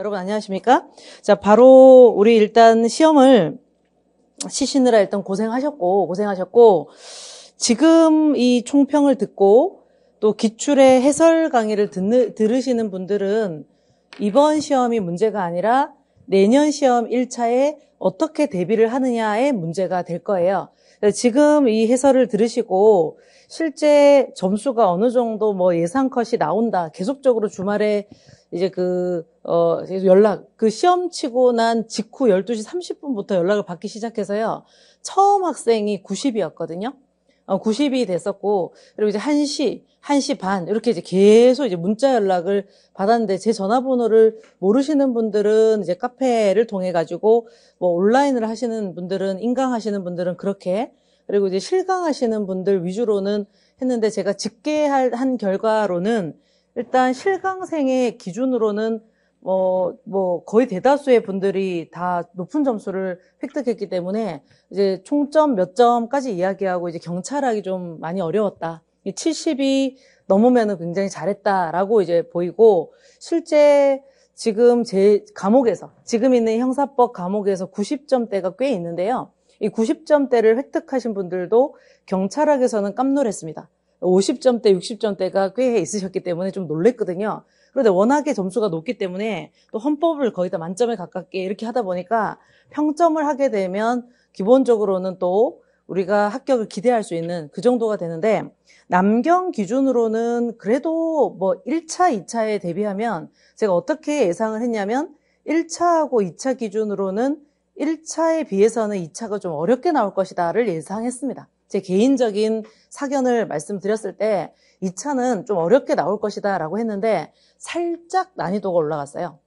여러분 안녕하십니까? 자, 바로 우리 일단 시험을 치시느라 일단 고생하셨고, 고생하셨고, 지금 이 총평을 듣고 또 기출의 해설 강의를 듣는, 들으시는 분들은 이번 시험이 문제가 아니라 내년 시험 1차에 어떻게 대비를 하느냐의 문제가 될 거예요. 지금 이 해설을 들으시고 실제 점수가 어느 정도 뭐 예상 컷이 나온다. 계속적으로 주말에 이제 그, 어, 연락, 그 시험 치고 난 직후 12시 30분부터 연락을 받기 시작해서요. 처음 학생이 90이었거든요. 어, 90이 됐었고, 그리고 이제 1시, 1시 반, 이렇게 이제 계속 이제 문자 연락을 받았는데, 제 전화번호를 모르시는 분들은 이제 카페를 통해가지고, 뭐 온라인을 하시는 분들은, 인강하시는 분들은 그렇게, 그리고 이제 실강하시는 분들 위주로는 했는데, 제가 집계한 결과로는 일단 실강생의 기준으로는 뭐, 뭐, 거의 대다수의 분들이 다 높은 점수를 획득했기 때문에 이제 총점 몇 점까지 이야기하고 이제 경찰하기 좀 많이 어려웠다. 70이 넘으면 굉장히 잘했다라고 이제 보이고 실제 지금 제 감옥에서, 지금 있는 형사법 감옥에서 90점대가 꽤 있는데요. 이 90점대를 획득하신 분들도 경찰학에서는 깜놀했습니다. 50점대, 60점대가 꽤 있으셨기 때문에 좀 놀랬거든요. 그런데 워낙에 점수가 높기 때문에 또 헌법을 거의 다 만점에 가깝게 이렇게 하다 보니까 평점을 하게 되면 기본적으로는 또 우리가 합격을 기대할 수 있는 그 정도가 되는데 남경 기준으로는 그래도 뭐 1차, 2차에 대비하면 제가 어떻게 예상을 했냐면 1차하고 2차 기준으로는 1차에 비해서는 2차가 좀 어렵게 나올 것이다를 예상했습니다. 제 개인적인 사견을 말씀드렸을 때이 차는 좀 어렵게 나올 것이다 라고 했는데 살짝 난이도가 올라갔어요.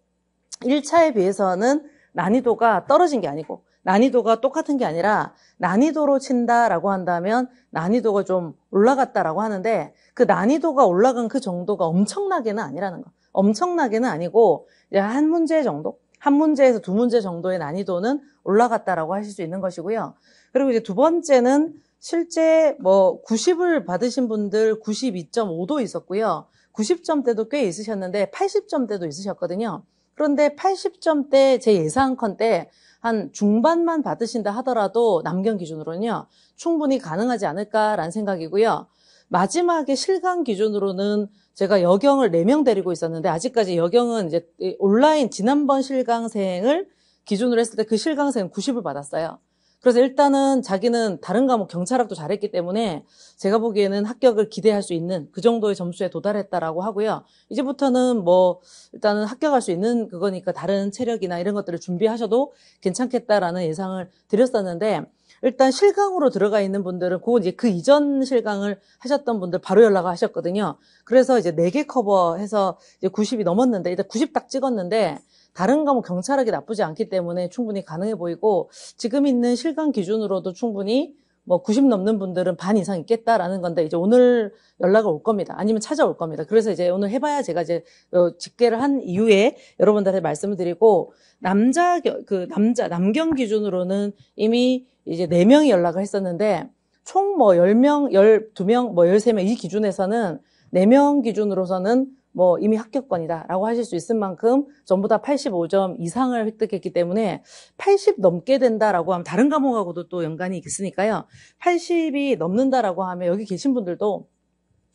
1차에 비해서는 난이도가 떨어진 게 아니고 난이도가 똑같은 게 아니라 난이도로 친다라고 한다면 난이도가 좀 올라갔다라고 하는데 그 난이도가 올라간 그 정도가 엄청나게는 아니라는 거. 엄청나게는 아니고 한 문제 정도, 한 문제에서 두 문제 정도의 난이도는 올라갔다라고 하실 수 있는 것이고요. 그리고 이제 두 번째는 실제 뭐 90을 받으신 분들 92.5도 있었고요. 90점대도 꽤 있으셨는데 80점대도 있으셨거든요. 그런데 80점대 제 예상컨대 한 중반만 받으신다 하더라도 남경 기준으로는요. 충분히 가능하지 않을까라는 생각이고요. 마지막에 실강 기준으로는 제가 여경을 4명 데리고 있었는데 아직까지 여경은 이제 온라인 지난번 실강생을 기준으로 했을 때 그 실강생 90을 받았어요. 그래서 일단은 자기는 다른 과목 경찰학도 잘했기 때문에 제가 보기에는 합격을 기대할 수 있는 그 정도의 점수에 도달했다라고 하고요. 이제부터는 뭐 일단은 합격할 수 있는 그거니까 다른 체력이나 이런 것들을 준비하셔도 괜찮겠다라는 예상을 드렸었는데 일단 실강으로 들어가 있는 분들은 그 이제 그 이전 실강을 하셨던 분들 바로 연락을 하셨거든요. 그래서 이제 4개 커버해서 이제 90이 넘었는데 일단 90 딱 찍었는데 다른 과목 경찰하기 나쁘지 않기 때문에 충분히 가능해 보이고 지금 있는 실감 기준으로도 충분히 뭐 90 넘는 분들은 반 이상 있겠다라는 건데 이제 오늘 연락을 올 겁니다. 아니면 찾아올 겁니다. 그래서 이제 오늘 해봐야 제가 이제 어, 집계를 한 이후에 여러분들한테 말씀을 드리고 남자 그 남자 남경 기준으로는 이미 이제 4 명이 연락을 했었는데 총 뭐 10명, 12명, 뭐 13명 뭐 이 기준에서는 4명 기준으로서는 뭐 이미 합격권이다라고 하실 수 있을 만큼 전부 다 85점 이상을 획득했기 때문에 80 넘게 된다라고 하면 다른 과목하고도 또 연관이 있으니까요. 80이 넘는다라고 하면 여기 계신 분들도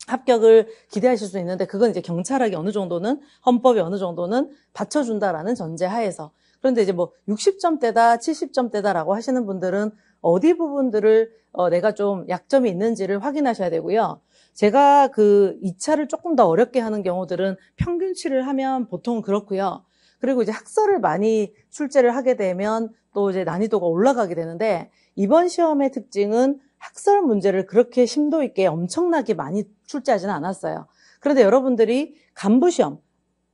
합격을 기대하실 수 있는데 그건 이제 경찰학이 어느 정도는 헌법이 어느 정도는 받쳐준다라는 전제하에서 그런데 이제 뭐 60점대다 70점대다라고 하시는 분들은 어디 부분들을 어, 내가 좀 약점이 있는지를 확인하셔야 되고요. 제가 그 2차를 조금 더 어렵게 하는 경우들은 평균치를 하면 보통 그렇고요. 그리고 이제 학설을 많이 출제를 하게 되면 또 이제 난이도가 올라가게 되는데 이번 시험의 특징은 학설 문제를 그렇게 심도 있게 엄청나게 많이 출제하지는 않았어요. 그런데 여러분들이 간부 시험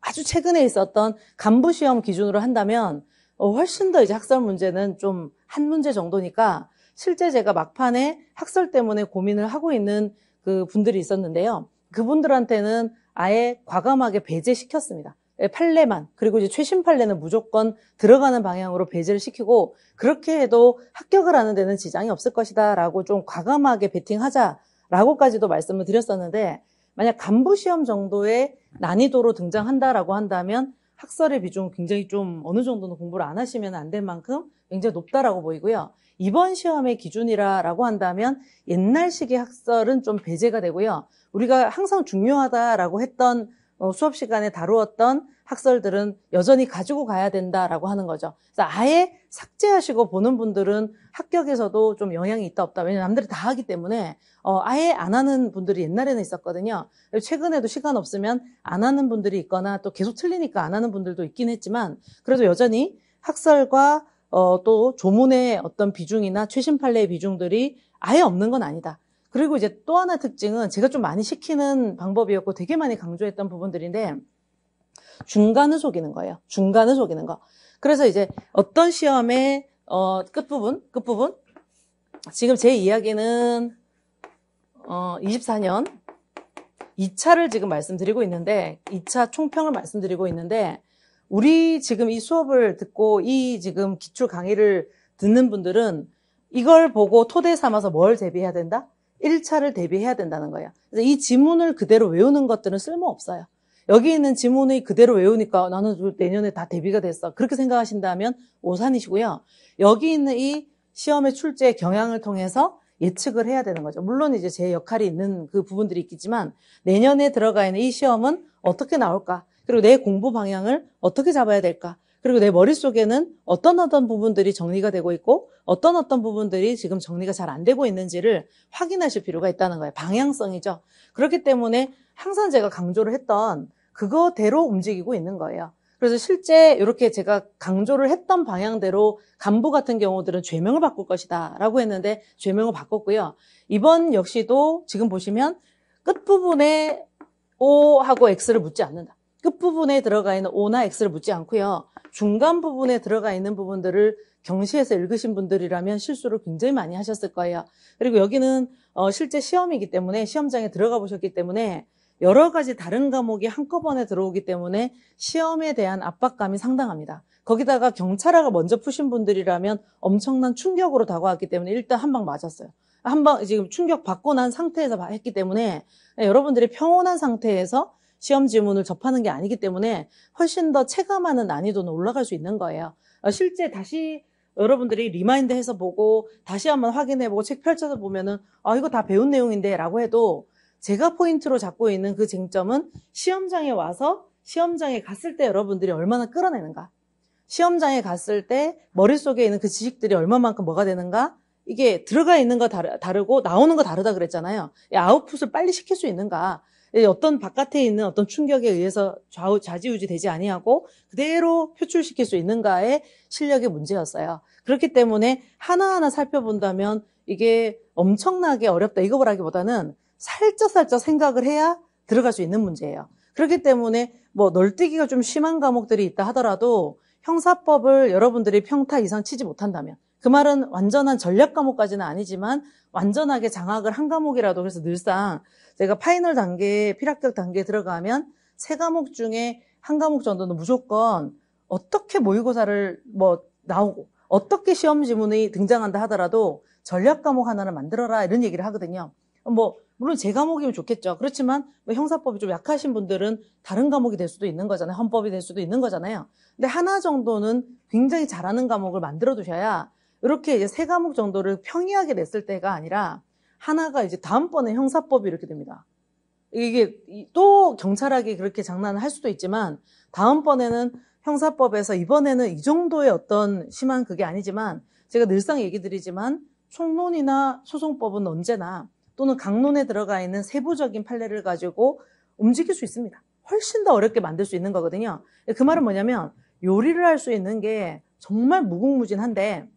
아주 최근에 있었던 간부 시험 기준으로 한다면 어, 훨씬 더 이제 학설 문제는 좀 한 문제 정도니까 실제 제가 막판에 학설 때문에 고민을 하고 있는 그 분들이 있었는데요. 그분들한테는 아예 과감하게 배제시켰습니다. 예, 판례만 그리고 이제 최신 판례는 무조건 들어가는 방향으로 배제를 시키고 그렇게 해도 합격을 하는 데는 지장이 없을 것이다라고 좀 과감하게 베팅하자라고까지도 말씀을 드렸었는데 만약 간부 시험 정도의 난이도로 등장한다라고 한다면 학설의 비중 은 굉장히 좀 어느 정도는 공부를 안 하시면 안 될 만큼 굉장히 높다라고 보이고요. 이번 시험의 기준이라라고 한다면 옛날식의 학설은 좀 배제가 되고요. 우리가 항상 중요하다라고 했던 어, 수업 시간에 다루었던 학설들은 여전히 가지고 가야 된다라고 하는 거죠. 그래서 아예 삭제하시고 보는 분들은 합격에서도 좀 영향이 있다 없다. 왜냐면 하 남들이 다 하기 때문에 어, 아예 안 하는 분들이 옛날에는 있었거든요. 최근에도 시간 없으면 안 하는 분들이 있거나 또 계속 틀리니까 안 하는 분들도 있긴 했지만 그래도 여전히 학설과 어, 또 조문의 어떤 비중이나 최신 판례의 비중들이 아예 없는 건 아니다. 그리고 이제 또 하나 특징은 제가 좀 많이 시키는 방법이었고 되게 많이 강조했던 부분들인데 중간을 속이는 거예요. 중간을 속이는 거. 그래서 이제 어떤 시험의 어, 끝부분, 끝부분. 지금 제 이야기는 어, 24년 2차를 지금 말씀드리고 있는데 2차 총평을 말씀드리고 있는데 우리 지금 이 수업을 듣고 이 지금 기출 강의를 듣는 분들은 이걸 보고 토대 삼아서 뭘 대비해야 된다? 1차를 대비해야 된다는 거예요. 그래서 이 지문을 그대로 외우는 것들은 쓸모없어요. 여기 있는 지문이 그대로 외우니까 나는 뭐 내년에 다 대비가 됐어. 그렇게 생각하신다면 오산이시고요. 여기 있는 이 시험의 출제 경향을 통해서 예측을 해야 되는 거죠. 물론 이제 제 역할이 있는 그 부분들이 있겠지만 내년에 들어가 있는 이 시험은 어떻게 나올까? 그리고 내 공부 방향을 어떻게 잡아야 될까? 그리고 내 머릿속에는 어떤 어떤 부분들이 정리가 되고 있고 어떤 어떤 부분들이 지금 정리가 잘 안 되고 있는지를 확인하실 필요가 있다는 거예요. 방향성이죠. 그렇기 때문에 항상 제가 강조를 했던 그거대로 움직이고 있는 거예요. 그래서 실제 이렇게 제가 강조를 했던 방향대로 간부 같은 경우들은 죄명을 바꿀 것이다 라고 했는데 죄명을 바꿨고요. 이번 역시도 지금 보시면 끝부분에 O 하고 X를 묻지 않는다. 끝부분에 들어가 있는 O나 X를 묻지 않고요. 중간 부분에 들어가 있는 부분들을 경시에서 읽으신 분들이라면 실수를 굉장히 많이 하셨을 거예요. 그리고 여기는 어, 실제 시험이기 때문에 시험장에 들어가 보셨기 때문에 여러 가지 다른 과목이 한꺼번에 들어오기 때문에 시험에 대한 압박감이 상당합니다. 거기다가 경찰화가 먼저 푸신 분들이라면 엄청난 충격으로 다가왔기 때문에 일단 한 방 맞았어요. 한 방 지금 충격 받고 난 상태에서 했기 때문에 여러분들이 평온한 상태에서 시험 지문을 접하는 게 아니기 때문에 훨씬 더 체감하는 난이도는 올라갈 수 있는 거예요. 어, 실제 다시 여러분들이 리마인드 해서 보고 다시 한번 확인해 보고 책 펼쳐서 보면은 아 이거 다 배운 내용인데 라고 해도 제가 포인트로 잡고 있는 그 쟁점은 시험장에 와서 시험장에 갔을 때 여러분들이 얼마나 끌어내는가 시험장에 갔을 때 머릿속에 있는 그 지식들이 얼마만큼 뭐가 되는가 이게 들어가 있는 거 다르, 고 나오는 거 다르다 그랬잖아요 아웃풋을 빨리 시킬 수 있는가 예, 어떤 바깥에 있는 어떤 충격에 의해서 좌우 좌지우지 되지 아니하고 그대로 표출시킬 수 있는가의 실력의 문제였어요. 그렇기 때문에 하나하나 살펴본다면 이게 엄청나게 어렵다 이거라기보다는 살짝살짝 생각을 해야 들어갈 수 있는 문제예요. 그렇기 때문에 뭐 널뛰기가 좀 심한 과목들이 있다 하더라도 형사법을 여러분들이 평타 이상 치지 못한다면 그 말은 완전한 전략 과목까지는 아니지만 완전하게 장학을한 과목이라도 그래서 늘상 제가 파이널 단계, 필합격 단계에 들어가면 세 과목 중에 한 과목 정도는 무조건 어떻게 모의고사를 뭐 나오고 어떻게 시험 지문이 등장한다 하더라도 전략 과목 하나를 만들어라 이런 얘기를 하거든요. 뭐 물론 제 과목이면 좋겠죠. 그렇지만 뭐 형사법이 좀 약하신 분들은 다른 과목이 될 수도 있는 거잖아요. 헌법이 될 수도 있는 거잖아요. 근데 하나 정도는 굉장히 잘하는 과목을 만들어 두셔야 이렇게 이제 세 과목 정도를 평이하게 냈을 때가 아니라 하나가 이제 다음번에 형사법이 이렇게 됩니다. 이게 또 경찰하게 그렇게 장난을 할 수도 있지만 다음번에는 형사법에서 이번에는 이 정도의 어떤 심한 그게 아니지만 제가 늘상 얘기 드리지만 총론이나 소송법은 언제나 또는 강론에 들어가 있는 세부적인 판례를 가지고 움직일 수 있습니다. 훨씬 더 어렵게 만들 수 있는 거거든요. 그 말은 뭐냐면 요리를 할 수 있는 게 정말 무궁무진한데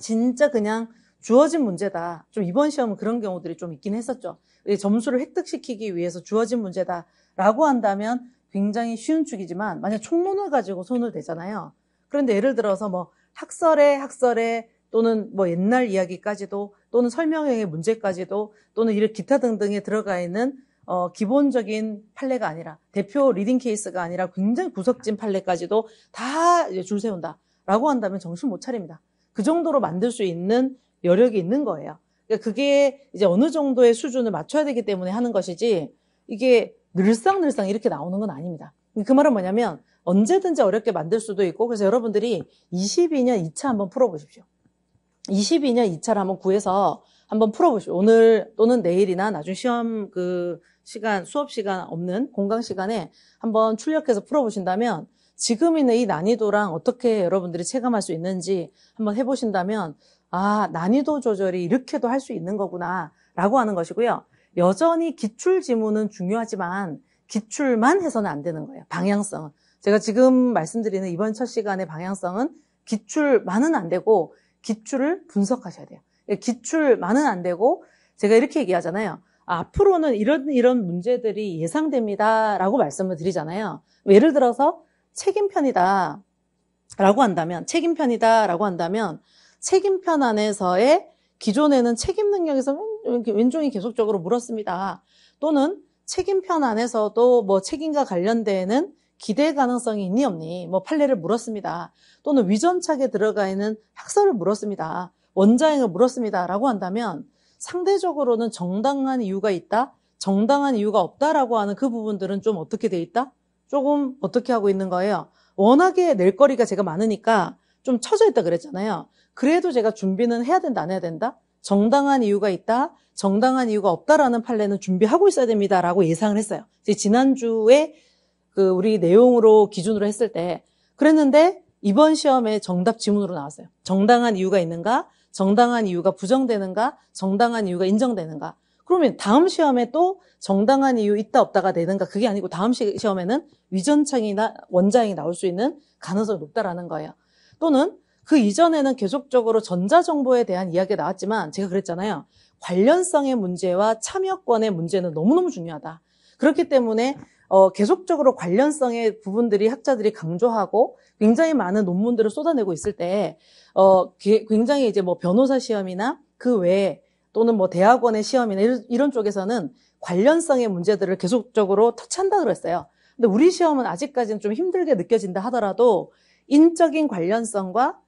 진짜 그냥 주어진 문제다. 좀 이번 시험은 그런 경우들이 좀 있긴 했었죠. 점수를 획득시키기 위해서 주어진 문제다라고 한다면 굉장히 쉬운 축이지만 만약 총론을 가지고 손을 대잖아요. 그런데 예를 들어서 뭐 학설에 학설에 또는 뭐 옛날 이야기까지도 또는 설명형의 문제까지도 또는 이런 기타 등등에 들어가 있는 어, 기본적인 판례가 아니라 대표 리딩 케이스가 아니라 굉장히 구석진 판례까지도 다 줄 세운다라고 한다면 정신 못 차립니다. 그 정도로 만들 수 있는 여력이 있는 거예요. 그러니까 그게 이제 어느 정도의 수준을 맞춰야 되기 때문에 하는 것이지 이게 늘상늘상 이렇게 나오는 건 아닙니다. 그 말은 뭐냐면 언제든지 어렵게 만들 수도 있고 그래서 여러분들이 22년 2차 한번 풀어보십시오. 22년 2차를 한번 구해서 한번 풀어보십시오. 오늘 또는 내일이나 나중 시험 그 시간 수업 시간 없는 공강 시간에 한번 출력해서 풀어보신다면 지금 있는 이 난이도랑 어떻게 여러분들이 체감할 수 있는지 한번 해보신다면 아 난이도 조절이 이렇게도 할 수 있는 거구나 라고 하는 것이고요. 여전히 기출 지문은 중요하지만 기출만 해서는 안 되는 거예요. 방향성은. 제가 지금 말씀드리는 이번 첫 시간의 방향성은 기출만은 안 되고 기출을 분석하셔야 돼요. 예, 기출만은 안 되고 제가 이렇게 얘기하잖아요. 앞으로는 이런 이런 문제들이 예상됩니다라고 말씀을 드리잖아요. 뭐 예를 들어서 책임편이다. 라고 한다면, 책임편이다. 라고 한다면, 책임편 안에서의 기존에는 책임 능력에서 왼종이 계속적으로 물었습니다. 또는 책임편 안에서도 뭐 책임과 관련되는 기대 가능성이 있니 없니 뭐 판례를 물었습니다. 또는 위전착에 들어가 있는 학설을 물었습니다. 원자행을 물었습니다라고 한다면 상대적으로는 정당한 이유가 있다, 정당한 이유가 없다라고 하는 그 부분들은 좀 어떻게 돼 있다? 조금 어떻게 하고 있는 거예요? 워낙에 낼 거리가 제가 많으니까 좀 처져 있다 그랬잖아요. 그래도 제가 준비는 해야 된다, 안 해야 된다? 정당한 이유가 있다, 정당한 이유가 없다라는 판례는 준비하고 있어야 됩니다라고 예상을 했어요. 지난주에 그 우리 내용으로 기준으로 했을 때 그랬는데 이번 시험에 정답 지문으로 나왔어요. 정당한 이유가 있는가? 정당한 이유가 부정되는가? 정당한 이유가 인정되는가? 그러면 다음 시험에 또 정당한 이유 있다 없다가 되는가 그게 아니고 다음 시험에는 위전창이나 원장이 나올 수 있는 가능성이 높다라는 거예요. 또는 그 이전에는 계속적으로 전자정보에 대한 이야기가 나왔지만 제가 그랬잖아요. 관련성의 문제와 참여권의 문제는 너무너무 중요하다. 그렇기 때문에 어, 계속적으로 관련성의 부분들이 학자들이 강조하고 굉장히 많은 논문들을 쏟아내고 있을 때 어, 굉장히 이제 뭐 변호사 시험이나 그 외에 또는 뭐 대학원의 시험이나 이런 쪽에서는 관련성의 문제들을 계속적으로 터치한다 그랬어요. 근데 우리 시험은 아직까지는 좀 힘들게 느껴진다 하더라도 인적인 관련성과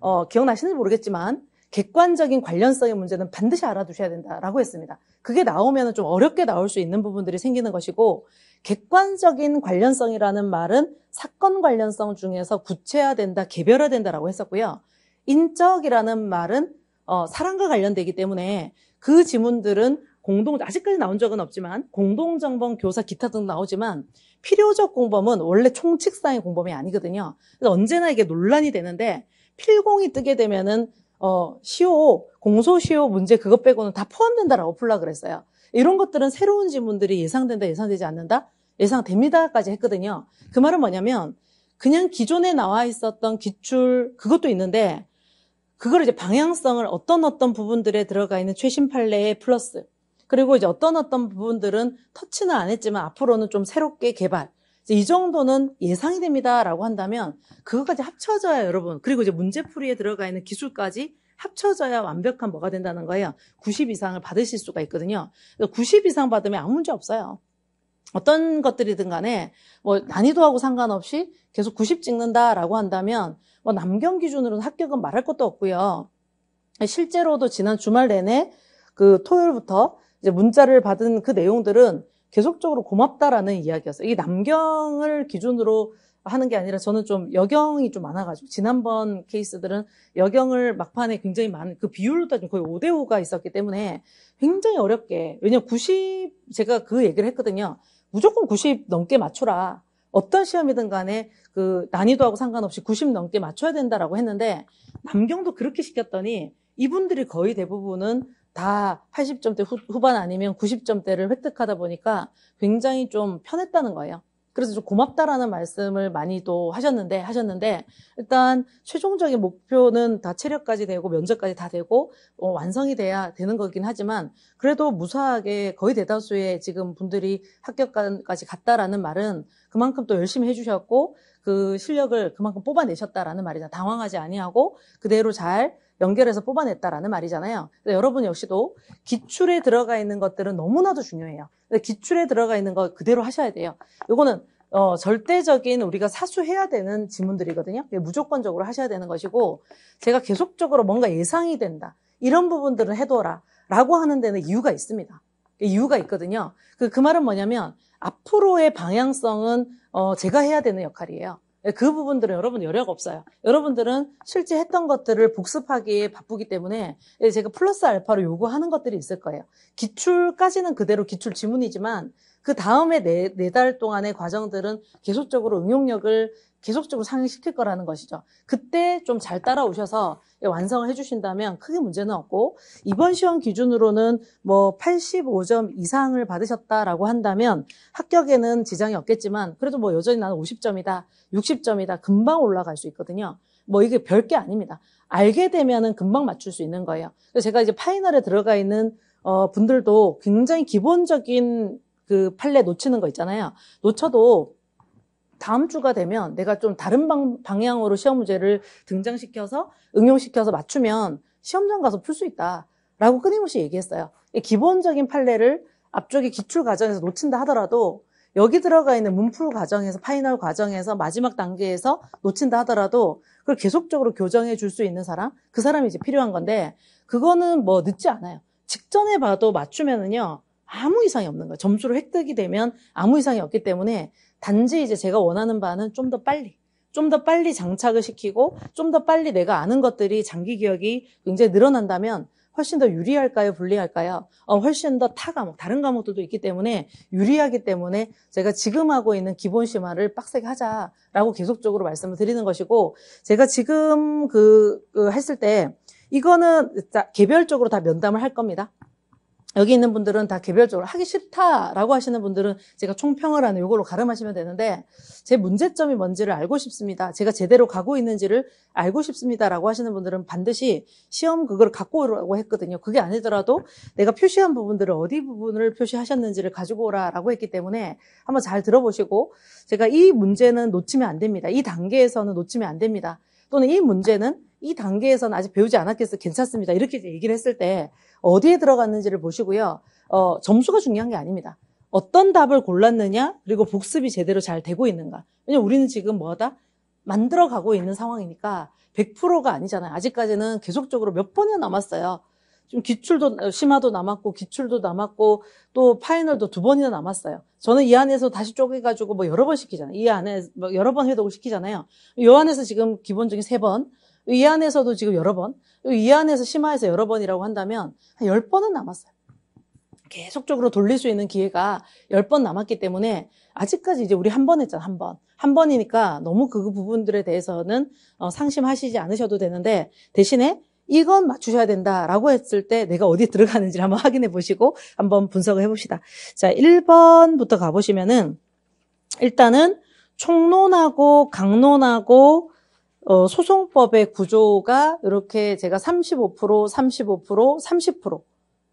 어, 기억나시는지 모르겠지만 객관적인 관련성의 문제는 반드시 알아두셔야 된다라고 했습니다. 그게 나오면 좀 어렵게 나올 수 있는 부분들이 생기는 것이고 객관적인 관련성이라는 말은 사건 관련성 중에서 구체화된다, 개별화된다라고 했었고요. 인적이라는 말은 어, 사랑과 관련되기 때문에 그 지문들은 공동 아직까지 나온 적은 없지만 공동정범 교사 기타 등 나오지만 필요적 공범은 원래 총칙상의 공범이 아니거든요. 그래서 언제나 이게 논란이 되는데 필공이 뜨게 되면은 어, 시효 공소시효 문제 그것 빼고는 다 포함된다라고 풀라 그랬어요. 이런 것들은 새로운 지문들이 예상된다 예상되지 않는다 예상됩니다까지 했거든요. 그 말은 뭐냐면 그냥 기존에 나와 있었던 기출 그것도 있는데 그걸 이제 방향성을 어떤 어떤 부분들에 들어가 있는 최신 판례의 플러스 그리고 이제 어떤 어떤 부분들은 터치는 안 했지만 앞으로는 좀 새롭게 개발 이 정도는 예상이 됩니다라고 한다면 그것까지 합쳐져야 여러분 그리고 이제 문제풀이에 들어가 있는 기술까지 합쳐져야 완벽한 뭐가 된다는 거예요. 90 이상을 받으실 수가 있거든요. 90 이상 받으면 아무 문제 없어요. 어떤 것들이든 간에 뭐 난이도하고 상관없이 계속 90 찍는다라고 한다면 뭐 남경 기준으로는 합격은 말할 것도 없고요. 실제로도 지난 주말 내내 그 토요일부터 이제 문자를 받은 그 내용들은 계속적으로 고맙다라는 이야기였어요. 이 남경을 기준으로 하는 게 아니라 저는 좀 여경이 좀 많아가지고 지난번 케이스들은 여경을 막판에 굉장히 많은 그 비율로 따지면 거의 5대5가 있었기 때문에 굉장히 어렵게 왜냐면 90 제가 그 얘기를 했거든요. 무조건 90 넘게 맞춰라 어떤 시험이든 간에 그 난이도하고 상관없이 90 넘게 맞춰야 된다라고 했는데 남경도 그렇게 시켰더니 이분들이 거의 대부분은 다 80점대 후, 반 아니면 90점대를 획득하다 보니까 굉장히 좀 편했다는 거예요. 그래서 좀 고맙다라는 말씀을 많이 도 하셨는데 하셨는데 일단 최종적인 목표는 다 체력까지 되고 면접까지 다 되고 어, 완성이 돼야 되는 거긴 하지만 그래도 무사하게 거의 대다수의 지금 분들이 합격까지 갔다라는 말은 그만큼 또 열심히 해주셨고 그 실력을 그만큼 뽑아내셨다라는 말이잖아요. 당황하지 아니하고 그대로 잘 연결해서 뽑아냈다라는 말이잖아요. 여러분 역시도 기출에 들어가 있는 것들은 너무나도 중요해요. 근데 기출에 들어가 있는 거 그대로 하셔야 돼요. 이거는 어, 절대적인 우리가 사수해야 되는 지문들이거든요. 무조건적으로 하셔야 되는 것이고 제가 계속적으로 뭔가 예상이 된다. 이런 부분들은 해둬라. 라고 하는 데는 이유가 있습니다. 이유가 있거든요. 그, 그 말은 뭐냐면 앞으로의 방향성은 어, 제가 해야 되는 역할이에요. 네, 그 부분들은 여러분 여력 없어요. 여러분들은 실제 했던 것들을 복습하기에 바쁘기 때문에 네, 제가 플러스 알파로 요구하는 것들이 있을 거예요. 기출까지는 그대로 기출 지문이지만 그 다음에 네달 네 동안의 과정들은 계속적으로 응용력을 계속적으로 상승시킬 거라는 것이죠. 그때 좀 잘 따라오셔서 예, 완성을 해주신다면 크게 문제는 없고 이번 시험 기준으로는 뭐 85점 이상을 받으셨다라고 한다면 합격에는 지장이 없겠지만 그래도 뭐 여전히 나는 50점이다, 60점이다 금방 올라갈 수 있거든요. 뭐 이게 별게 아닙니다. 알게 되면은 금방 맞출 수 있는 거예요. 그래서 제가 이제 파이널에 들어가 있는 어, 분들도 굉장히 기본적인 그 판례 놓치는 거 있잖아요. 놓쳐도 다음 주가 되면 내가 좀 다른 방, 방향으로 시험 문제를 등장시켜서 응용시켜서 맞추면 시험장 가서 풀 수 있다라고 끊임없이 얘기했어요. 기본적인 판례를 앞쪽에 기출 과정에서 놓친다 하더라도 여기 들어가 있는 문풀 과정에서 파이널 과정에서 마지막 단계에서 놓친다 하더라도 그걸 계속적으로 교정해 줄 수 있는 사람 그 사람이 이제 필요한 건데 그거는 뭐 늦지 않아요. 직전에 봐도 맞추면은요 아무 이상이 없는 거예요. 점수로 획득이 되면 아무 이상이 없기 때문에 단지 이제 제가 원하는 바는 좀 더 빨리, 좀 더 빨리 장착을 시키고 좀 더 빨리 내가 아는 것들이 장기 기억이 굉장히 늘어난다면 훨씬 더 유리할까요? 불리할까요? 어, 훨씬 더타가목 뭐 다른 과목들도 있기 때문에 유리하기 때문에 제가 지금 하고 있는 기본 심화를 빡세게 하자라고 계속적으로 말씀을 드리는 것이고 제가 지금 그, 그 했을 때 이거는 개별적으로 다 면담을 할 겁니다. 여기 있는 분들은 다 개별적으로 하기 싫다라고 하시는 분들은 제가 총평을 하는 요걸로 가름하시면 되는데 제 문제점이 뭔지를 알고 싶습니다. 제가 제대로 가고 있는지를 알고 싶습니다라고 하시는 분들은 반드시 시험 그걸 갖고 오라고 했거든요. 그게 아니더라도 내가 표시한 부분들을 어디 부분을 표시하셨는지를 가지고 오라라고 했기 때문에 한번 잘 들어보시고 제가 이 문제는 놓치면 안 됩니다. 이 단계에서는 놓치면 안 됩니다. 또는 이 문제는 이 단계에서는 아직 배우지 않았겠어 괜찮습니다. 이렇게 얘기를 했을 때 어디에 들어갔는지를 보시고요. 어, 점수가 중요한 게 아닙니다. 어떤 답을 골랐느냐, 그리고 복습이 제대로 잘 되고 있는가. 왜냐면 우리는 지금 뭐다? 만들어 가고 있는 상황이니까 100%가 아니잖아요. 아직까지는 계속적으로 몇 번이나 남았어요. 좀 기출도 어, 심화도 남았고 기출도 남았고 또 파이널도 두 번이나 남았어요. 저는 이 안에서 다시 쪼개가지고 뭐 여러 번 시키잖아요. 이 안에 뭐 여러 번해독을 시키잖아요. 이 안에서 지금 기본적인 세 번, 위안에서도 지금 여러 번, 위안에서 심화해서 여러 번이라고 한다면 한 10번은 남았어요. 계속적으로 돌릴 수 있는 기회가 10번 남았기 때문에 아직까지 이제 우리 한 번 했잖아, 한 번. 한 번이니까 너무 그 부분들에 대해서는 어, 상심하시지 않으셔도 되는데 대신에 이건 맞추셔야 된다라고 했을 때 내가 어디 들어가는지를 한번 확인해 보시고 한번 분석을 해 봅시다. 자, 1번부터 가보시면은 일단은 총론하고 강론하고 어, 소송법의 구조가 이렇게 제가 35%, 35%, 30%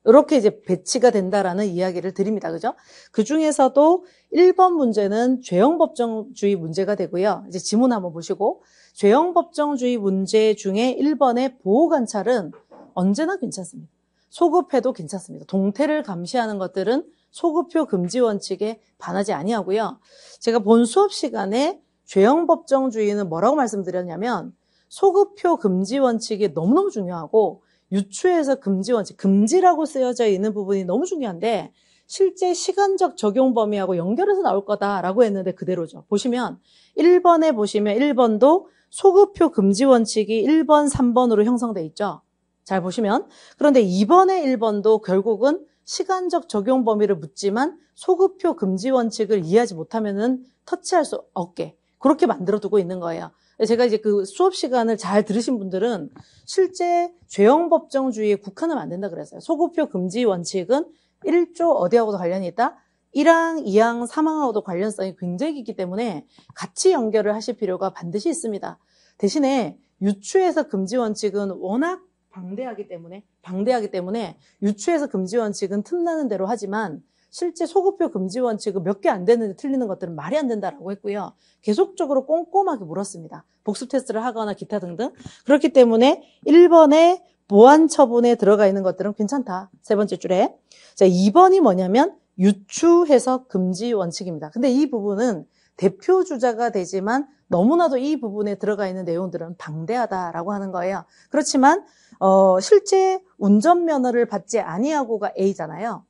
이렇게 이제 배치가 된다라는 이야기를 드립니다. 그죠? 그 중에서도 1번 문제는 죄형 법정주의 문제가 되고요. 이제 지문 한번 보시고 죄형 법정주의 문제 중에 1번의 보호 관찰은 언제나 괜찮습니다. 소급해도 괜찮습니다. 동태를 감시하는 것들은 소급표 금지 원칙에 반하지 아니하고요. 제가 본 수업 시간에 죄형 법정주의는 뭐라고 말씀드렸냐면 소급표 금지 원칙이 너무너무 중요하고 유추에서 금지 원칙, 금지라고 쓰여져 있는 부분이 너무 중요한데 실제 시간적 적용 범위하고 연결해서 나올 거다라고 했는데 그대로죠. 보시면 1번에 보시면 1번도 소급표 금지 원칙이 1번, 3번으로 형성돼 있죠. 잘 보시면 그런데 2번에 1번도 결국은 시간적 적용 범위를 묻지만 소급표 금지 원칙을 이해하지 못하면은 터치할 수 없게 그렇게 만들어 두고 있는 거예요. 제가 이제 그 수업 시간을 잘 들으신 분들은 실제 죄형 법정주의에 국한을 만든다 그랬어요. 소급표 금지 원칙은 1조 어디하고도 관련이 있다? 1항, 2항, 3항하고도 관련성이 굉장히 있기 때문에 같이 연결을 하실 필요가 반드시 있습니다. 대신에 유추에서 금지 원칙은 워낙 방대하기 때문에 방대하기 때문에 유추에서 금지 원칙은 틈나는 대로 하지만 실제 소급표 금지 원칙은 몇 개 안 되는데 틀리는 것들은 말이 안 된다라고 했고요. 계속적으로 꼼꼼하게 물었습니다. 복습 테스트를 하거나 기타 등등. 그렇기 때문에 1번에 보안 처분에 들어가 있는 것들은 괜찮다. 세 번째 줄에. 자, 2번이 뭐냐면 유추해서 금지 원칙입니다. 근데 이 부분은 대표 주자가 되지만 너무나도 이 부분에 들어가 있는 내용들은 방대하다라고 하는 거예요. 그렇지만 어, 실제 운전 면허를 받지 아니하고가 A잖아요.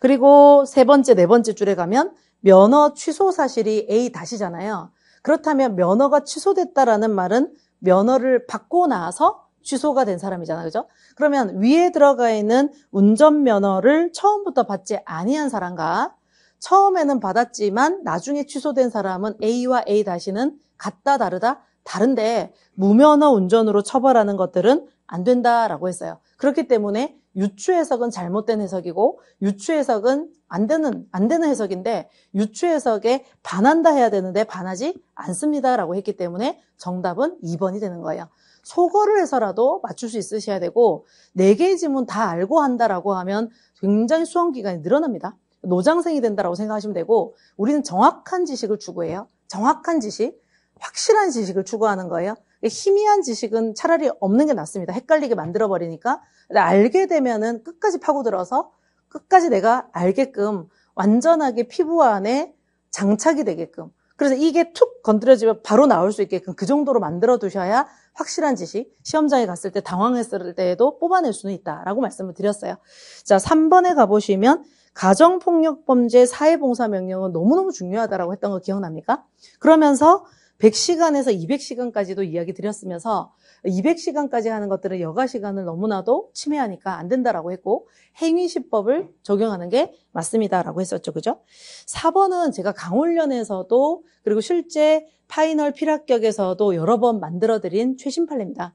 그리고 세 번째, 네 번째 줄에 가면 면허 취소 사실이 A 다시잖아요. 그렇다면 면허가 취소됐다라는 말은 면허를 받고 나서 취소가 된 사람이잖아, 요 그죠? 그러면 위에 들어가 있는 운전면허를 처음부터 받지 아니한 사람과 처음에는 받았지만 나중에 취소된 사람은 A와 A 다시는 같다 다르다 다른데 무면허 운전으로 처벌하는 것들은 안 된다라고 했어요. 그렇기 때문에 유추 해석은 잘못된 해석이고 유추 해석은 안 되는 안 되는 해석인데 유추 해석에 반한다 해야 되는데 반하지 않습니다라고 했기 때문에 정답은 2번이 되는 거예요. 소거를 해서라도 맞출 수 있으셔야 되고 네 개의 지문 다 알고 한다라고 하면 굉장히 수험 기간이 늘어납니다. 노장생이 된다라고 생각하시면 되고 우리는 정확한 지식을 추구해요. 정확한 지식, 확실한 지식을 추구하는 거예요. 희미한 지식은 차라리 없는 게 낫습니다. 헷갈리게 만들어버리니까. 알게 되면은 끝까지 파고들어서 끝까지 내가 알게끔 완전하게 피부 안에 장착이 되게끔. 그래서 이게 툭 건드려지면 바로 나올 수 있게끔 그 정도로 만들어 두셔야 확실한 지식, 시험장에 갔을 때 당황했을 때에도 뽑아낼 수는 있다라고 말씀을 드렸어요. 자, 3번에 가보시면 가정폭력범죄 사회봉사명령은 너무너무 중요하다라고 했던 거 기억납니까? 그러면서 100시간에서 200시간까지도 이야기 드렸으면서 200시간까지 하는 것들은 여가 시간을 너무나도 침해하니까 안 된다라고 했고 행위시법을 적용하는 게 맞습니다라고 했었죠. 그죠? 4번은 제가 강훈련에서도 그리고 실제 파이널 필합격에서도 여러 번 만들어드린 최신 판례입니다.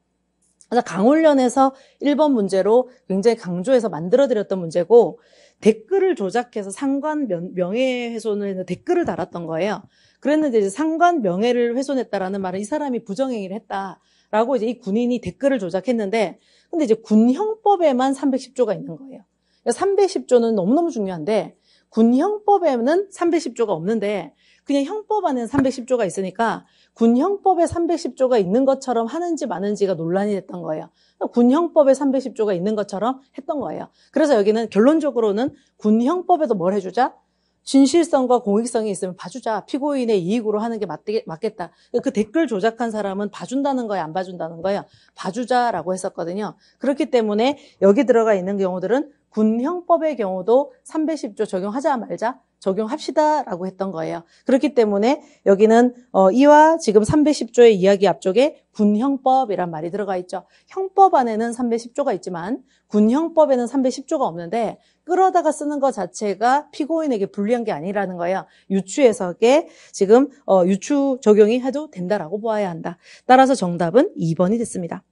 강훈련에서 1번 문제로 굉장히 강조해서 만들어드렸던 문제고 댓글을 조작해서 상관 명예훼손을 해서 댓글을 달았던 거예요. 그랬는데 이제 상관 명예를 훼손했다라는 말은 이 사람이 부정행위를 했다라고 이제 이 군인이 댓글을 조작했는데 근데 이제 군형법에만 310조가 있는 거예요. 310조는 그러니까 너무너무 중요한데 군형법에는 310조가 없는데 그냥 형법 안에는 310조가 있으니까 군형법에 310조가 있는 것처럼 하는지 마는지가 논란이 됐던 거예요. 그러니까 군형법에 310조가 있는 것처럼 했던 거예요. 그래서 여기는 결론적으로는 군형법에도 뭘 해주자? 진실성과 공익성이 있으면 봐주자. 피고인의 이익으로 하는 게 맞대, 맞겠다. 그 댓글 조작한 사람은 봐준다는 거야, 안 봐준다는 거야? 봐주자라고 했었거든요. 그렇기 때문에 여기 들어가 있는 경우들은 군형법의 경우도 310조 적용하자 말자 적용합시다라고 했던 거예요. 그렇기 때문에 여기는 어, 이와 지금 310조의 이야기 앞쪽에 군형법이란 말이 들어가 있죠. 형법 안에는 310조가 있지만 군형법에는 310조가 없는데 끌어다가 쓰는 것 자체가 피고인에게 불리한 게 아니라는 거예요. 유추 해석에 지금 어, 유추 적용이 해도 된다라고 보아야 한다. 따라서 정답은 2번이 됐습니다.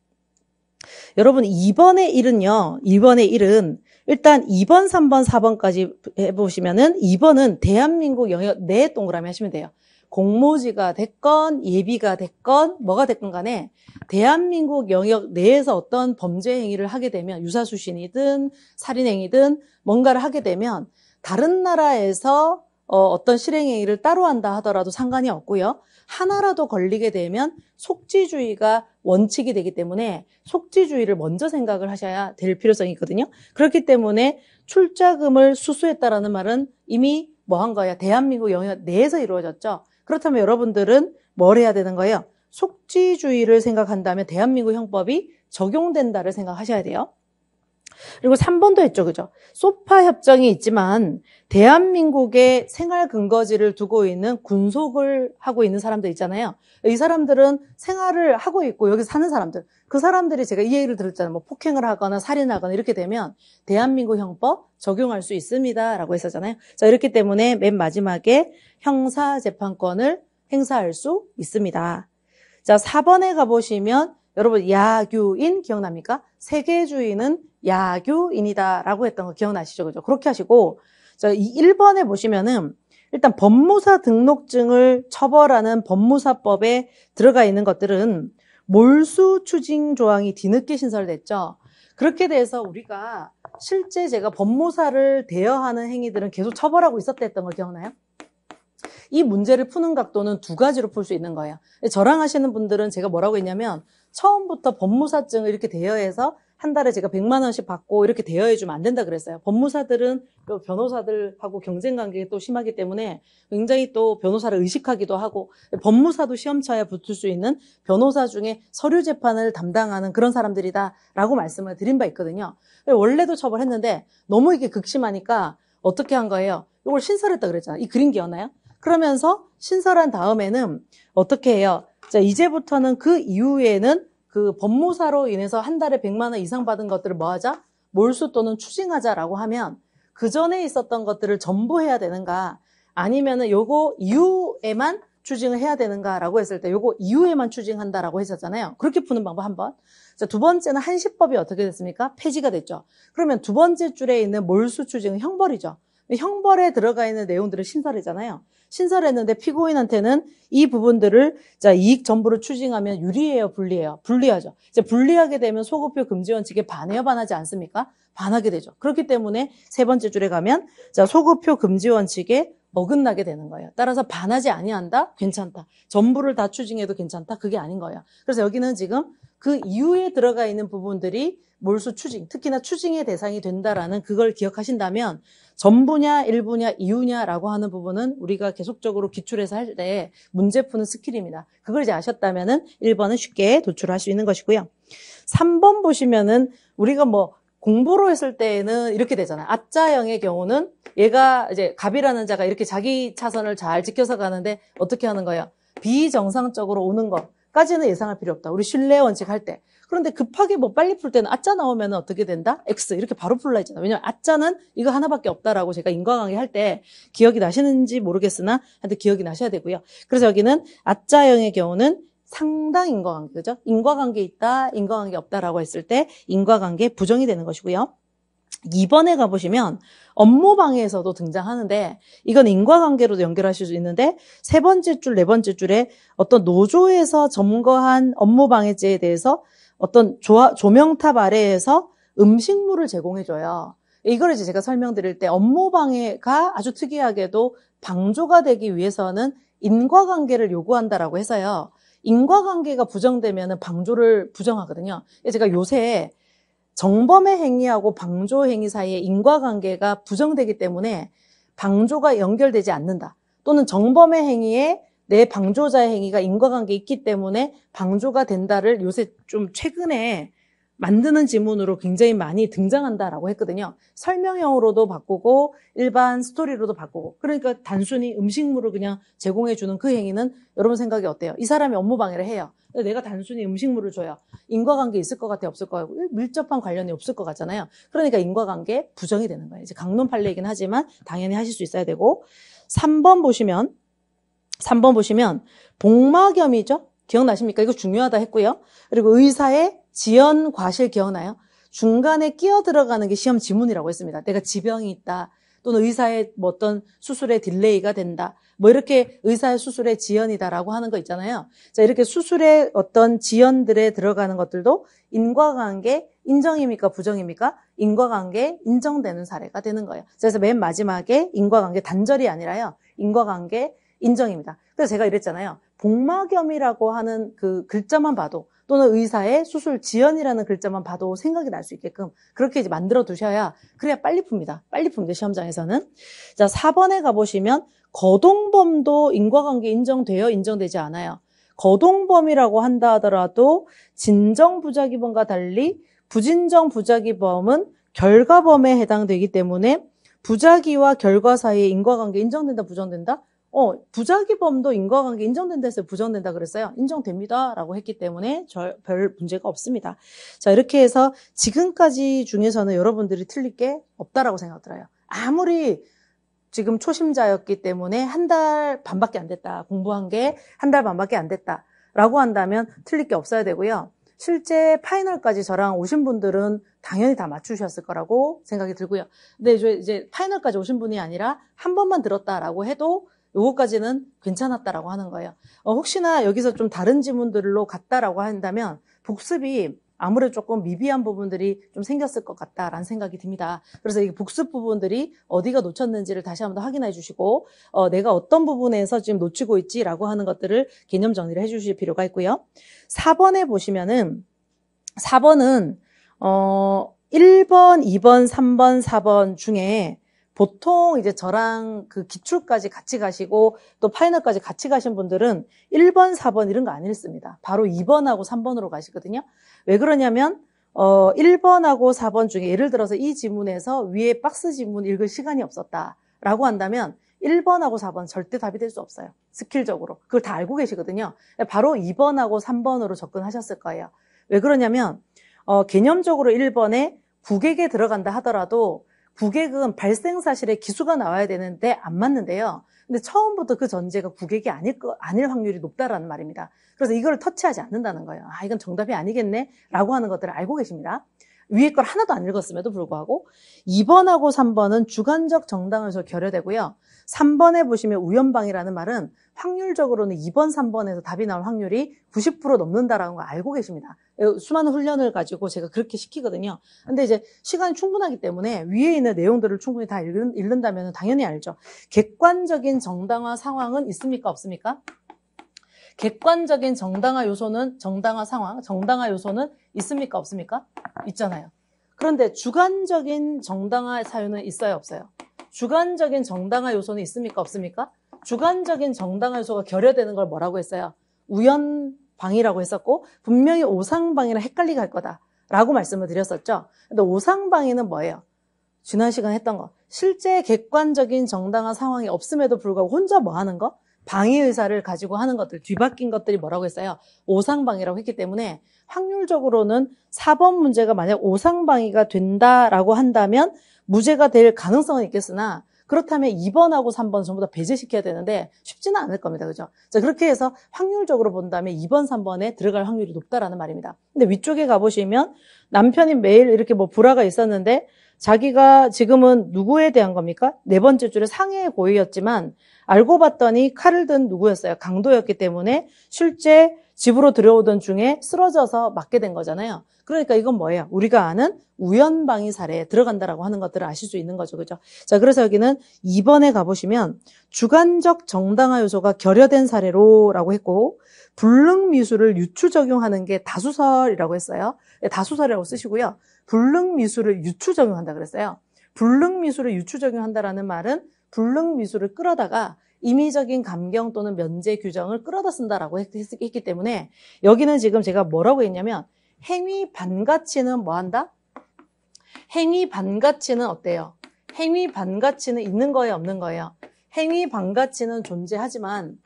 여러분 2번의 1은요2번의1은 일단 2번, 3번, 4번까지 해보시면은 2번은 대한민국 영역 내 동그라미 하시면 돼요. 공모지가 됐건 예비가 됐건 뭐가 됐건 간에 대한민국 영역 내에서 어떤 범죄 행위를 하게 되면 유사수신이든 살인행위든 뭔가를 하게 되면 다른 나라에서 어, 어떤 실행행위를 따로 한다 하더라도 상관이 없고요. 하나라도 걸리게 되면 속지주의가 원칙이 되기 때문에 속지주의를 먼저 생각을 하셔야 될 필요성이 있거든요. 그렇기 때문에 출자금을 수수했다라는 말은 이미 뭐 한 거야? 대한민국 영역 내에서 이루어졌죠. 그렇다면 여러분들은 뭘 해야 되는 거예요? 속지주의를 생각한다면 대한민국 형법이 적용된다를 생각하셔야 돼요. 그리고 3번도 했죠. 그죠? 소파 협정이 있지만 대한민국의 생활 근거지를 두고 있는 군속을 하고 있는 사람들 있잖아요. 이 사람들은 생활을 하고 있고 여기 사는 사람들. 그 사람들이 제가 이 얘기를 들었잖아요. 뭐 폭행을 하거나 살인하거나 이렇게 되면 대한민국 형법 적용할 수 있습니다라고 했었잖아요. 자, 이렇기 때문에 맨 마지막에 형사 재판권을 행사할 수 있습니다. 자, 4번에 가보시면 여러분 야규인 기억납니까? 세계주의는 야규인이다라고 했던 거 기억나시죠? 그죠? 그렇게 하시고 이 1번에 보시면은 일단 법무사 등록증을 처벌하는 법무사법에 들어가 있는 것들은 몰수 추징 조항이 뒤늦게 신설됐죠. 그렇게 돼서 우리가 실제 제가 법무사를 대여하는 행위들은 계속 처벌하고 있었댔던 걸 기억나요? 이 문제를 푸는 각도는 두 가지로 풀 수 있는 거예요. 저랑 하시는 분들은 제가 뭐라고 했냐면 처음부터 법무사증을 이렇게 대여해서 한 달에 제가 100만 원씩 받고 이렇게 대여해 주면 안 된다 그랬어요. 법무사들은 그 변호사들하고 경쟁 관계가 또 심하기 때문에 굉장히 또 변호사를 의식하기도 하고 법무사도 시험차에 붙을 수 있는 변호사 중에 서류 재판을 담당하는 그런 사람들이다라고 말씀을 드린 바 있거든요. 원래도 처벌했는데 너무 이게 극심하니까 어떻게 한 거예요? 이걸 신설했다 그랬잖아요. 이 그림 기억나요? 그러면서 신설한 다음에는 어떻게 해요? 자, 이제부터는 그 이후에는 그 법무사로 인해서 한 달에 100만 원 이상 받은 것들을 뭐하자? 몰수 또는 추징하자라고 하면 그 전에 있었던 것들을 전부 해야 되는가 아니면은 요거 이후에만 추징을 해야 되는가라고 했을 때 요거 이후에만 추징한다라고 했었잖아요. 그렇게 푸는 방법 한 번. 자, 두 번째는 한시법이 어떻게 됐습니까? 폐지가 됐죠. 그러면 두 번째 줄에 있는 몰수 추징은 형벌이죠. 형벌에 들어가 있는 내용들을 심사를잖아요. 신설했는데 피고인한테는 이 부분들을 자 이익 전부를 추징하면 유리해요, 불리해요? 불리하죠. 이제 불리하게 되면 소급표 금지 원칙에 반해요, 반하지 않습니까? 반하게 되죠. 그렇기 때문에 세 번째 줄에 가면 자 소급표 금지 원칙에 어긋나게 되는 거예요. 따라서 반하지 아니한다? 괜찮다. 전부를 다 추징해도 괜찮다? 그게 아닌 거예요. 그래서 여기는 지금 그 이후에 들어가 있는 부분들이 몰수 추징, 특히나 추징의 대상이 된다라는 그걸 기억하신다면 전부냐, 일부냐, 이유냐라고 하는 부분은 우리가 계속적으로 기출해서 할 때 문제 푸는 스킬입니다. 그걸 이제 아셨다면은 1번은 쉽게 도출할 수 있는 것이고요. 3번 보시면은 우리가 뭐 공부로 했을 때는 에 이렇게 되잖아요. 앞자형의 경우는 얘가 이제 갑이라는 자가 이렇게 자기 차선을 잘 지켜서 가는데 어떻게 하는 거예요? 비정상적으로 오는 거. 까지는 예상할 필요 없다. 우리 신뢰 원칙 할 때. 그런데 급하게 뭐 빨리 풀 때는 아짜 나오면 어떻게 된다? X 이렇게 바로 풀라 했잖아. 왜냐면 아짜는 이거 하나밖에 없다라고 제가 인과관계 할 때 기억이 나시는지 모르겠으나 하여튼 기억이 나셔야 되고요. 그래서 여기는 아짜형의 경우는 상당 인과관계죠. 인과관계 있다, 인과관계 없다라고 했을 때 인과관계 부정이 되는 것이고요. 2번에 가보시면 업무방해에서도 등장하는데 이건 인과관계로도 연결하실 수 있는데 세 번째 줄, 네 번째 줄에 어떤 노조에서 점거한 업무방해죄에 대해서 어떤 조, 조명탑 아래에서 음식물을 제공해줘요. 이걸 이제 제가 설명드릴 때 업무방해가 아주 특이하게도 방조가 되기 위해서는 인과관계를 요구한다라고 해서요. 인과관계가 부정되면 방조를 부정하거든요. 제가 요새 정범의 행위하고 방조 행위 사이의 인과관계가 부정되기 때문에 방조가 연결되지 않는다. 또는 정범의 행위에 내 방조자의 행위가 인과관계 있기 때문에 방조가 된다를 요새 좀 최근에 만드는 지문으로 굉장히 많이 등장한다라고 했거든요. 설명형으로도 바꾸고 일반 스토리로도 바꾸고 그러니까 단순히 음식물을 그냥 제공해 주는 그 행위는 여러분 생각이 어때요? 이 사람이 업무 방해를 해요. 내가 단순히 음식물을 줘요. 인과관계 있을 것 같아 없을 것 같고 밀접한 관련이 없을 것 같잖아요. 그러니까 인과관계 부정이 되는 거예요. 이제 강론 판례이긴 하지만 당연히 하실 수 있어야 되고 3번 보시면 3번 보시면 복막염이죠. 기억나십니까? 이거 중요하다 했고요. 그리고 의사의 지연 과실 기억나요? 중간에 끼어 들어가는 게 시험 지문이라고 했습니다. 내가 지병이 있다. 또는 의사의 뭐 어떤 수술의 딜레이가 된다. 뭐 이렇게 의사의 수술의 지연이다라고 하는 거 있잖아요. 자, 이렇게 수술의 어떤 지연들에 들어가는 것들도 인과관계 인정입니까? 부정입니까? 인과관계 인정되는 사례가 되는 거예요. 그래서 맨 마지막에 인과관계 단절이 아니라요. 인과관계 인정입니다. 그래서 제가 이랬잖아요. 복막염이라고 하는 그 글자만 봐도 또는 의사의 수술 지연이라는 글자만 봐도 생각이 날 수 있게끔 그렇게 이제 만들어 두셔야 그래야 빨리 풉니다. 빨리 풉니다. 시험장에서는. 자, 4번에 가보시면 거동범도 인과관계 인정되어 인정되지 않아요. 거동범이라고 한다 하더라도 진정 부작위범과 달리 부진정 부작위범은 결과범에 해당되기 때문에 부작위와 결과 사이의 인과관계 인정된다 부정된다 어, 부작위범도 인과관계 인정된 데서 부정된다 그랬어요. 인정됩니다. 라고 했기 때문에 절, 별 문제가 없습니다. 자, 이렇게 해서 지금까지 중에서는 여러분들이 틀릴 게 없다라고 생각 들어요. 아무리 지금 초심자였기 때문에 한 달 반밖에 안 됐다. 공부한 게 한 달 반밖에 안 됐다. 라고 한다면 틀릴 게 없어야 되고요. 실제 파이널까지 저랑 오신 분들은 당연히 다 맞추셨을 거라고 생각이 들고요. 근데 이제 파이널까지 오신 분이 아니라 한 번만 들었다라고 해도 요거까지는 괜찮았다라고 하는 거예요. 어, 혹시나 여기서 좀 다른 지문들로 갔다라고 한다면 복습이 아무래도 조금 미비한 부분들이 좀 생겼을 것 같다라는 생각이 듭니다. 그래서 이 복습 부분들이 어디가 놓쳤는지를 다시 한번 더 확인해 주시고 어, 내가 어떤 부분에서 지금 놓치고 있지라고 하는 것들을 개념 정리를 해 주실 필요가 있고요. 4번에 보시면은 4번은 어 1번, 2번, 3번, 4번 중에 보통 이제 저랑 그 기출까지 같이 가시고 또 파이널까지 같이 가신 분들은 1번, 4번 이런 거 안 읽습니다. 바로 2번하고 3번으로 가시거든요. 왜 그러냐면 어 1번하고 4번 중에 예를 들어서 이 지문에서 위에 박스 지문 읽을 시간이 없었다라고 한다면 1번하고 4번 절대 답이 될 수 없어요. 스킬적으로. 그걸 다 알고 계시거든요. 바로 2번하고 3번으로 접근하셨을 거예요. 왜 그러냐면, 어, 개념적으로 1번에 국액에 들어간다 하더라도 국액은 발생 사실에 기수가 나와야 되는데 안 맞는데요. 근데 처음부터 그 전제가 국액이 아닐, 거, 아닐 확률이 높다라는 말입니다. 그래서 이걸 터치하지 않는다는 거예요. 아, 이건 정답이 아니겠네? 라고 하는 것들을 알고 계십니다. 위에 걸 하나도 안 읽었음에도 불구하고 2번하고 3번은 주관적 정당에서 결여되고요. 3번에 보시면 우연방이라는 말은 확률적으로는 2번, 3번에서 답이 나올 확률이 90% 넘는다라는 걸 알고 계십니다. 예, 수많은 훈련을 가지고 제가 그렇게 시키거든요. 근데 이제 시간이 충분하기 때문에 위에 있는 내용들을 충분히 다 읽는, 읽는다면 당연히 알죠. 객관적인 정당화 상황은 있습니까? 없습니까? 객관적인 정당화 요소는 정당화 상황, 정당화 요소는 있습니까? 없습니까? 있잖아요. 그런데 주관적인 정당화 사유는 있어요? 없어요? 주관적인 정당화 요소는 있습니까? 없습니까? 주관적인 정당화 요소가 결여되는 걸 뭐라고 했어요? 우연 방이라고 했었고 분명히 오상방이랑 헷갈리게 할 거다라고 말씀을 드렸었죠. 근데 오상방이는 뭐예요? 지난 시간 에 했던 거. 실제 객관적인 정당한 상황이 없음에도 불구하고 혼자 뭐 하는 거? 방위 의사를 가지고 하는 것들, 뒤바뀐 것들이 뭐라고 했어요? 오상방위라고 했기 때문에 확률적으로는 4번 문제가 만약 오상방위가 된다라고 한다면 무죄가 될 가능성은 있겠으나 그렇다면 2번하고 3번 전부 다 배제시켜야 되는데 쉽지는 않을 겁니다. 그죠? 자, 그렇게 해서 확률적으로 본다면 2번, 3번에 들어갈 확률이 높다라는 말입니다. 근데 위쪽에 가보시면 남편이 매일 이렇게 뭐 불화가 있었는데 자기가 지금은 누구에 대한 겁니까? 네 번째 줄에 상해의 고의였지만 알고 봤더니 칼을 든 누구였어요? 강도였기 때문에 실제 집으로 들어오던 중에 쓰러져서 맞게 된 거잖아요. 그러니까 이건 뭐예요? 우리가 아는 우연방위 사례에 들어간다라고 하는 것들을 아실 수 있는 거죠. 그죠? 자, 그래서 여기는 2번에 가보시면 주관적 정당화 요소가 결여된 사례로라고 했고 불능미술을 유추 적용하는 게 다수설이라고 했어요. 예, 다수설이라고 쓰시고요. 불능미술을 유추 적용한다 그랬어요. 불능미술을 유추 적용한다라는 말은 불능미술을 끌어다가 임의적인 감경 또는 면제 규정을 끌어다 쓴다라고 했, 기 때문에 여기는 지금 제가 뭐라고 했냐면 행위 반가치는 뭐한다? 행위 반가치는 어때요? 행위 반가치는 있는 거예요, 없는 거예요? 행위 반가치는 존재하지만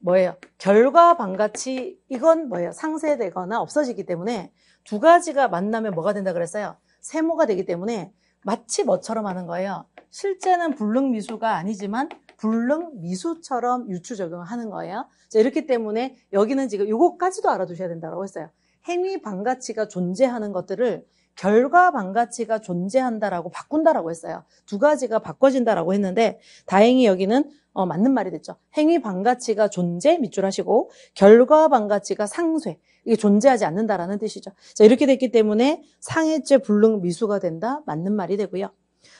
뭐예요? 결과 반가치 이건 뭐예요? 상쇄되거나 없어지기 때문에 두 가지가 만나면 뭐가 된다 그랬어요? 세모가 되기 때문에 마치 뭐처럼 하는 거예요. 실제는 불능 미수가 아니지만 불능 미수처럼 유추 적용을 하는 거예요. 자, 이렇기 때문에 여기는 지금 요거까지도 알아두셔야 된다고 했어요. 행위 반가치가 존재하는 것들을 결과 반가치가 존재한다라고 바꾼다라고 했어요. 두 가지가 바꿔진다라고 했는데 다행히 여기는 어, 맞는 말이 됐죠. 행위 반가치가 존재 밑줄 하시고 결과 반가치가 상쇄 이게 존재하지 않는다라는 뜻이죠. 자 이렇게 됐기 때문에 상해죄 불능 미수가 된다 맞는 말이 되고요.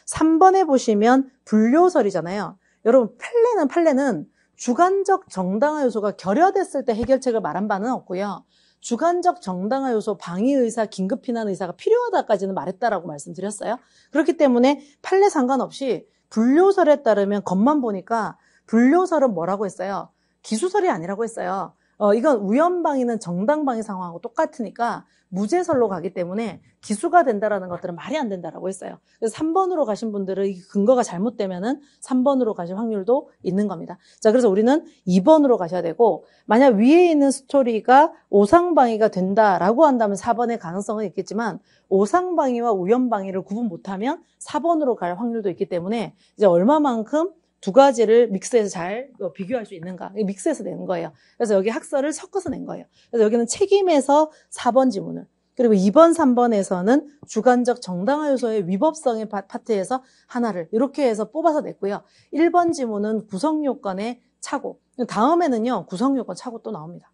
3번에 보시면 불료설이잖아요. 여러분 판례는 판례는 주관적 정당화 요소가 결여됐을 때 해결책을 말한 바는 없고요. 주관적 정당화 요소 방위 의사 긴급 피난 의사가 필요하다까지는 말했다라고 말씀드렸어요. 그렇기 때문에 판례 상관없이 불료설에 따르면 겉만 보니까 불료설은 뭐라고 했어요? 기수설이 아니라고 했어요. 어, 이건 우연방위는 정당방위 상황하고 똑같으니까 무제설로 가기 때문에 기수가 된다라는 것들은 말이 안 된다라고 했어요. 그래서 3번으로 가신 분들은 근거가 잘못되면은 3번으로 가실 확률도 있는 겁니다. 자, 그래서 우리는 2번으로 가셔야 되고 만약 위에 있는 스토리가 오상방위가 된다라고 한다면 4번의 가능성은 있겠지만 오상방위와 우연방위를 구분 못하면 4번으로 갈 확률도 있기 때문에 이제 얼마만큼 두 가지를 믹스해서 잘 어, 비교할 수 있는가. 믹스해서 낸 거예요. 그래서 여기 학설을 섞어서 낸 거예요. 그래서 여기는 책임에서 4번 지문을. 그리고 2번, 3번에서는 주관적 정당화 요소의 위법성의 파트에서 하나를 이렇게 해서 뽑아서 냈고요. 1번 지문은 구성요건의 차고. 다음에는요, 구성요건 차고 또 나옵니다.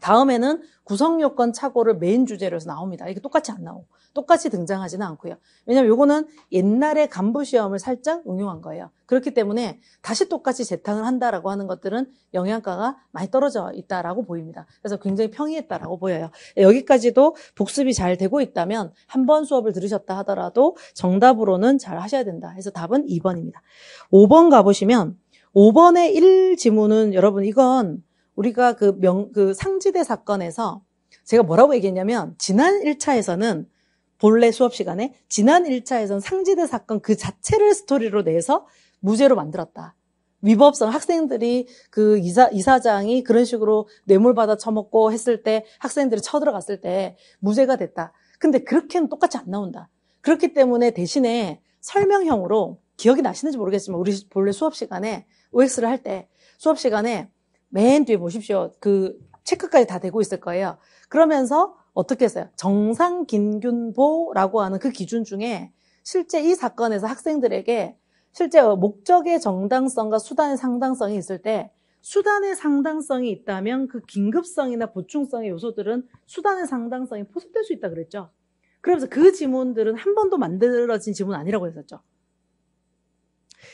다음에는 구성 요건 착오를 메인 주제로 해서 나옵니다. 이게 똑같이 안 나오고 똑같이 등장하지는 않고요. 왜냐하면 이거는 옛날에 간부 시험을 살짝 응용한 거예요. 그렇기 때문에 다시 똑같이 재탕을 한다라고 하는 것들은 영양가가 많이 떨어져 있다라고 보입니다. 그래서 굉장히 평이했다라고 보여요. 여기까지도 복습이 잘 되고 있다면 한 번 수업을 들으셨다 하더라도 정답으로는 잘 하셔야 된다. 해서 답은 2번입니다. 5번 가보시면 5번의 1 지문은 여러분 이건 우리가 그 명, 그 상지대 사건에서 제가 뭐라고 얘기했냐면, 지난 1차에서는 본래 수업 시간에 지난 1차에서는 상지대 사건 그 자체를 스토리로 내서 무죄로 만들었다. 위법성 학생들이 그 이사 이사장이 그런 식으로 뇌물 받아 처먹고 했을 때 학생들이 쳐들어갔을 때 무죄가 됐다. 근데 그렇게는 똑같이 안 나온다. 그렇기 때문에 대신에 설명형으로 기억이 나시는지 모르겠지만 우리 본래 수업 시간에 OX를 할 때 수업 시간에 맨 뒤에 보십시오. 그 체크까지 다 되고 있을 거예요. 그러면서 어떻게 했어요? 정상 긴균보라고 하는 그 기준 중에 실제 이 사건에서 학생들에게 실제 목적의 정당성과 수단의 상당성이 있을 때 수단의 상당성이 있다면 그 긴급성이나 보충성의 요소들은 수단의 상당성이 포섭될 수 있다 그랬죠. 그러면서 그 지문들은 한 번도 만들어진 지문 아니라고 했었죠.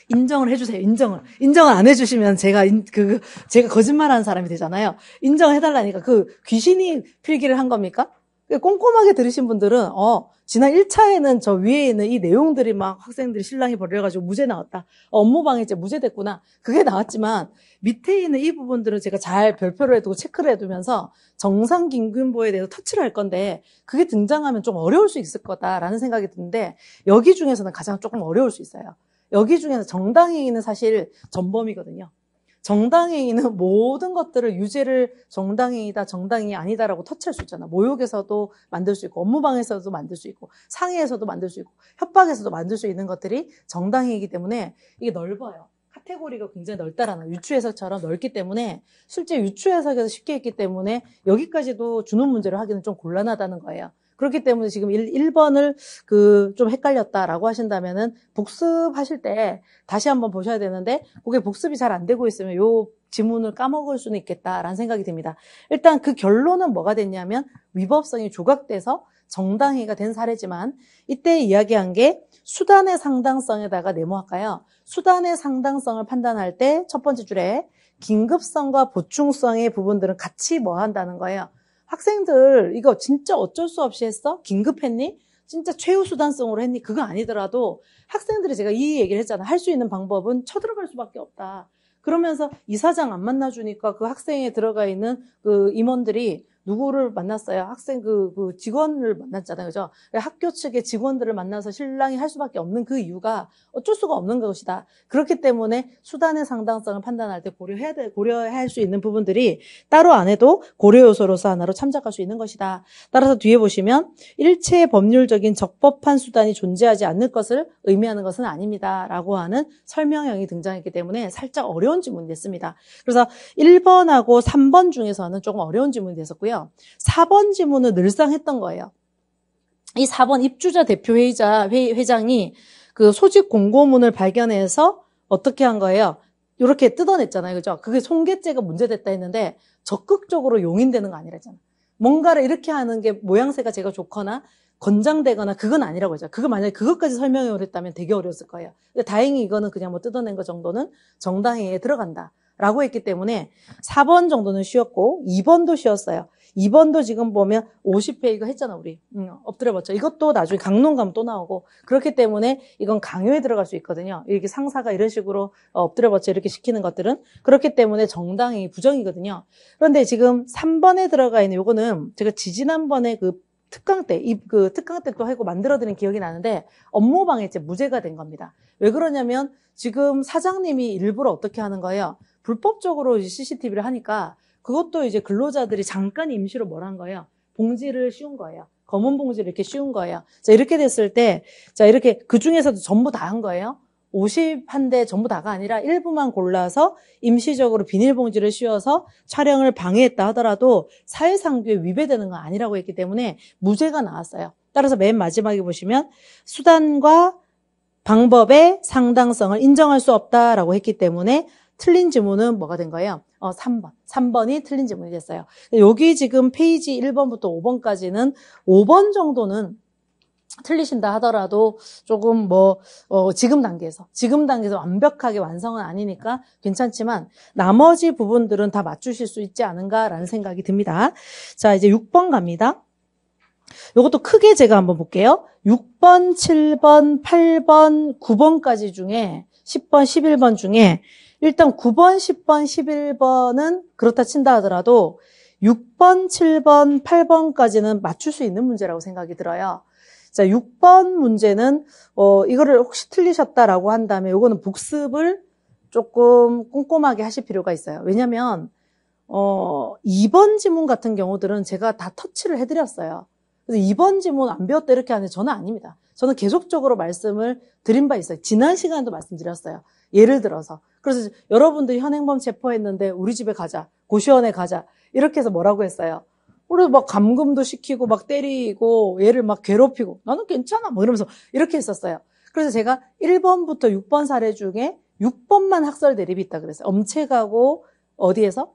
인정을 해주세요. 인정을. 인정을 안 해주시면 제가, 인, 그, 그, 제가 거짓말하는 사람이 되잖아요. 인정을 해달라니까. 그 귀신이 필기를 한 겁니까? 꼼꼼하게 들으신 분들은, 어, 지난 1차에는 저 위에 있는 이 내용들이 막 학생들이 신랑이 버려가지고 무죄 나왔다. 어, 업무방해죄 무죄 됐구나. 그게 나왔지만 밑에 있는 이 부분들은 제가 잘 별표를 해두고 체크를 해두면서 정상 긴급보에 대해서 터치를 할 건데 그게 등장하면 좀 어려울 수 있을 거다라는 생각이 드는데 여기 중에서는 가장 조금 어려울 수 있어요. 여기 중에서 정당행위는 사실 전범이거든요. 정당행위는 모든 것들을 유죄를 정당행위다, 정당행위 아니다라고 터치할 수 있잖아. 모욕에서도 만들 수 있고, 업무방에서도 만들 수 있고, 상해에서도 만들 수 있고, 협박에서도 만들 수 있는 것들이 정당행위이기 때문에 이게 넓어요. 카테고리가 굉장히 넓다라는 유추해석처럼 넓기 때문에 실제 유추해석에서 쉽게 했기 때문에 여기까지도 주는 문제를 하기는 좀 곤란하다는 거예요. 그렇기 때문에 지금 1, 번을 그 좀 헷갈렸다라고 하신다면은 복습하실 때 다시 한번 보셔야 되는데 그게 복습이 잘 안 되고 있으면 요 지문을 까먹을 수는 있겠다라는 생각이 듭니다. 일단 그 결론은 뭐가 됐냐면 위법성이 조각돼서 정당위가된 사례지만 이때 이야기한 게 수단의 상당성에다가 네모할까요? 수단의 상당성을 판단할 때 첫 번째 줄에 긴급성과 보충성의 부분들은 같이 뭐 한다는 거예요. 학생들 이거 진짜 어쩔 수 없이 했어? 긴급했니? 진짜 최후 수단성으로 했니? 그거 아니더라도 학생들이 제가 이 얘기를 했잖아. 할 수 있는 방법은 쳐들어갈 수밖에 없다. 그러면서 이사장 안 만나주니까 그 학생에 들어가 있는 그 임원들이 누구를 만났어요? 학생 그, 그 직원을 만났잖아요. 그죠? 그러니까 학교 측의 직원들을 만나서 신랑이 할 수밖에 없는 그 이유가 어쩔 수가 없는 것이다. 그렇기 때문에 수단의 상당성을 판단할 때 고려해야 돼, 고려할수 있는 부분들이 따로 안 해도 고려 요소로서 하나로 참작할 수 있는 것이다. 따라서 뒤에 보시면 일체의 법률적인 적법한 수단이 존재하지 않는 것을 의미하는 것은 아닙니다. 라고 하는 설명형이 등장했기 때문에 살짝 어려운 질문이 됐습니다. 그래서 1번하고 3번 중에서는 조금 어려운 질문이 됐었고요. 거예요. 4번 지문을 늘상 했던 거예요. 이 4번 입주자 대표회의자 회, 회장이 그 소집 공고문을 발견해서 어떻게 한 거예요? 이렇게 뜯어냈잖아요. 그죠? 그게 송개죄가 문제됐다 했는데 적극적으로 용인되는 거 아니라잖아요. 뭔가를 이렇게 하는 게 모양새가 제가 좋거나 권장되거나 그건 아니라고 했죠. 그거 만약에 그것까지 설명을 했다면 되게 어려웠을 거예요. 근데 다행히 이거는 그냥 뭐 뜯어낸 것 정도는 정당에 들어간다. 라고 했기 때문에 4번 정도는 쉬었고 2번도 쉬었어요. 2번도 지금 보면 50회 이거 했잖아 우리 음, 엎드려봤죠. 이것도 나중에 강론 감또 나오고 그렇기 때문에 이건 강요에 들어갈 수 있거든요. 이렇게 상사가 이런 식으로 어, 엎드려봤죠 이렇게 시키는 것들은 그렇기 때문에 정당이 부정이거든요. 그런데 지금 3번에 들어가 있는 요거는 제가 지지난번에 그 특강 때, 그 특강 때또 하고 만들어드린 기억이 나는데 업무방해죄 무죄가 된 겁니다. 왜 그러냐면 지금 사장님이 일부러 어떻게 하는 거예요? 불법적으로 CCTV를 하니까 그것도 이제 근로자들이 잠깐 임시로 뭘 한 거예요? 봉지를 씌운 거예요. 검은 봉지를 이렇게 씌운 거예요. 자, 이렇게 됐을 때, 자, 이렇게 그 중에서도 전부 다 한 거예요. 50 한 대 전부 다가 아니라 일부만 골라서 임시적으로 비닐봉지를 씌워서 촬영을 방해했다 하더라도 사회상규에 위배되는 건 아니라고 했기 때문에 무죄가 나왔어요. 따라서 맨 마지막에 보시면 수단과 방법의 상당성을 인정할 수 없다라고 했기 때문에 틀린 지문은 뭐가 된 거예요? 어, 3번. 3번이 틀린 지문이 됐어요. 여기 지금 페이지 1번부터 5번까지는 5번 정도는 틀리신다 하더라도 조금 뭐, 어, 지금 단계에서, 지금 단계에서 완벽하게 완성은 아니니까 괜찮지만 나머지 부분들은 다 맞추실 수 있지 않은가라는 생각이 듭니다. 자, 이제 6번 갑니다. 이것도 크게 제가 한번 볼게요. 6번, 7번, 8번, 9번까지 중에 10번, 11번 중에 일단 9번, 10번, 11번은 그렇다 친다 하더라도 6번, 7번, 8번까지는 맞출 수 있는 문제라고 생각이 들어요. 자, 6번 문제는 어, 이거를 혹시 틀리셨다라고 한다면 이거는 복습을 조금 꼼꼼하게 하실 필요가 있어요. 왜냐면 어, 2번 지문 같은 경우들은 제가 다 터치를 해드렸어요. 그래서 2번 지문 안 배웠다 이렇게 하는 데 저는 아닙니다. 저는 계속적으로 말씀을 드린 바 있어요. 지난 시간에도 말씀드렸어요. 예를 들어서 그래서 여러분들이 현행범 체포했는데 우리 집에 가자. 고시원에 가자. 이렇게 해서 뭐라고 했어요? 우리 막 감금도 시키고 막 때리고 얘를 막 괴롭히고 나는 괜찮아 뭐 이러면서 이렇게 했었어요. 그래서 제가 1번부터 6번 사례 중에 6번만 학설 대립이 있다 그랬어요. 엄책하고 어디에서?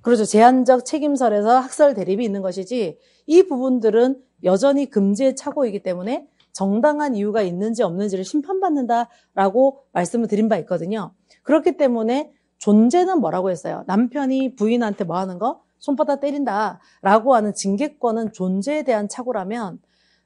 그렇죠. 제한적 책임설에서 학설 대립이 있는 것이지 이 부분들은 여전히 금지의 착오이기 때문에 정당한 이유가 있는지 없는지를 심판받는다라고 말씀을 드린 바 있거든요. 그렇기 때문에 존재는 뭐라고 했어요? 남편이 부인한테 뭐 하는 거? 손바닥 때린다. 라고 하는 징계권은 존재에 대한 착오라면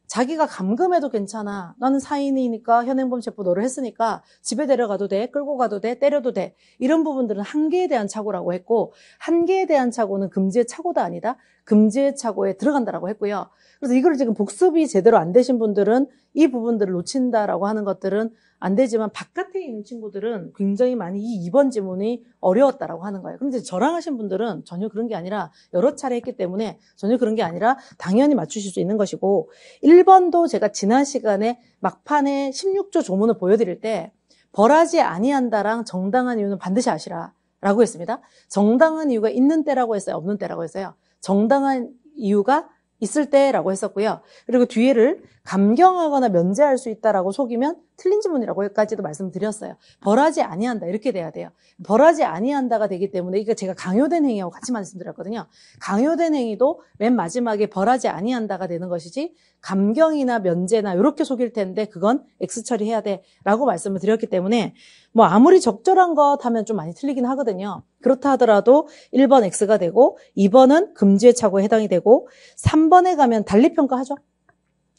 자기가 감금해도 괜찮아. 나는 사인이니까 현행범 체포 너를 했으니까 집에 데려가도 돼. 끌고 가도 돼. 때려도 돼. 이런 부분들은 한계에 대한 착오라고 했고 한계에 대한 착오는 금지의 착오도 아니다. 금지의 착오에 들어간다라고 했고요. 그래서 이걸 지금 복습이 제대로 안 되신 분들은 이 부분들을 놓친다라고 하는 것들은 안 되지만 바깥에 있는 친구들은 굉장히 많이 이 2번 지문이 어려웠다라고 하는 거예요. 그런데 저랑 하신 분들은 전혀 그런 게 아니라 여러 차례 했기 때문에 전혀 그런 게 아니라 당연히 맞추실 수 있는 것이고 1번도 제가 지난 시간에 막판에 16조 조문을 보여드릴 때 벌하지 아니한다랑 정당한 이유는 반드시 아시라 라고 했습니다. 정당한 이유가 있는 때라고 했어요. 없는 때라고 했어요. 정당한 이유가 있을 때라고 했었고요. 그리고 뒤에를 감경하거나 면제할 수 있다라고 속이면 틀린 지문이라고까지도 말씀드렸어요. 벌하지 아니한다 이렇게 돼야 돼요. 벌하지 아니한다가 되기 때문에 이거 제가 강요된 행위하고 같이 말씀드렸거든요. 강요된 행위도 맨 마지막에 벌하지 아니한다가 되는 것이지 감경이나 면제나 이렇게 속일 텐데 그건 X 처리해야 돼라고 말씀을 드렸기 때문에 뭐 아무리 적절한 것 하면 좀 많이 틀리긴 하거든요. 그렇다 하더라도 1번 X가 되고 2번은 금지의 착오에 해당이 되고 3번에 가면 달리평가하죠.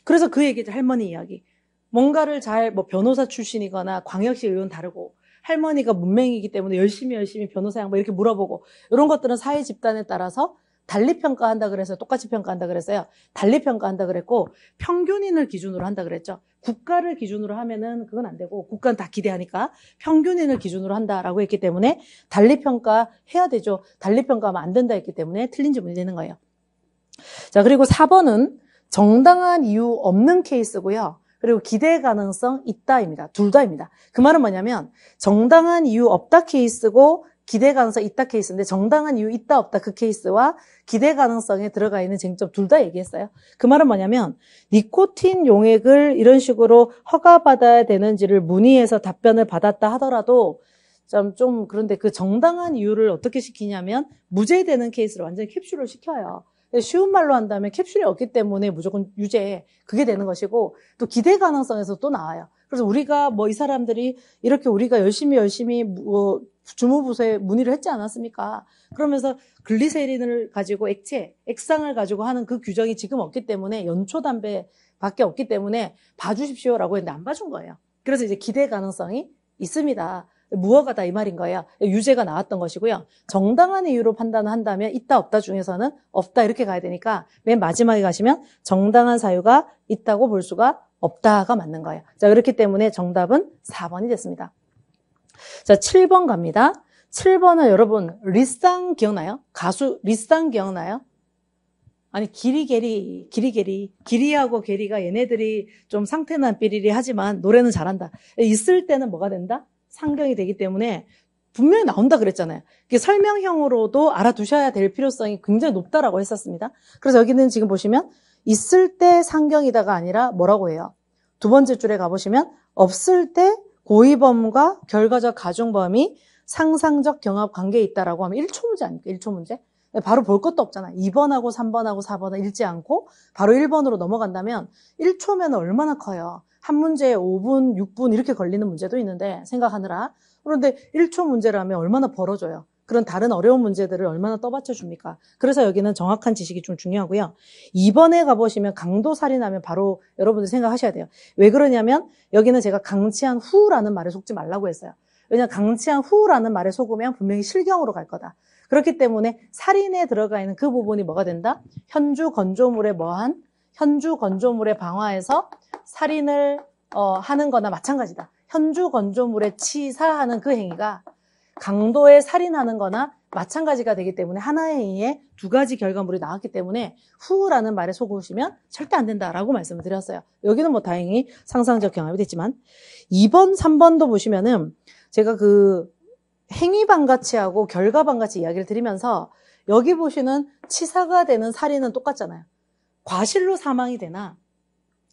그래서 그 얘기죠. 할머니 이야기. 뭔가를 잘 뭐 변호사 출신이거나 광역시 의원 다르고 할머니가 문맹이기 때문에 열심히 열심히 변호사 양반 뭐 이렇게 물어보고 이런 것들은 사회 집단에 따라서 달리 평가한다 그래서 똑같이 평가한다 그랬어요. 달리 평가한다 그랬고 평균인을 기준으로 한다 그랬죠. 국가를 기준으로 하면은 그건 안 되고 국가는 다 기대하니까 평균인을 기준으로 한다라고 했기 때문에 달리 평가해야 되죠. 달리 평가하면 안 된다 했기 때문에 틀린 지문이 되는 거예요. 자, 그리고 4번은 정당한 이유 없는 케이스고요. 그리고 기대 가능성 있다입니다. 둘 다입니다. 그 말은 뭐냐면 정당한 이유 없다 케이스고 기대 가능성 있다 케이스인데 정당한 이유 있다 없다 그 케이스와 기대 가능성에 들어가 있는 쟁점 둘 다 얘기했어요. 그 말은 뭐냐면 니코틴 용액을 이런 식으로 허가받아야 되는지를 문의해서 답변을 받았다 하더라도 좀, 좀 그런데 그 정당한 이유를 어떻게 시키냐면 무죄되는 케이스를 완전히 캡슐을 시켜요. 쉬운 말로 한다면 캡슐이 없기 때문에 무조건 유죄 그게 되는 것이고 또 기대 가능성에서 또 나와요. 그래서 우리가 뭐 이 사람들이 이렇게 우리가 열심히 열심히 뭐 주무부서에 문의를 했지 않았습니까? 그러면서 글리세린을 가지고 액체, 액상을 가지고 하는 그 규정이 지금 없기 때문에 연초 담배밖에 없기 때문에 봐주십시오라고 했는데 안 봐준 거예요. 그래서 이제 기대 가능성이 있습니다. 무허가다 이 말인 거예요. 유죄가 나왔던 것이고요. 정당한 이유로 판단을 한다면 있다 없다 중에서는 없다 이렇게 가야 되니까 맨 마지막에 가시면 정당한 사유가 있다고 볼 수가 없다가 맞는 거예요. 자, 그렇기 때문에 정답은 4번이 됐습니다. 자, 7번 갑니다. 7번은 여러분 리쌍 기억나요? 가수 리쌍 기억나요? 아니 기리게리 기리게리 기리하고 게리가 얘네들이 좀 상태난 삐리리 하지만 노래는 잘한다. 있을 때는 뭐가 된다? 상경이 되기 때문에 분명히 나온다 그랬잖아요. 이게 설명형으로도 알아두셔야 될 필요성이 굉장히 높다라고 했었습니다. 그래서 여기는 지금 보시면 있을 때 상경이다가 아니라 뭐라고 해요? 두 번째 줄에 가보시면 없을 때 고의범과 결과적 가중범이 상상적 경합 관계에 있다라고 하면 1초 문제 아닙니까? 1초 문제? 네, 바로 볼 것도 없잖아. 2번하고 3번하고 4번은 읽지 않고 바로 1번으로 넘어간다면 1초면 얼마나 커요. 한 문제에 5분, 6분 이렇게 걸리는 문제도 있는데 생각하느라. 그런데 1초 문제라면 얼마나 벌어져요. 그런 다른 어려운 문제들을 얼마나 떠받쳐 줍니까? 그래서 여기는 정확한 지식이 좀 중요하고요. 이번에 가보시면 강도 살인하면 바로 여러분들 생각하셔야 돼요. 왜 그러냐면 여기는 제가 강치한 후라는 말을 속지 말라고 했어요. 왜냐하면 강치한 후라는 말에 속으면 분명히 실경으로 갈 거다. 그렇기 때문에 살인에 들어가 있는 그 부분이 뭐가 된다? 현주 건조물의 뭐한? 현주 건조물의 방화에서 살인을 어, 하는 거나 마찬가지다. 현주 건조물에 치사하는 그 행위가 강도에 살인하는 거나 마찬가지가 되기 때문에 하나에 의해 두 가지 결과물이 나왔기 때문에 후라는 말에 속으시면 절대 안 된다라고 말씀을 드렸어요. 여기는 뭐 다행히 상상적 경험이 됐지만 2번, 3번도 보시면은 제가 그 행위반 가치하고 결과반 가치 이야기를 드리면서 여기 보시는 치사가 되는 살인은 똑같잖아요. 과실로 사망이 되나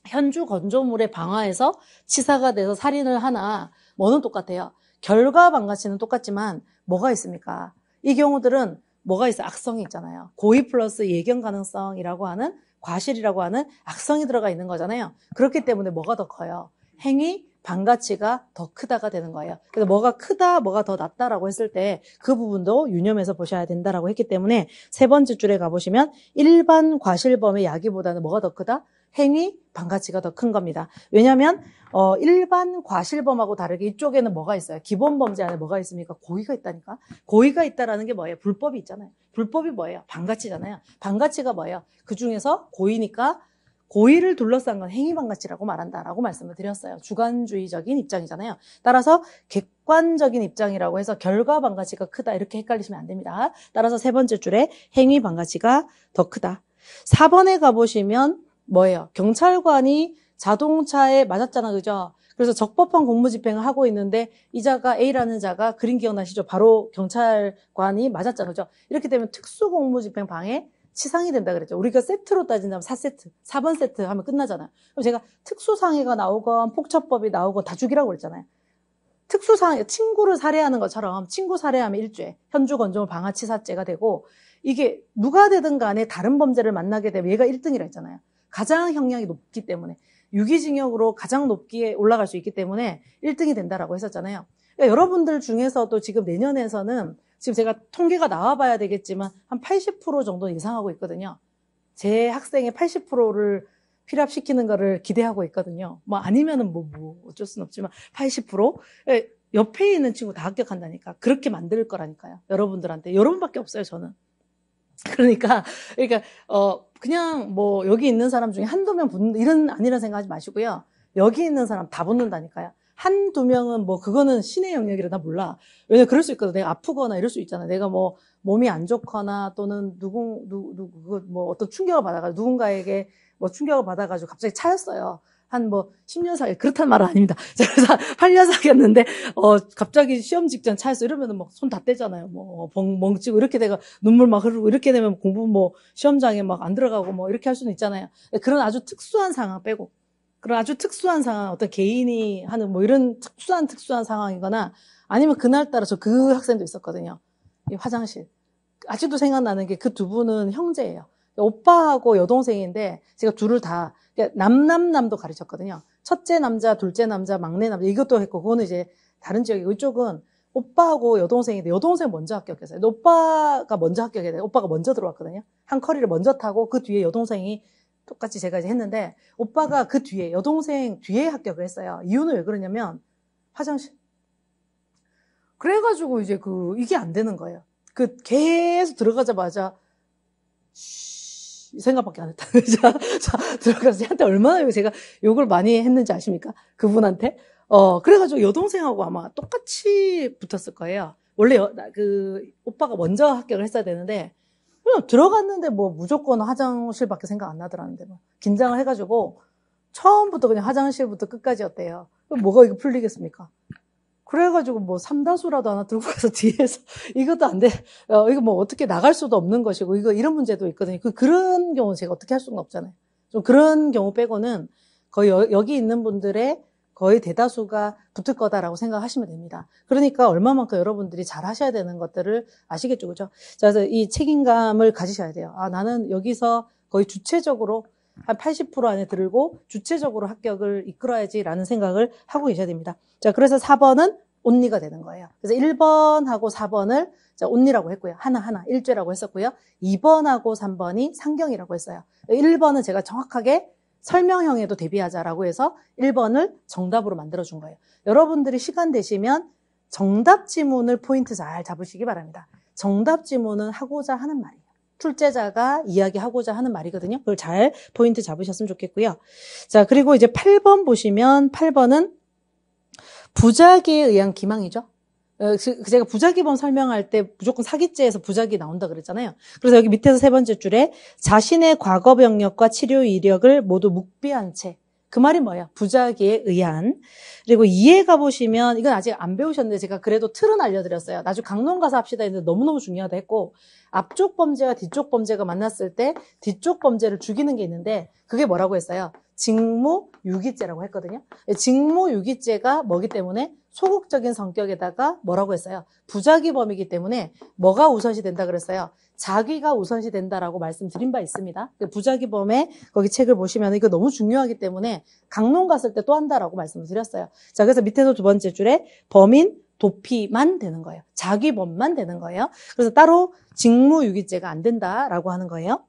현주 건조물의 방화에서 치사가 돼서 살인을 하나 뭐는 똑같아요. 결과 반가치는 똑같지만 뭐가 있습니까? 이 경우들은 뭐가 있어 악성이 있잖아요. 고의 플러스 예견 가능성이라고 하는 과실이라고 하는 악성이 들어가 있는 거잖아요. 그렇기 때문에 뭐가 더 커요? 행위 반가치가 더 크다가 되는 거예요. 그래서 뭐가 크다, 뭐가 더 낫다라고 했을 때 그 부분도 유념해서 보셔야 된다라고 했기 때문에 세 번째 줄에 가보시면 일반 과실범의 야기보다는 뭐가 더 크다? 행위, 반가치가 더 큰 겁니다. 왜냐하면 어, 일반 과실범하고 다르게 이쪽에는 뭐가 있어요? 기본 범죄 안에 뭐가 있습니까? 고의가 있다니까. 고의가 있다라는 게 뭐예요? 불법이 있잖아요. 불법이 뭐예요? 반가치잖아요. 반가치가 뭐예요? 그 중에서 고의니까 고의를 둘러싼 건 행위 반가치라고 말한다라고 말씀을 드렸어요. 주관주의적인 입장이잖아요. 따라서 객관적인 입장이라고 해서 결과 반가치가 크다 이렇게 헷갈리시면 안 됩니다. 따라서 세 번째 줄에 행위 반가치가 더 크다. 4번에 가보시면 뭐예요? 경찰관이 자동차에 맞았잖아, 그죠? 그래서 적법한 공무 집행을 하고 있는데 이자가 A라는 자가 그림 기억나시죠? 바로 경찰관이 맞았잖아 그죠? 이렇게 되면 특수 공무 집행 방해 치상이 된다 그랬죠. 우리가 세트로 따진다면 4세트, 4번 세트 하면 끝나잖아요. 그럼 제가 특수 상해가 나오건 폭처법이 나오건 다 죽이라고 그랬잖아요. 특수 상해 친구를 살해하는 것처럼 친구 살해하면 일죄, 현주 건조물 방아치사죄가 되고 이게 누가 되든 간에 다른 범죄를 만나게 되면 얘가 1등이라 했잖아요. 가장 형량이 높기 때문에 유기징역으로 가장 높게 올라갈 수 있기 때문에 1등이 된다라고 했었잖아요. 그러니까 여러분들 중에서도 지금 내년에서는 지금 제가 통계가 나와봐야 되겠지만 한 80% 정도 이상하고 있거든요. 제 학생의 80%를 필압시키는 거를 기대하고 있거든요. 뭐 아니면은 뭐, 뭐 어쩔 수는 없지만 80% 예, 옆에 있는 친구 다 합격한다니까 그렇게 만들 거라니까요. 여러분들한테 여러분밖에 없어요 저는. 그러니까 그러니까 어 그냥 뭐 여기 있는 사람 중에 한두 명 붙는 이런 아니라 생각하지 마시고요. 여기 있는 사람 다 붙는다니까요. 한두 명은 뭐 그거는 신의 영역이라 나 몰라. 왜냐 면 그럴 수 있거든. 내가 아프거나 이럴 수 있잖아. 내가 뭐 몸이 안 좋거나 또는 누구 누구 누구 뭐 어떤 충격을 받아가지고 누군가에게 뭐 충격을 받아가지고 갑자기 차였어요. 한뭐 10년 사귀, 그렇단 말은 아닙니다. 그래서 8년 사귀었는데, 어, 갑자기 시험 직전 차에서 이러면은 막손 다 떼잖아요. 뭐, 어, 벙, 멍치고 이렇게 내가 눈물 막 흐르고 이렇게 되면 공부 뭐 시험장에 막 안 들어가고 뭐 이렇게 할 수는 있잖아요. 그런 아주 특수한 상황 빼고. 그런 아주 특수한 상황, 어떤 개인이 하는 뭐 이런 특수한 특수한 상황이거나 아니면 그날따라 저 그 학생도 있었거든요. 이 화장실. 아직도 생각나는 게 그 두 분은 형제예요. 오빠하고 여동생인데 제가 둘을 다 그러니까 남남남도 가르쳤거든요. 첫째 남자, 둘째 남자, 막내 남자 이것도 했고 그거는 이제 다른 지역이고 이쪽은 오빠하고 여동생인데 여동생 먼저 합격했어요. 오빠가 먼저 합격했어요. 오빠가 먼저 들어왔거든요. 한 커리를 먼저 타고 그 뒤에 여동생이 똑같이 제가 이제 했는데 오빠가 그 뒤에 여동생 뒤에 합격을 했어요. 이유는 왜 그러냐면 화장실. 그래가지고 이제 그 이게 안 되는 거예요. 그 계속 들어가자마자 쉬. 생각밖에 안 했다. 자, 자, 들어가서 한테 얼마나 제가 욕을 많이 했는지 아십니까? 그분한테. 어, 그래가지고 여동생하고 아마 똑같이 붙었을 거예요. 원래 여, 그 오빠가 먼저 합격을 했어야 되는데 그냥 들어갔는데 뭐 무조건 화장실밖에 생각 안 나더라는데 뭐. 긴장을 해가지고 처음부터 그냥 화장실부터 끝까지였대요. 뭐가 이거 풀리겠습니까? 그래가지고 뭐 삼다수라도 하나 들고 가서 뒤에서 이것도 안 돼. 어, 이거 뭐 어떻게 나갈 수도 없는 것이고 이거 이런 문제도 있거든요. 그 그런 경우 제가 어떻게 할 수는 없잖아요. 좀 그런 경우 빼고는 거의 여, 기 있는 분들의 거의 대다수가 붙을 거다라고 생각하시면 됩니다. 그러니까 얼마만큼 여러분들이 잘 하셔야 되는 것들을 아시겠죠, 그죠? 자, 그래서 이 책임감을 가지셔야 돼요. 아, 나는 여기서 거의 주체적으로 한80% 안에 들고 주체적으로 합격을 이끌어야지라는 생각을 하고 계셔야 됩니다. 자, 그래서 4번은 온리가 되는 거예요. 그래서 1번하고 4번을 자, 온리라고 했고요. 하나하나, 일죄라고 했었고요. 2번하고 3번이 상경이라고 했어요. 1번은 제가 정확하게 설명형에도 대비하자라고 해서 1번을 정답으로 만들어준 거예요. 여러분들이 시간 되시면 정답 지문을 포인트 잘 잡으시기 바랍니다. 정답 지문은 하고자 하는 말이에요. 출제자가 이야기하고자 하는 말이거든요. 그걸 잘 포인트 잡으셨으면 좋겠고요. 자, 그리고 이제 8번 보시면 8번은 부작위에 의한 기망이죠. 어, 그, 그 제가 부작위범 설명할 때 무조건 사기죄에서 부작위 나온다 그랬잖아요. 그래서 여기 밑에서 세 번째 줄에 자신의 과거 병력과 치료 이력을 모두 묵비한 채그 말이 뭐예요? 부작위에 의한. 그리고 이해가 보시면 이건 아직 안 배우셨는데 제가 그래도 틀은 알려드렸어요. 나중 에 강론 가서 합시다 했는데 너무너무 중요하다 했고 앞쪽 범죄와 뒤쪽 범죄가 만났을 때 뒤쪽 범죄를 죽이는 게 있는데 그게 뭐라고 했어요? 직무 유기죄라고 했거든요. 직무 유기죄가 뭐기 때문에 소극적인 성격에다가 뭐라고 했어요? 부작위범이기 때문에 뭐가 우선시 된다 그랬어요? 자기가 우선시 된다라고 말씀드린 바 있습니다. 그 부작위범에 거기 책을 보시면 이거 너무 중요하기 때문에 강론 갔을 때 또 한다라고 말씀을 드렸어요. 자, 그래서 밑에서 두 번째 줄에 범인 도피만 되는 거예요. 자기범만 되는 거예요. 그래서 따로 직무유기죄가 안 된다라고 하는 거예요.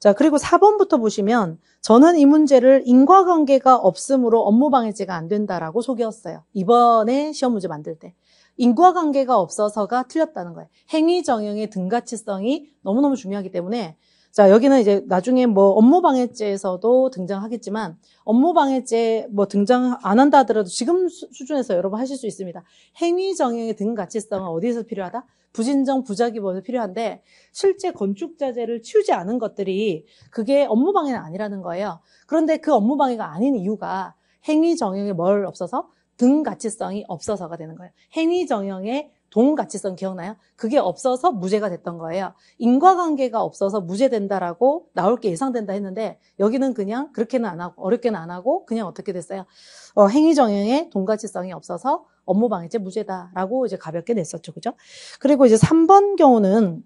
자, 그리고 4번부터 보시면 저는 이 문제를 인과관계가 없으므로 업무 방해죄가 안 된다라고 속였어요. 이번에 시험 문제 만들 때. 인과관계가 없어서가 틀렸다는 거예요. 행위 정형의 등가치성이 너무너무 중요하기 때문에 자, 여기는 이제 나중에 뭐 업무방해죄에서도 등장하겠지만 업무방해죄 뭐 등장 안 한다 하더라도 지금 수준에서 여러분 하실 수 있습니다. 행위정의 등 가치성은 어디에서 필요하다? 부진정 부작위법에서 필요한데 실제 건축자재를 치우지 않은 것들이 그게 업무방해는 아니라는 거예요. 그런데 그 업무방해가 아닌 이유가 행위정형에 뭘 없어서 등 가치성이 없어서가 되는 거예요. 행위정형의 동가치성 기억나요? 그게 없어서 무죄가 됐던 거예요. 인과관계가 없어서 무죄된다라고 나올 게 예상된다 했는데 여기는 그냥 그렇게는 안 하고 어렵게는 안 하고 그냥 어떻게 됐어요? 어, 행위정형에 동가치성이 없어서 업무방해죄 무죄다라고 이제 가볍게 냈었죠. 그죠? 그리고 이제 3번 경우는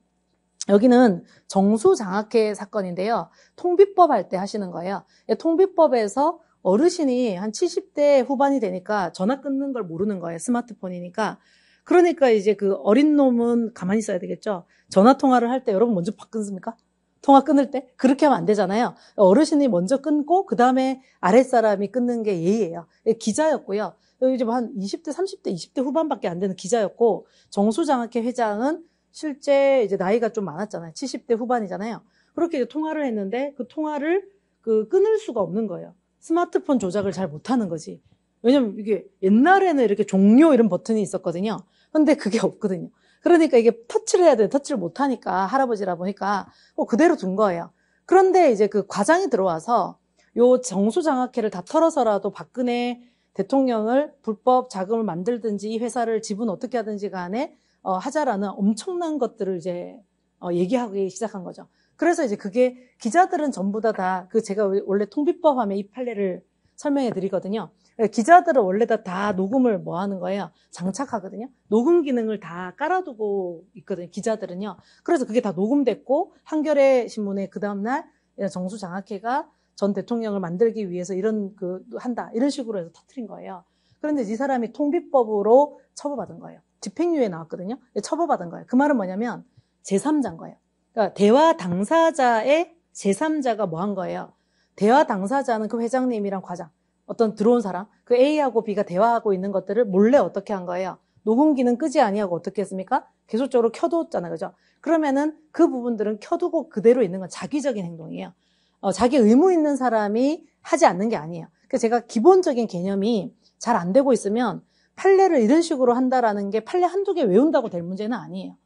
여기는 정수장학회 사건인데요. 통비법 할 때 하시는 거예요. 예, 통비법에서 어르신이 한 70대 후반이 되니까 전화 끊는 걸 모르는 거예요. 스마트폰이니까. 그러니까 이제 그 어린 놈은 가만히 있어야 되겠죠. 전화 통화를 할 때 여러분 먼저 팍 끊습니까? 통화 끊을 때 그렇게 하면 안 되잖아요. 어르신이 먼저 끊고 그 다음에 아랫사람이 끊는 게 예의예요. 예, 기자였고요. 어, 이제 한 20대, 30대, 20대 후반밖에 안 되는 기자였고 정수장학회 회장은 실제 이제 나이가 좀 많았잖아요. 70대 후반이잖아요. 그렇게 이제 통화를 했는데 그 통화를 그 끊을 수가 없는 거예요. 스마트폰 조작을 잘 못하는 거지. 왜냐면 이게 옛날에는 이렇게 종료 이런 버튼이 있었거든요. 근데 그게 없거든요. 그러니까 이게 터치를 해야 돼. 터치를 못 하니까 할아버지라 보니까 뭐 그대로 둔 거예요. 그런데 이제 그 과장이 들어와서 요 정수장학회를 다 털어서라도 박근혜 대통령을 불법 자금을 만들든지 이 회사를 지분 어떻게 하든지 간에 어, 하자라는 엄청난 것들을 이제 어, 얘기하기 시작한 거죠. 그래서 이제 그게 기자들은 전부 다다그 제가 원래 통비법 하면 이 판례를 설명해 드리거든요. 예, 기자들은 원래 다, 다 녹음을 뭐 하는 거예요? 장착하거든요. 녹음 기능을 다 깔아두고 있거든요. 기자들은요. 그래서 그게 다 녹음됐고 한겨레 신문에 그 다음날 정수 장학회가 전 대통령을 만들기 위해서 이런 그 한다 이런 식으로 해서 터트린 거예요. 그런데 이 사람이 통비법으로 처벌받은 거예요. 집행유예 나왔거든요. 예, 처벌받은 거예요. 그 말은 뭐냐면 제3자인 거예요. 그러니까 대화 당사자의 제3자가 뭐 한 거예요? 대화 당사자는 그 회장님이랑 과장. 어떤 들어온 사람, 그 A하고 B가 대화하고 있는 것들을 몰래 어떻게 한 거예요? 녹음기는 끄지 아니하고 어떻게 했습니까? 계속적으로 켜뒀잖아요. 그죠? 그러면은 그 부분들은 켜두고 그대로 있는 건 자기적인 행동이에요. 어, 자기 의무 있는 사람이 하지 않는 게 아니에요. 그 제가 기본적인 개념이 잘 안 되고 있으면 판례를 이런 식으로 한다라는 게 판례 한두 개 외운다고 될 문제는 아니에요.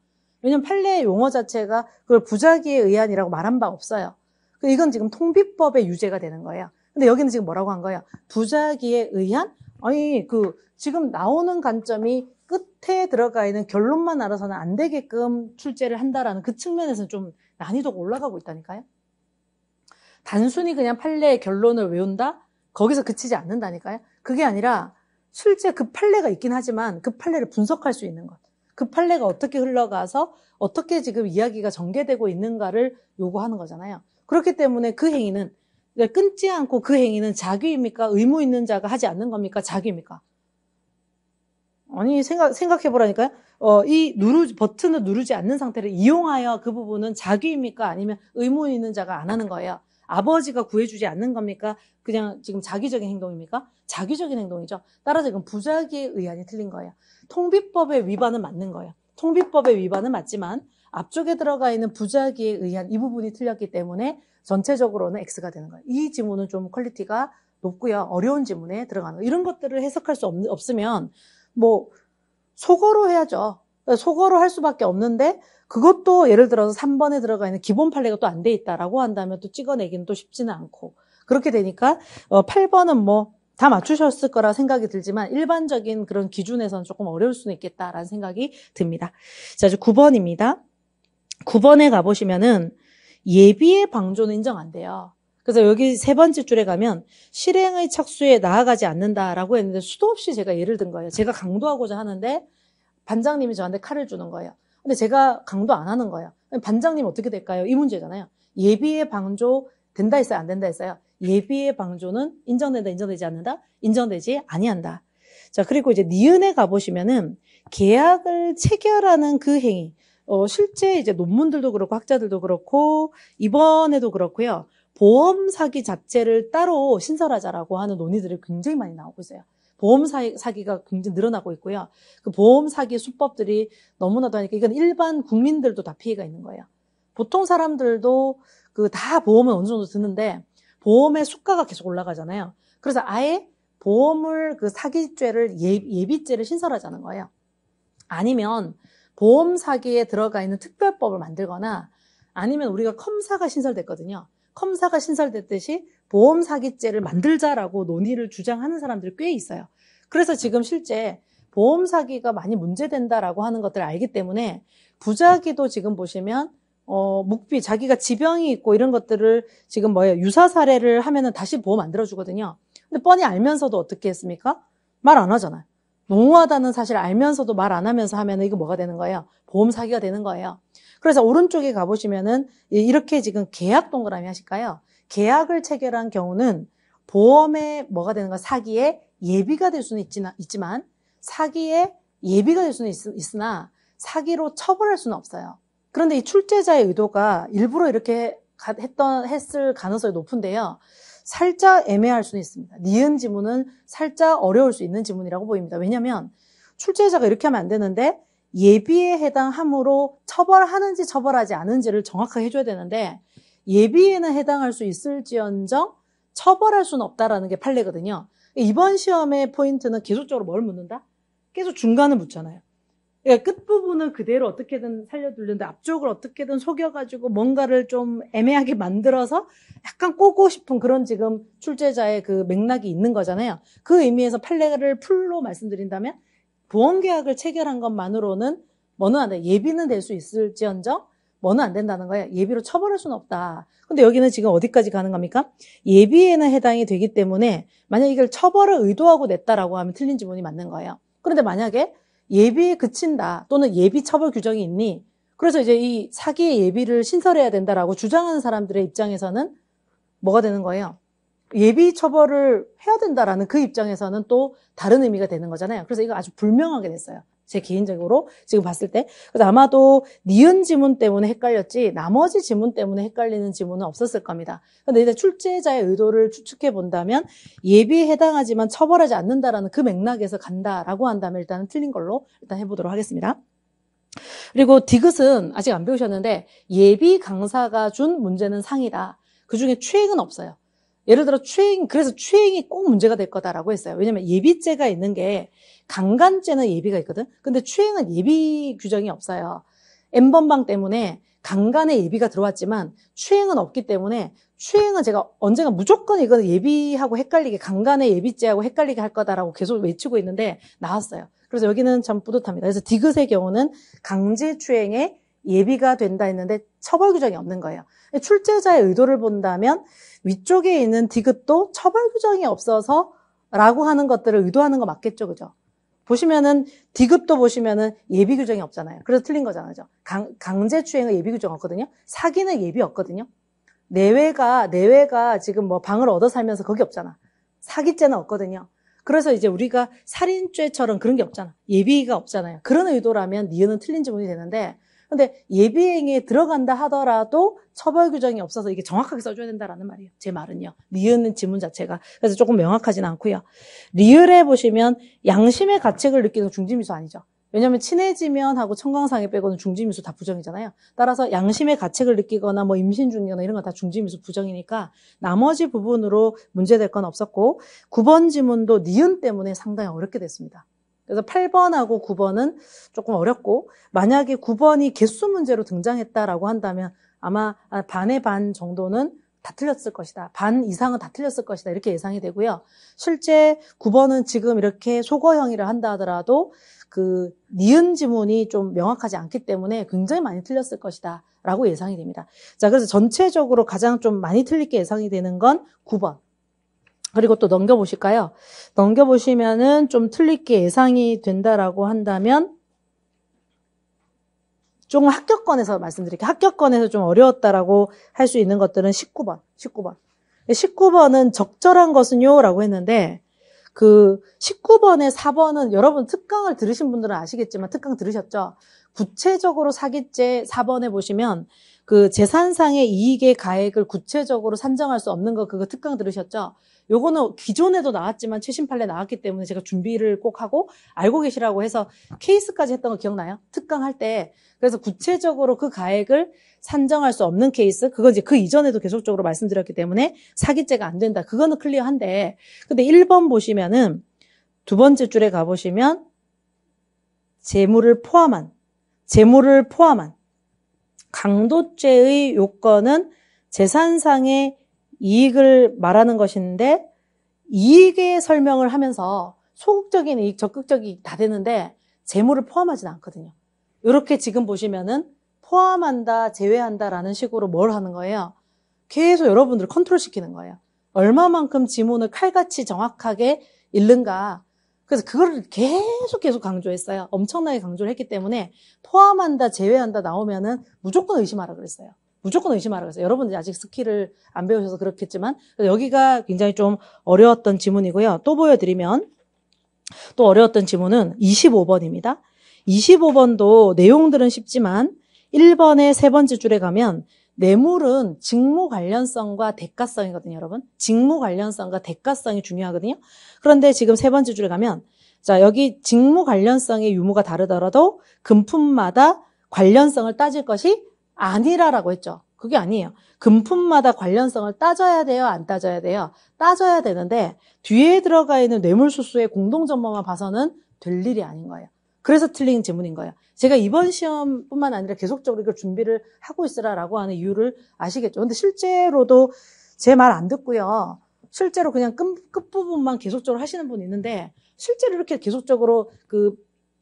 왜냐면 판례의 용어 자체가 그걸 부작위의 의한이라고 말한 바 없어요. 그 이건 지금 통비법의 유죄가 되는 거예요. 근데 여기는 지금 뭐라고 한 거예요? 부작위에 의한 아니 그 지금 나오는 관점이 끝에 들어가 있는 결론만 알아서는 안 되게끔 출제를 한다라는 그 측면에서는 좀 난이도가 올라가고 있다니까요. 단순히 그냥 판례의 결론을 외운다? 거기서 그치지 않는다니까요. 그게 아니라 실제 그 판례가 있긴 하지만 그 판례를 분석할 수 있는 것. 그 판례가 어떻게 흘러가서 어떻게 지금 이야기가 전개되고 있는가를 요구하는 거잖아요. 그렇기 때문에 그 행위는 그러니까 끊지 않고 그 행위는 자기입니까? 의무 있는 자가 하지 않는 겁니까? 자기입니까? 아니 생각 생각해 보라니까요. 어, 이 누르 버튼을 누르지 않는 상태를 이용하여 그 부분은 자기입니까? 아니면 의무 있는 자가 안 하는 거예요. 아버지가 구해주지 않는 겁니까? 그냥 지금 자기적인 행동입니까? 자기적인 행동이죠. 따라서 이건 부작위의 의안이 틀린 거예요. 통비법의 위반은 맞는 거예요. 통비법의 위반은 맞지만 앞쪽에 들어가 있는 부작위에 의한 이 부분이 틀렸기 때문에 전체적으로는 X가 되는 거예요. 이 지문은 좀 퀄리티가 높고요. 어려운 지문에 들어가는 거. 이런 것들을 해석할 수 없, 없으면 뭐 속어로 해야죠. 속어로 할 수밖에 없는데 그것도 예를 들어서 3번에 들어가 있는 기본 판례가 또 안 돼 있다라고 한다면 또 찍어내기는 또 쉽지는 않고 그렇게 되니까 8번은 어, 뭐다 맞추셨을 거라 생각이 들지만 일반적인 그런 기준에서는 조금 어려울 수는 있겠다라는 생각이 듭니다. 자, 이제 9번입니다. 9번에 가보시면은 예비의 방조는 인정 안 돼요. 그래서 여기 세 번째 줄에 가면 실행의 착수에 나아가지 않는다라고 했는데 수도 없이 제가 예를 든 거예요. 제가 강도하고자 하는데 반장님이 저한테 칼을 주는 거예요. 근데 제가 강도 안 하는 거예요. 반장님 어떻게 될까요? 이 문제잖아요. 예비의 방조 된다 했어요, 안 된다 했어요. 예비의 방조는 인정된다, 인정되지 않는다, 인정되지 아니한다. 자, 그리고 이제 니은에 가보시면은 계약을 체결하는 그 행위. 어, 실제 이제 논문들도 그렇고 학자들도 그렇고 이번에도 그렇고요. 보험 사기 자체를 따로 신설하자라고 하는 논의들이 굉장히 많이 나오고 있어요. 보험 사기가 굉장히 늘어나고 있고요. 그 보험 사기 수법들이 너무나도 하니까 이건 일반 국민들도 다 피해가 있는 거예요. 보통 사람들도 그 다 보험은 어느 정도 드는데 보험의 수가가 계속 올라가잖아요. 그래서 아예 보험을 그 사기죄를 예, 예비죄를 신설하자는 거예요. 아니면 보험 사기에 들어가 있는 특별법을 만들거나 아니면 우리가 컴사가 신설됐거든요. 컴사가 신설됐듯이 보험 사기죄를 만들자라고 논의를 주장하는 사람들이 꽤 있어요. 그래서 지금 실제 보험 사기가 많이 문제된다라고 하는 것들을 알기 때문에 부작위도 지금 보시면 어, 묵비 자기가 지병이 있고 이런 것들을 지금 뭐예요 유사 사례를 하면은 다시 보험 만 들어주거든요. 근데 뻔히 알면서도 어떻게 했습니까? 말 안 하잖아요. 무모하다는 사실을 알면서도 말 안 하면서 하면 이거 뭐가 되는 거예요? 보험 사기가 되는 거예요. 그래서 오른쪽에 가보시면은 이렇게 지금 계약 동그라미 하실까요? 계약을 체결한 경우는 보험에 뭐가 되는 가 사기에 예비가 될 수는 있지나, 있지만 사기에 예비가 될 수는 있, 있으나 사기로 처벌할 수는 없어요. 그런데 이 출제자의 의도가 일부러 이렇게 했던 했을 가능성이 높은데요. 살짝 애매할 수는 있습니다. 니은 지문은 살짝 어려울 수 있는 지문이라고 보입니다. 왜냐하면 출제자가 이렇게 하면 안 되는데 예비에 해당함으로 처벌하는지 처벌하지 않은지를 정확하게 해줘야 되는데 예비에는 해당할 수 있을지언정 처벌할 수는 없다라는 게 판례거든요. 이번 시험의 포인트는 계속적으로 뭘 묻는다? 계속 중간을 묻잖아요. 그러니까 끝부분은 그대로 어떻게든 살려두는데 앞쪽을 어떻게든 속여가지고 뭔가를 좀 애매하게 만들어서 약간 꼬고 싶은 그런 지금 출제자의 그 맥락이 있는 거잖아요. 그 의미에서 판례를 풀로 말씀드린다면 보험계약을 체결한 것만으로는 뭐는 안 돼. 예비는 될 수 있을지언정 뭐는 안 된다는 거예요. 예비로 처벌할 수는 없다. 근데 여기는 지금 어디까지 가는겁니까 예비에는 해당이 되기 때문에 만약 이걸 처벌을 의도하고 냈다라고 하면 틀린 지문이 맞는 거예요. 그런데 만약에 예비에 그친다 또는 예비 처벌 규정이 있니? 그래서 이제 이 사기의 예비를 신설해야 된다라고 주장하는 사람들의 입장에서는 뭐가 되는 거예요? 예비 처벌을 해야 된다라는 그 입장에서는 또 다른 의미가 되는 거잖아요. 그래서 이거 아주 불명하게 됐어요. 제 개인적으로 지금 봤을 때. 그래서 아마도 니은 지문 때문에 헷갈렸지 나머지 지문 때문에 헷갈리는 지문은 없었을 겁니다. 근데 이제 출제자의 의도를 추측해 본다면 예비에 해당하지만 처벌하지 않는다라는 그 맥락에서 간다라고 한다면 일단은 틀린 걸로 일단 해보도록 하겠습니다. 그리고 디귿은 아직 안 배우셨는데 예비 강사가 준 문제는 상이다. 그 중에 최액은 없어요. 예를 들어 추행, 그래서 추행이 꼭 문제가 될 거다라고 했어요. 왜냐면 예비죄가 있는 게 강간죄는 예비가 있거든. 근데 추행은 예비 규정이 없어요. 엠번방 때문에 강간의 예비가 들어왔지만 추행은 없기 때문에 추행은 제가 언젠가 무조건 이거는 예비하고 헷갈리게 강간의 예비죄하고 헷갈리게 할 거다라고 계속 외치고 있는데 나왔어요. 그래서 여기는 참 뿌듯합니다. 그래서 디귿의 경우는 강제 추행에 예비가 된다 했는데 처벌 규정이 없는 거예요. 출제자의 의도를 본다면 위쪽에 있는 디귿도 처벌 규정이 없어서 라고 하는 것들을 의도하는 거 맞겠죠, 그죠? 보시면은 디귿도 보시면은 예비 규정이 없잖아요. 그래서 틀린 거잖아요. 강, 강제 추행은 예비 규정 없거든요. 사기는 예비 없거든요. 내외가 내외가 지금 뭐 방을 얻어 살면서 거기 없잖아. 사기죄는 없거든요. 그래서 이제 우리가 살인죄처럼 그런 게 없잖아. 예비가 없잖아요. 그런 의도라면 니은은 틀린 지문이 되는데 근데 예비행에 들어간다 하더라도 처벌 규정이 없어서 이게 정확하게 써줘야 된다라는 말이에요. 제 말은요. 니은은 지문 자체가. 그래서 조금 명확하진 않고요. 리을에 보시면 양심의 가책을 느끼는 중지미수 아니죠. 왜냐하면 친해지면 하고 청강상에 빼고는 중지미수 다 부정이잖아요. 따라서 양심의 가책을 느끼거나 뭐 임신 중이거나 이런 건 다 중지미수 부정이니까 나머지 부분으로 문제될 건 없었고 9번 지문도 니은 때문에 상당히 어렵게 됐습니다. 그래서 8번하고 9번은 조금 어렵고 만약에 9번이 개수 문제로 등장했다라고 한다면 아마 반의 반 정도는 다 틀렸을 것이다. 반 이상은 다 틀렸을 것이다. 이렇게 예상이 되고요. 실제 9번은 지금 이렇게 소거형이라 한다 하더라도 그 니은 지문이 좀 명확하지 않기 때문에 굉장히 많이 틀렸을 것이다. 라고 예상이 됩니다. 자, 그래서 전체적으로 가장 좀 많이 틀릴 게 예상이 되는 건 9번. 그리고 또 넘겨보실까요? 넘겨보시면은 좀 틀릴 게 예상이 된다라고 한다면 조금 합격권에서 말씀드릴게요. 합격권에서 좀 어려웠다라고 할 수 있는 것들은 19번, 19번. 19번은 적절한 것은요? 라고 했는데 그1 9번에 4번은 여러분 특강을 들으신 분들은 아시겠지만 특강 들으셨죠? 구체적으로 사기죄 4번에 보시면 그 재산상의 이익의 가액을 구체적으로 산정할 수 없는 거 그거 특강 들으셨죠? 요거는 기존에도 나왔지만 최신 판례 나왔기 때문에 제가 준비를 꼭 하고 알고 계시라고 해서 케이스까지 했던 거 기억나요? 특강할 때. 그래서 구체적으로 그 가액을 산정할 수 없는 케이스, 그건 이제 그 이전에도 계속적으로 말씀드렸기 때문에 사기죄가 안 된다. 그거는 클리어한데. 근데 1번 보시면은 두 번째 줄에 가보시면 재물을 포함한, 재물을 포함한 강도죄의 요건은 재산상의 이익을 말하는 것인데 이익의 설명을 하면서 소극적인 이익, 적극적이 인익다 되는데 재물을 포함하지는 않거든요. 이렇게 지금 보시면은 포함한다, 제외한다라는 식으로 뭘 하는 거예요? 계속 여러분들을 컨트롤시키는 거예요. 얼마만큼 지문을 칼같이 정확하게 읽는가. 그래서 그거를 계속 계속 강조했어요. 엄청나게 강조를 했기 때문에 포함한다, 제외한다 나오면은 무조건 의심하라 그랬어요. 무조건 의심하라 고랬어요여러분들 아직 스킬을안 배우셔서 그렇겠지만 여기가 굉장히 좀 어려웠던 지문이고요. 또 보여드리면 또 어려웠던 지문은 25번입니다. 25번도 내용들은 쉽지만 1번의 세 번째 줄에 가면 뇌물은 직무 관련성과 대가성이거든요, 여러분. 직무 관련성과 대가성이 중요하거든요. 그런데 지금 세 번째 줄에 가면 자, 여기 직무 관련성의 유무가 다르더라도 금품마다 관련성을 따질 것이 아니라라고 했죠. 그게 아니에요. 금품마다 관련성을 따져야 돼요? 안 따져야 돼요? 따져야 되는데 뒤에 들어가 있는 뇌물수수의 공동전모만 봐서는 될 일이 아닌 거예요. 그래서 틀린 질문인 거예요. 제가 이번 시험뿐만 아니라 계속적으로 이걸 준비를 하고 있으라라고 하는 이유를 아시겠죠. 근데 실제로도 제 말 안 듣고요. 실제로 그냥 끝, 끝부분만 계속적으로 하시는 분이 있는데 실제로 이렇게 계속적으로 그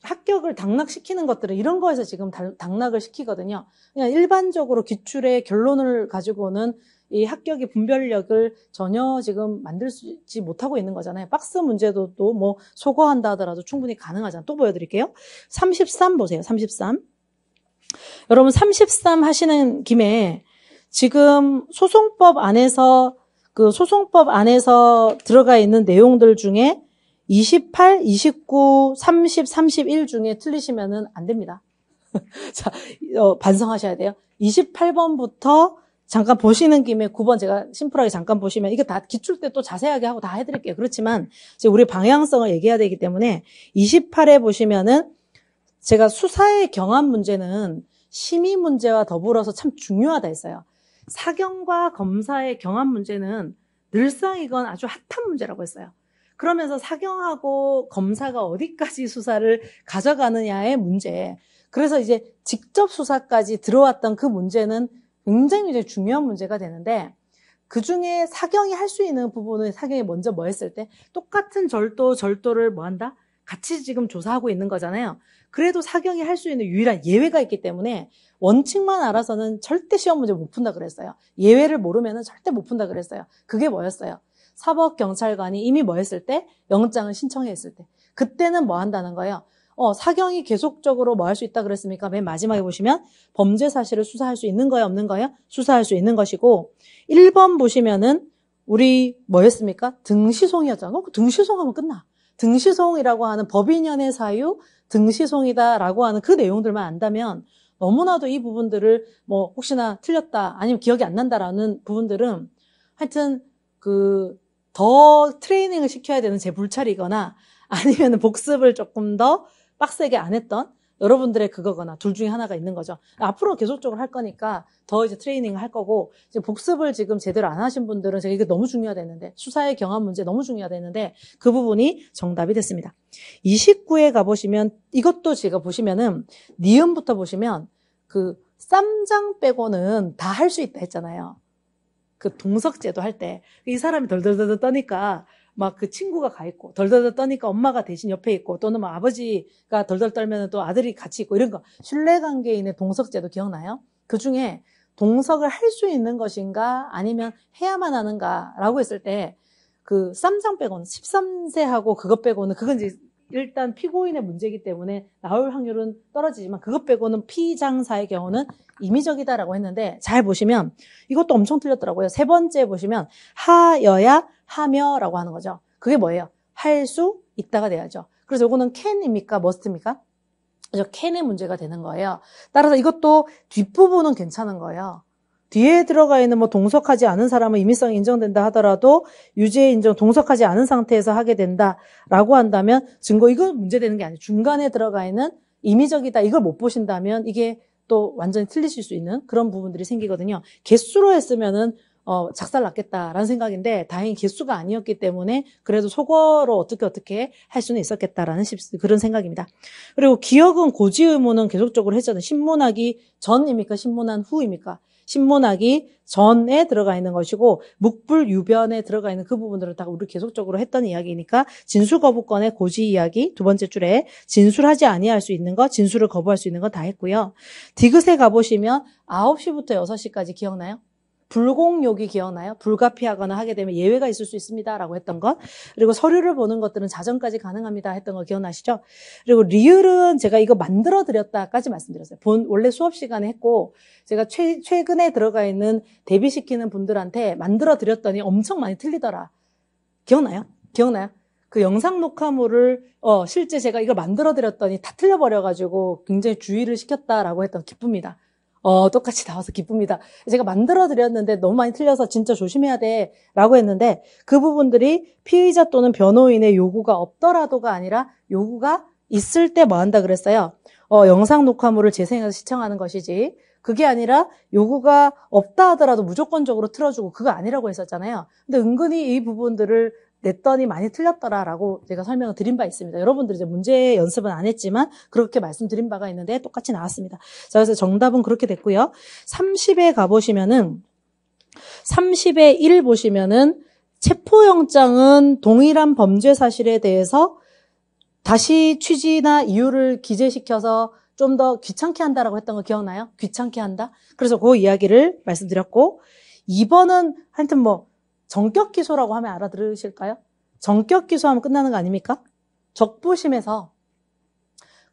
합격을 당락시키는 것들은 이런 거에서 지금 당락을 시키거든요. 그냥 일반적으로 기출의 결론을 가지고는 이 합격의 분별력을 전혀 지금 만들지 못하고 있는 거잖아요. 박스 문제도 또 뭐 소거한다 하더라도 충분히 가능하잖아요. 또 보여드릴게요. 33 보세요. 33. 여러분 33 하시는 김에 지금 소송법 안에서 그 소송법 안에서 들어가 있는 내용들 중에 28, 29, 30, 31 중에 틀리시면안 됩니다. 자, 어, 반성하셔야 돼요. 28번부터 잠깐 보시는 김에 9번 제가 심플하게 잠깐 보시면 이게 다 기출 때 또 자세하게 하고 다 해드릴게요. 그렇지만 이제 우리 방향성을 얘기해야 되기 때문에 28에 보시면은 제가 수사의 경험 문제는 심의 문제와 더불어서 참 중요하다 했어요. 사경과 검사의 경험 문제는 늘상 이건 아주 핫한 문제라고 했어요. 그러면서 사경하고 검사가 어디까지 수사를 가져가느냐의 문제. 그래서 이제 직접 수사까지 들어왔던 그 문제는 굉장히 이제 중요한 문제가 되는데 그 중에 사경이 할 수 있는 부분은 사경이 먼저 뭐 했을 때 똑같은 절도, 절도를 뭐 한다? 같이 지금 조사하고 있는 거잖아요. 그래도 사경이 할 수 있는 유일한 예외가 있기 때문에 원칙만 알아서는 절대 시험 문제 못 푼다 그랬어요. 예외를 모르면 절대 못 푼다 그랬어요. 그게 뭐였어요? 사법경찰관이 이미 뭐 했을 때? 영장을 신청했을 때. 그때는 뭐 한다는 거예요? 어, 사경이 계속적으로 뭐 할 수 있다 그랬습니까? 맨 마지막에 보시면 범죄 사실을 수사할 수 있는 거예요, 없는 거예요? 수사할 수 있는 것이고 1번 보시면은 우리 뭐였습니까? 등시송이었잖아. 그 등시송하면 끝나. 등시송이라고 하는 법인연의 사유, 등시송이다라고 하는 그 내용들만 안다면 너무나도 이 부분들을 뭐 혹시나 틀렸다 아니면 기억이 안 난다라는 부분들은 하여튼 그더 트레이닝을 시켜야 되는 제 불찰이거나 아니면 복습을 조금 더 빡세게 안 했던 여러분들의 그거거나 둘 중에 하나가 있는 거죠. 앞으로 계속적으로 할 거니까 더 이제 트레이닝을 할 거고 이제 복습을 지금 제대로 안 하신 분들은 제가 이게 너무 중요하다는데 수사의 경험 문제 너무 중요하다는데 그 부분이 정답이 됐습니다. 29에 가보시면 이것도 제가 보시면은 니은부터 보시면 그 쌈장 빼고는 다 할 수 있다 했잖아요. 그 동석제도 할 때 이 사람이 덜덜덜 떠니까 막 그 친구가 가 있고 덜덜덜 떠니까 엄마가 대신 옆에 있고 또는 뭐 아버지가 덜덜 떨면 또 아들이 같이 있고 이런 거 신뢰관계인의 동석제도 기억나요? 그 중에 동석을 할 수 있는 것인가 아니면 해야만 하는가라고 했을 때 그 쌈장 빼고는 13세하고 그것 빼고는 그건 이제 일단 피고인의 문제이기 때문에 나올 확률은 떨어지지만 그것 빼고는 피장사의 경우는 임의적이다라고 했는데 잘 보시면 이것도 엄청 틀렸더라고요. 세 번째 보시면 하여야 하며라고 하는 거죠. 그게 뭐예요? 할 수 있다가 돼야죠. 그래서 이거는 캔입니까? 머스트입니까? 그래서 캔의 문제가 되는 거예요. 따라서 이것도 뒷부분은 괜찮은 거예요. 뒤에 들어가 있는 뭐 동석하지 않은 사람은 임의성이 인정된다 하더라도 유죄 인정 동석하지 않은 상태에서 하게 된다라고 한다면 증거 이건 문제되는 게 아니에요. 중간에 들어가 있는 임의적이다 이걸 못 보신다면 이게 또 완전히 틀리실 수 있는 그런 부분들이 생기거든요. 개수로 했으면은 어, 작살 났겠다라는 생각인데 다행히 개수가 아니었기 때문에 그래도 속어로 어떻게 어떻게 할 수는 있었겠다라는 그런 생각입니다. 그리고 기억은 고지 의무는 계속적으로 했잖아요. 신문하기 전입니까? 신문한 후입니까? 신문학이 전에 들어가 있는 것이고 묵불 유변에 들어가 있는 그 부분들을 다 우리 계속적으로 했던 이야기니까 진술 거부권의 고지 이야기 두 번째 줄에 진술하지 아니할 수 있는 거, 진술을 거부할 수 있는 거 다 했고요. 디귿에 가보시면 9시부터 6시까지 기억나요? 불공욕이 기억나요? 불가피하거나 하게 되면 예외가 있을 수 있습니다라고 했던 것. 그리고 서류를 보는 것들은 자정까지 가능합니다 했던 거 기억나시죠? 그리고 리을은 제가 이거 만들어 드렸다까지 말씀드렸어요. 본 원래 수업 시간에 했고 제가 최, 최근에 들어가 있는 데뷔시키는 분들한테 만들어 드렸더니 엄청 많이 틀리더라. 기억나요? 기억나요? 그 영상 녹화물을 어, 실제 제가 이걸 만들어 드렸더니 다 틀려 버려 가지고 굉장히 주의를 시켰다라고 했던 기쁩니다. 어, 똑같이 나와서 기쁩니다. 제가 만들어드렸는데 너무 많이 틀려서 진짜 조심해야 돼. 라고 했는데 그 부분들이 피의자 또는 변호인의 요구가 없더라도가 아니라 요구가 있을 때 뭐 한다 그랬어요. 어, 영상 녹화물을 재생해서 시청하는 것이지. 그게 아니라 요구가 없다 하더라도 무조건적으로 틀어주고 그거 아니라고 했었잖아요. 근데 은근히 이 부분들을 냈더니 많이 틀렸더라라고 제가 설명을 드린 바 있습니다. 여러분들 이제 문제 연습은 안 했지만 그렇게 말씀드린 바가 있는데 똑같이 나왔습니다. 자, 그래서 정답은 그렇게 됐고요. 30에 가보시면은 30에 1 보시면은 체포영장은 동일한 범죄 사실에 대해서 다시 취지나 이유를 기재시켜서 좀 더 귀찮게 한다라고 했던 거 기억나요? 귀찮게 한다? 그래서 그 이야기를 말씀드렸고, 2번은 하여튼 뭐, 정격 기소라고 하면 알아들으실까요? 정격 기소하면 끝나는 거 아닙니까? 적부심에서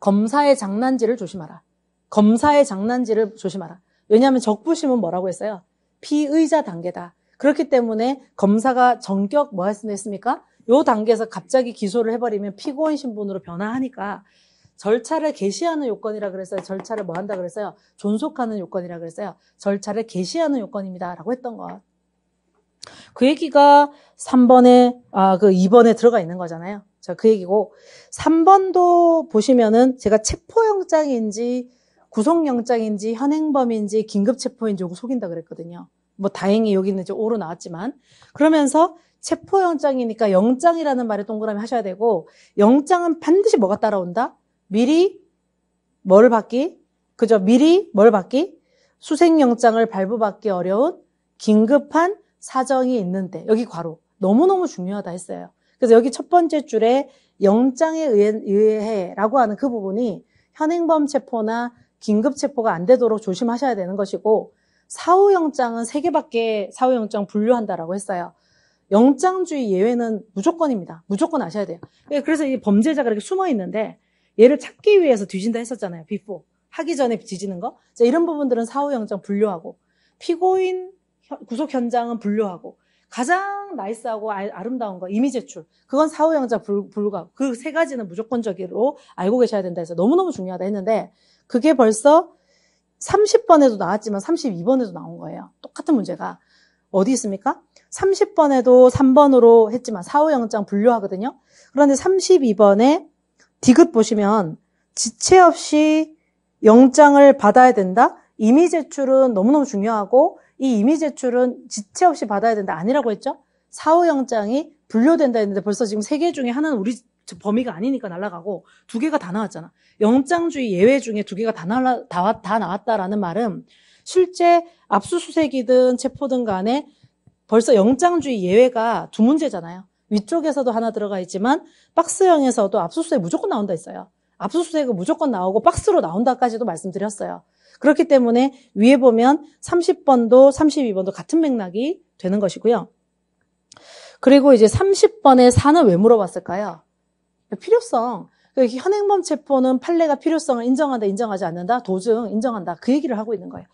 검사의 장난질을 조심하라. 검사의 장난질을 조심하라. 왜냐하면 적부심은 뭐라고 했어요? 피의자 단계다. 그렇기 때문에 검사가 정격 뭐 했습니까? 요 단계에서 갑자기 기소를 해버리면 피고인 신분으로 변화하니까 절차를 개시하는 요건이라 그랬어요. 절차를 뭐 한다 그랬어요? 존속하는 요건이라 그랬어요. 절차를 개시하는 요건입니다. 라고 했던 것. 그 얘기가 3번에, 아, 그 2번에 들어가 있는 거잖아요. 자, 그 얘기고, 3번도 보시면은 제가 체포영장인지 구속영장인지 현행범인지 긴급체포인지 요거 속인다 그랬거든요. 뭐 다행히 여기는 이제 오로 나왔지만 그러면서 체포영장이니까 영장이라는 말을 동그라미 하셔야 되고 영장은 반드시 뭐가 따라온다? 미리 뭘 받기? 그죠? 미리 뭘 받기? 수색영장을 발부받기 어려운 긴급한 사정이 있는데 여기 과로 너무너무 중요하다 했어요. 그래서 여기 첫 번째 줄에 영장에 의해라고 하는 그 부분이 현행범 체포나 긴급 체포가 안 되도록 조심하셔야 되는 것이고 사후 영장은 세 개밖에 사후 영장 분류한다라고 했어요. 영장주의 예외는 무조건입니다. 무조건 아셔야 돼요. 예, 그래서 이 범죄자가 이렇게 숨어 있는데 얘를 찾기 위해서 뒤진다 했었잖아요. 비포 하기 전에 뒤지는 거. 이런 부분들은 사후 영장 분류하고 피고인 구속 현장은 분류하고 가장 나이스하고 아, 아름다운 거 이미 제출 그건 사후영자 불가 그 세 가지는 무조건적으로 알고 계셔야 된다 해서 너무너무 중요하다 했는데 그게 벌써 30번에도 나왔지만 32번에도 나온 거예요 똑같은 문제가 어디 있습니까? 30번에도 3번으로 했지만 사후영장 분류하거든요 그런데 32번에 디귿 보시면 지체 없이 영장을 받아야 된다 이미 제출은 너무너무 중요하고 이 임의 제출은 지체 없이 받아야 된다 아니라고 했죠? 사후 영장이 분류된다 했는데 벌써 지금 세 개 중에 하나는 우리 범위가 아니니까 날아가고 두 개가 다 나왔잖아. 영장주의 예외 중에 두 개가 다, 날라, 다, 다 나왔다라는 말은 실제 압수수색이든 체포든 간에 벌써 영장주의 예외가 두 문제잖아요. 위쪽에서도 하나 들어가 있지만 박스형에서도 압수수색 무조건 나온다 했어요. 압수수색은 무조건 나오고 박스로 나온다까지도 말씀드렸어요. 그렇기 때문에 위에 보면 30번도 32번도 같은 맥락이 되는 것이고요. 그리고 이제 30번의 사는 왜 물어봤을까요? 필요성. 그 현행범 체포는 판례가 필요성을 인정한다, 인정하지 않는다, 도중 인정한다. 그 얘기를 하고 있는 거예요.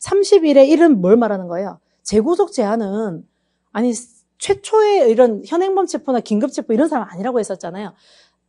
30일의 1은 뭘 말하는 거예요? 재구속 제한은 아니 최초의 이런 현행범 체포나 긴급 체포 이런 사람 아니라고 했었잖아요.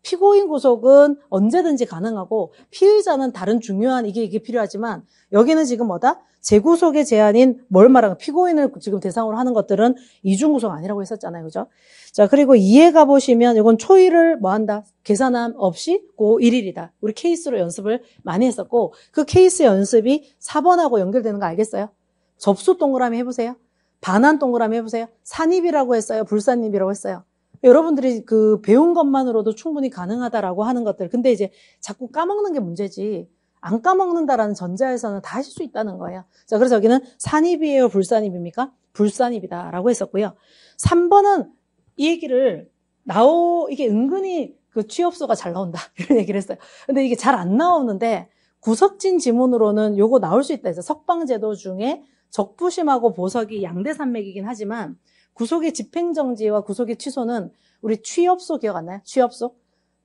피고인 구속은 언제든지 가능하고 피의자는 다른 중요한 이게 이게 필요하지만 여기는 지금 뭐다? 재구속의 제한인 뭘 말하는 피고인을 지금 대상으로 하는 것들은 이중 구속 아니라고 했었잖아요. 그죠? 자, 그리고 이해가 보시면 이건 초일을 뭐 한다? 계산함 없이 고 1일이다. 우리 케이스로 연습을 많이 했었고 그 케이스 연습이 4번하고 연결되는 거 알겠어요? 접수 동그라미 해 보세요. 반환 동그라미 해 보세요. 산입이라고 했어요. 불산입이라고 했어요. 여러분들이 그 배운 것만으로도 충분히 가능하다라고 하는 것들. 근데 이제 자꾸 까먹는 게 문제지. 안 까먹는다라는 전자에서는다 하실 수 있다는 거예요. 자, 그래서 여기는 산입이에요, 불산입입니까? 불산입이다라고 했었고요. 3번은 이 얘기를 나오 이게 은근히 그 취업소가 잘 나온다 이런 얘기를 했어요. 근데 이게 잘 안 나오는데 구석진 지문으로는 요거 나올 수 있다 해서 석방제도 중에 적부심하고 보석이 양대 산맥이긴 하지만 구속의 집행정지와 구속의 취소는 우리 취업소 기억 안 나요? 취업소?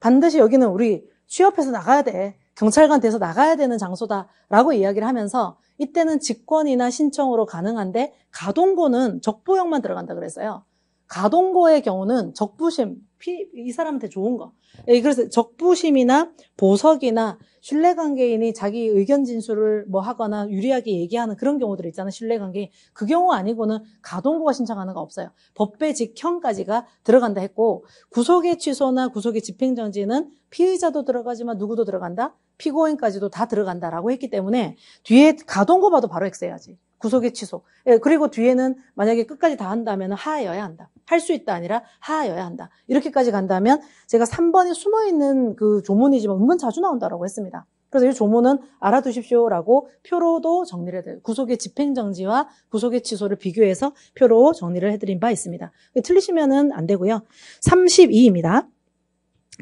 반드시 여기는 우리 취업해서 나가야 돼. 경찰관 돼서 나가야 되는 장소다라고 이야기를 하면서 이때는 직권이나 신청으로 가능한데 가동고는 적부형만 들어간다 그랬어요. 가동고의 경우는 적부심 피, 이 사람한테 좋은 거. 예, 그래서 적부심이나 보석이나 신뢰관계인이 자기 의견 진술을 뭐 하거나 유리하게 얘기하는 그런 경우들 있잖아요. 신뢰관계인. 그 경우 아니고는 가동고가 신청하는 거 없어요. 법배 직형까지가 들어간다 했고 구속의 취소나 구속의 집행정지는 피의자도 들어가지만 누구도 들어간다? 피고인까지도 다 들어간다라고 했기 때문에 뒤에 가동고 봐도 바로 엑스 해야지 구속의 취소. 예, 그리고 뒤에는 만약에 끝까지 다 한다면 하여야 한다. 할 수 있다 아니라 하여야 한다. 이렇게까지 간다면 제가 3번에 숨어 있는 그 조문이지만 은근 자주 나온다라고 했습니다. 그래서 이 조문은 알아두십시오라고 표로도 정리를 해드려요. 구속의 집행정지와 구속의 취소를 비교해서 표로 정리를 해드린 바 있습니다. 틀리시면안 되고요. 32입니다.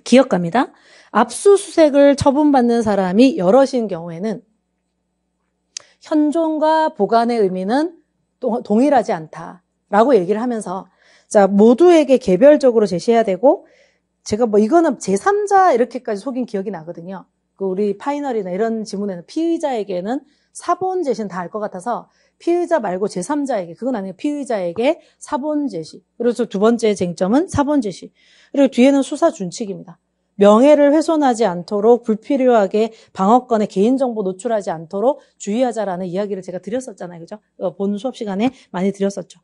기억갑니다. 압수수색을 처분받는 사람이 여럿인 경우에는 현존과 보관의 의미는 동일하지 않다라고 얘기를 하면서 자 모두에게 개별적으로 제시해야 되고 제가 뭐 이거는 제3자 이렇게까지 속인 기억이 나거든요. 그 우리 파이널이나 이런 지문에는 피의자에게는 사본 제시는 다 알 것 같아서 피의자 말고 제3자에게 그건 아니고 피의자에게 사본 제시. 그래서 두 번째 쟁점은 사본 제시. 그리고 뒤에는 수사 준칙입니다. 명예를 훼손하지 않도록 불필요하게 방어권에 개인정보 노출하지 않도록 주의하자라는 이야기를 제가 드렸었잖아요. 그죠? 어, 본 수업 시간에 많이 드렸었죠.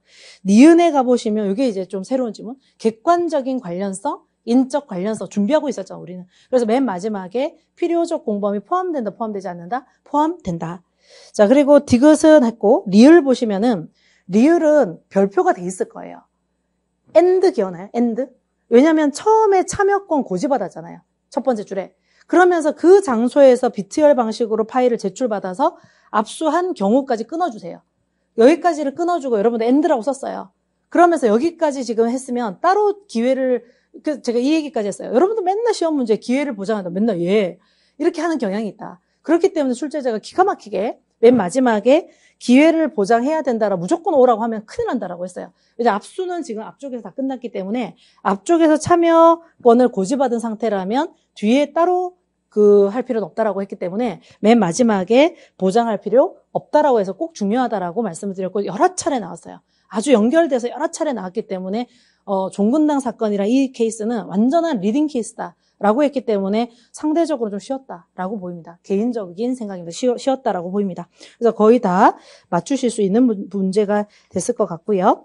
니은에 가보시면 이게 이제 좀 새로운 질문. 객관적인 관련성, 인적 관련성 준비하고 있었죠 우리는. 그래서 맨 마지막에 필요적 공범이 포함된다, 포함되지 않는다? 포함된다. 자, 그리고 디귿은 했고, 리을 보시면은, 리을은 별표가 돼 있을 거예요. 엔드 기억나요? 엔드? 왜냐하면 처음에 참여권 고지받았잖아요. 첫 번째 줄에. 그러면서 그 장소에서 비트열 방식으로 파일을 제출받아서 압수한 경우까지 끊어주세요. 여기까지를 끊어주고 여러분들 엔드라고 썼어요. 그러면서 여기까지 지금 했으면 따로 기회를 그 제가 이 얘기까지 했어요. 여러분들 맨날 시험 문제 기회를 보장한다. 맨날 예 이렇게 하는 경향이 있다. 그렇기 때문에 출제자가 기가 막히게 맨 마지막에 기회를 보장해야 된다라 무조건 오라고 하면 큰일 난다라고 했어요. 이제 압수는 지금 앞쪽에서 다 끝났기 때문에 앞쪽에서 참여권을 고지받은 상태라면 뒤에 따로 그 할 필요는 없다라고 했기 때문에 맨 마지막에 보장할 필요 없다라고 해서 꼭 중요하다라고 말씀을 드렸고 여러 차례 나왔어요. 아주 연결돼서 여러 차례 나왔기 때문에 어, 종근당 사건이랑 이 케이스는 완전한 리딩 케이스다. 라고 했기 때문에 상대적으로 좀 쉬었다라고 보입니다. 개인적인 생각입니다. 쉬었다라고 보입니다. 그래서 거의 다 맞추실 수 있는 문제가 됐을 것 같고요.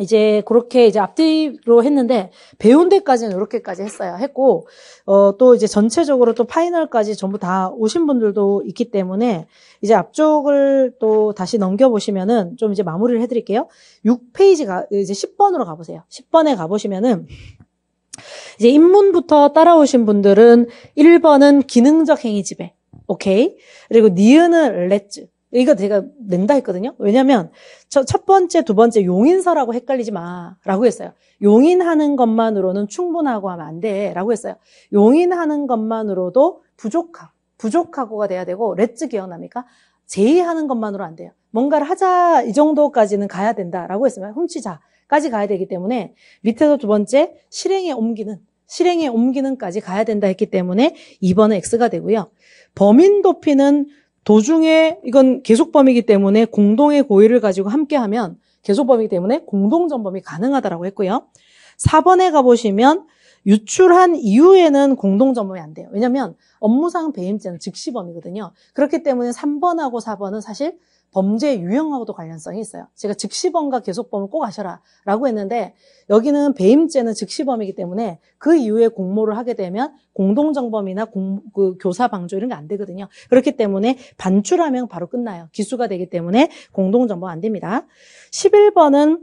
이제 그렇게 이제 앞뒤로 했는데 배운 데까지는 이렇게까지 했어요. 했고 어또 이제 전체적으로 또 파이널까지 전부 다 오신 분들도 있기 때문에 이제 앞쪽을 또 다시 넘겨 보시면은 좀 이제 마무리를 해 드릴게요. 6페이지가 이제 10번으로 가 보세요. 10번에 가 보시면은 이제 입문부터 따라오신 분들은 1번은 기능적 행위 지배. 오케이. 그리고 니은은 레츠. 이거 제가 낸다 했거든요. 왜냐면 첫 번째, 두 번째 용인서라고 헷갈리지 마라고 했어요. 용인하는 것만으로는 충분하고 하면 안 돼라고 했어요. 용인하는 것만으로도 부족하 부족하고가 돼야 되고 레츠 기억납니까? 제의하는 것만으로 안 돼요. 뭔가를 하자 이 정도까지는 가야 된다라고 했으면 훔치자 까지 가야 되기 때문에 밑에서 두 번째 실행에 옮기는 실행에 옮기는까지 가야 된다 했기 때문에 2번은 X가 되고요. 범인 도피는 도중에 이건 계속범이기 때문에 공동의 고의를 가지고 함께하면 계속범이기 때문에 공동전범이 가능하다라고 했고요. 4번에 가보시면 유출한 이후에는 공동전범이 안 돼요. 왜냐하면 업무상 배임죄는 즉시범이거든요. 그렇기 때문에 3번하고 4번은 사실 범죄 유형하고도 관련성이 있어요. 제가 즉시범과 계속범을 꼭 아셔라 라고 했는데 여기는 배임죄는 즉시범이기 때문에 그 이후에 공모를 하게 되면 공동정범이나 공, 그 교사 방조 이런 게 안 되거든요. 그렇기 때문에 반출하면 바로 끝나요. 기수가 되기 때문에 공동정범 안 됩니다. 11번은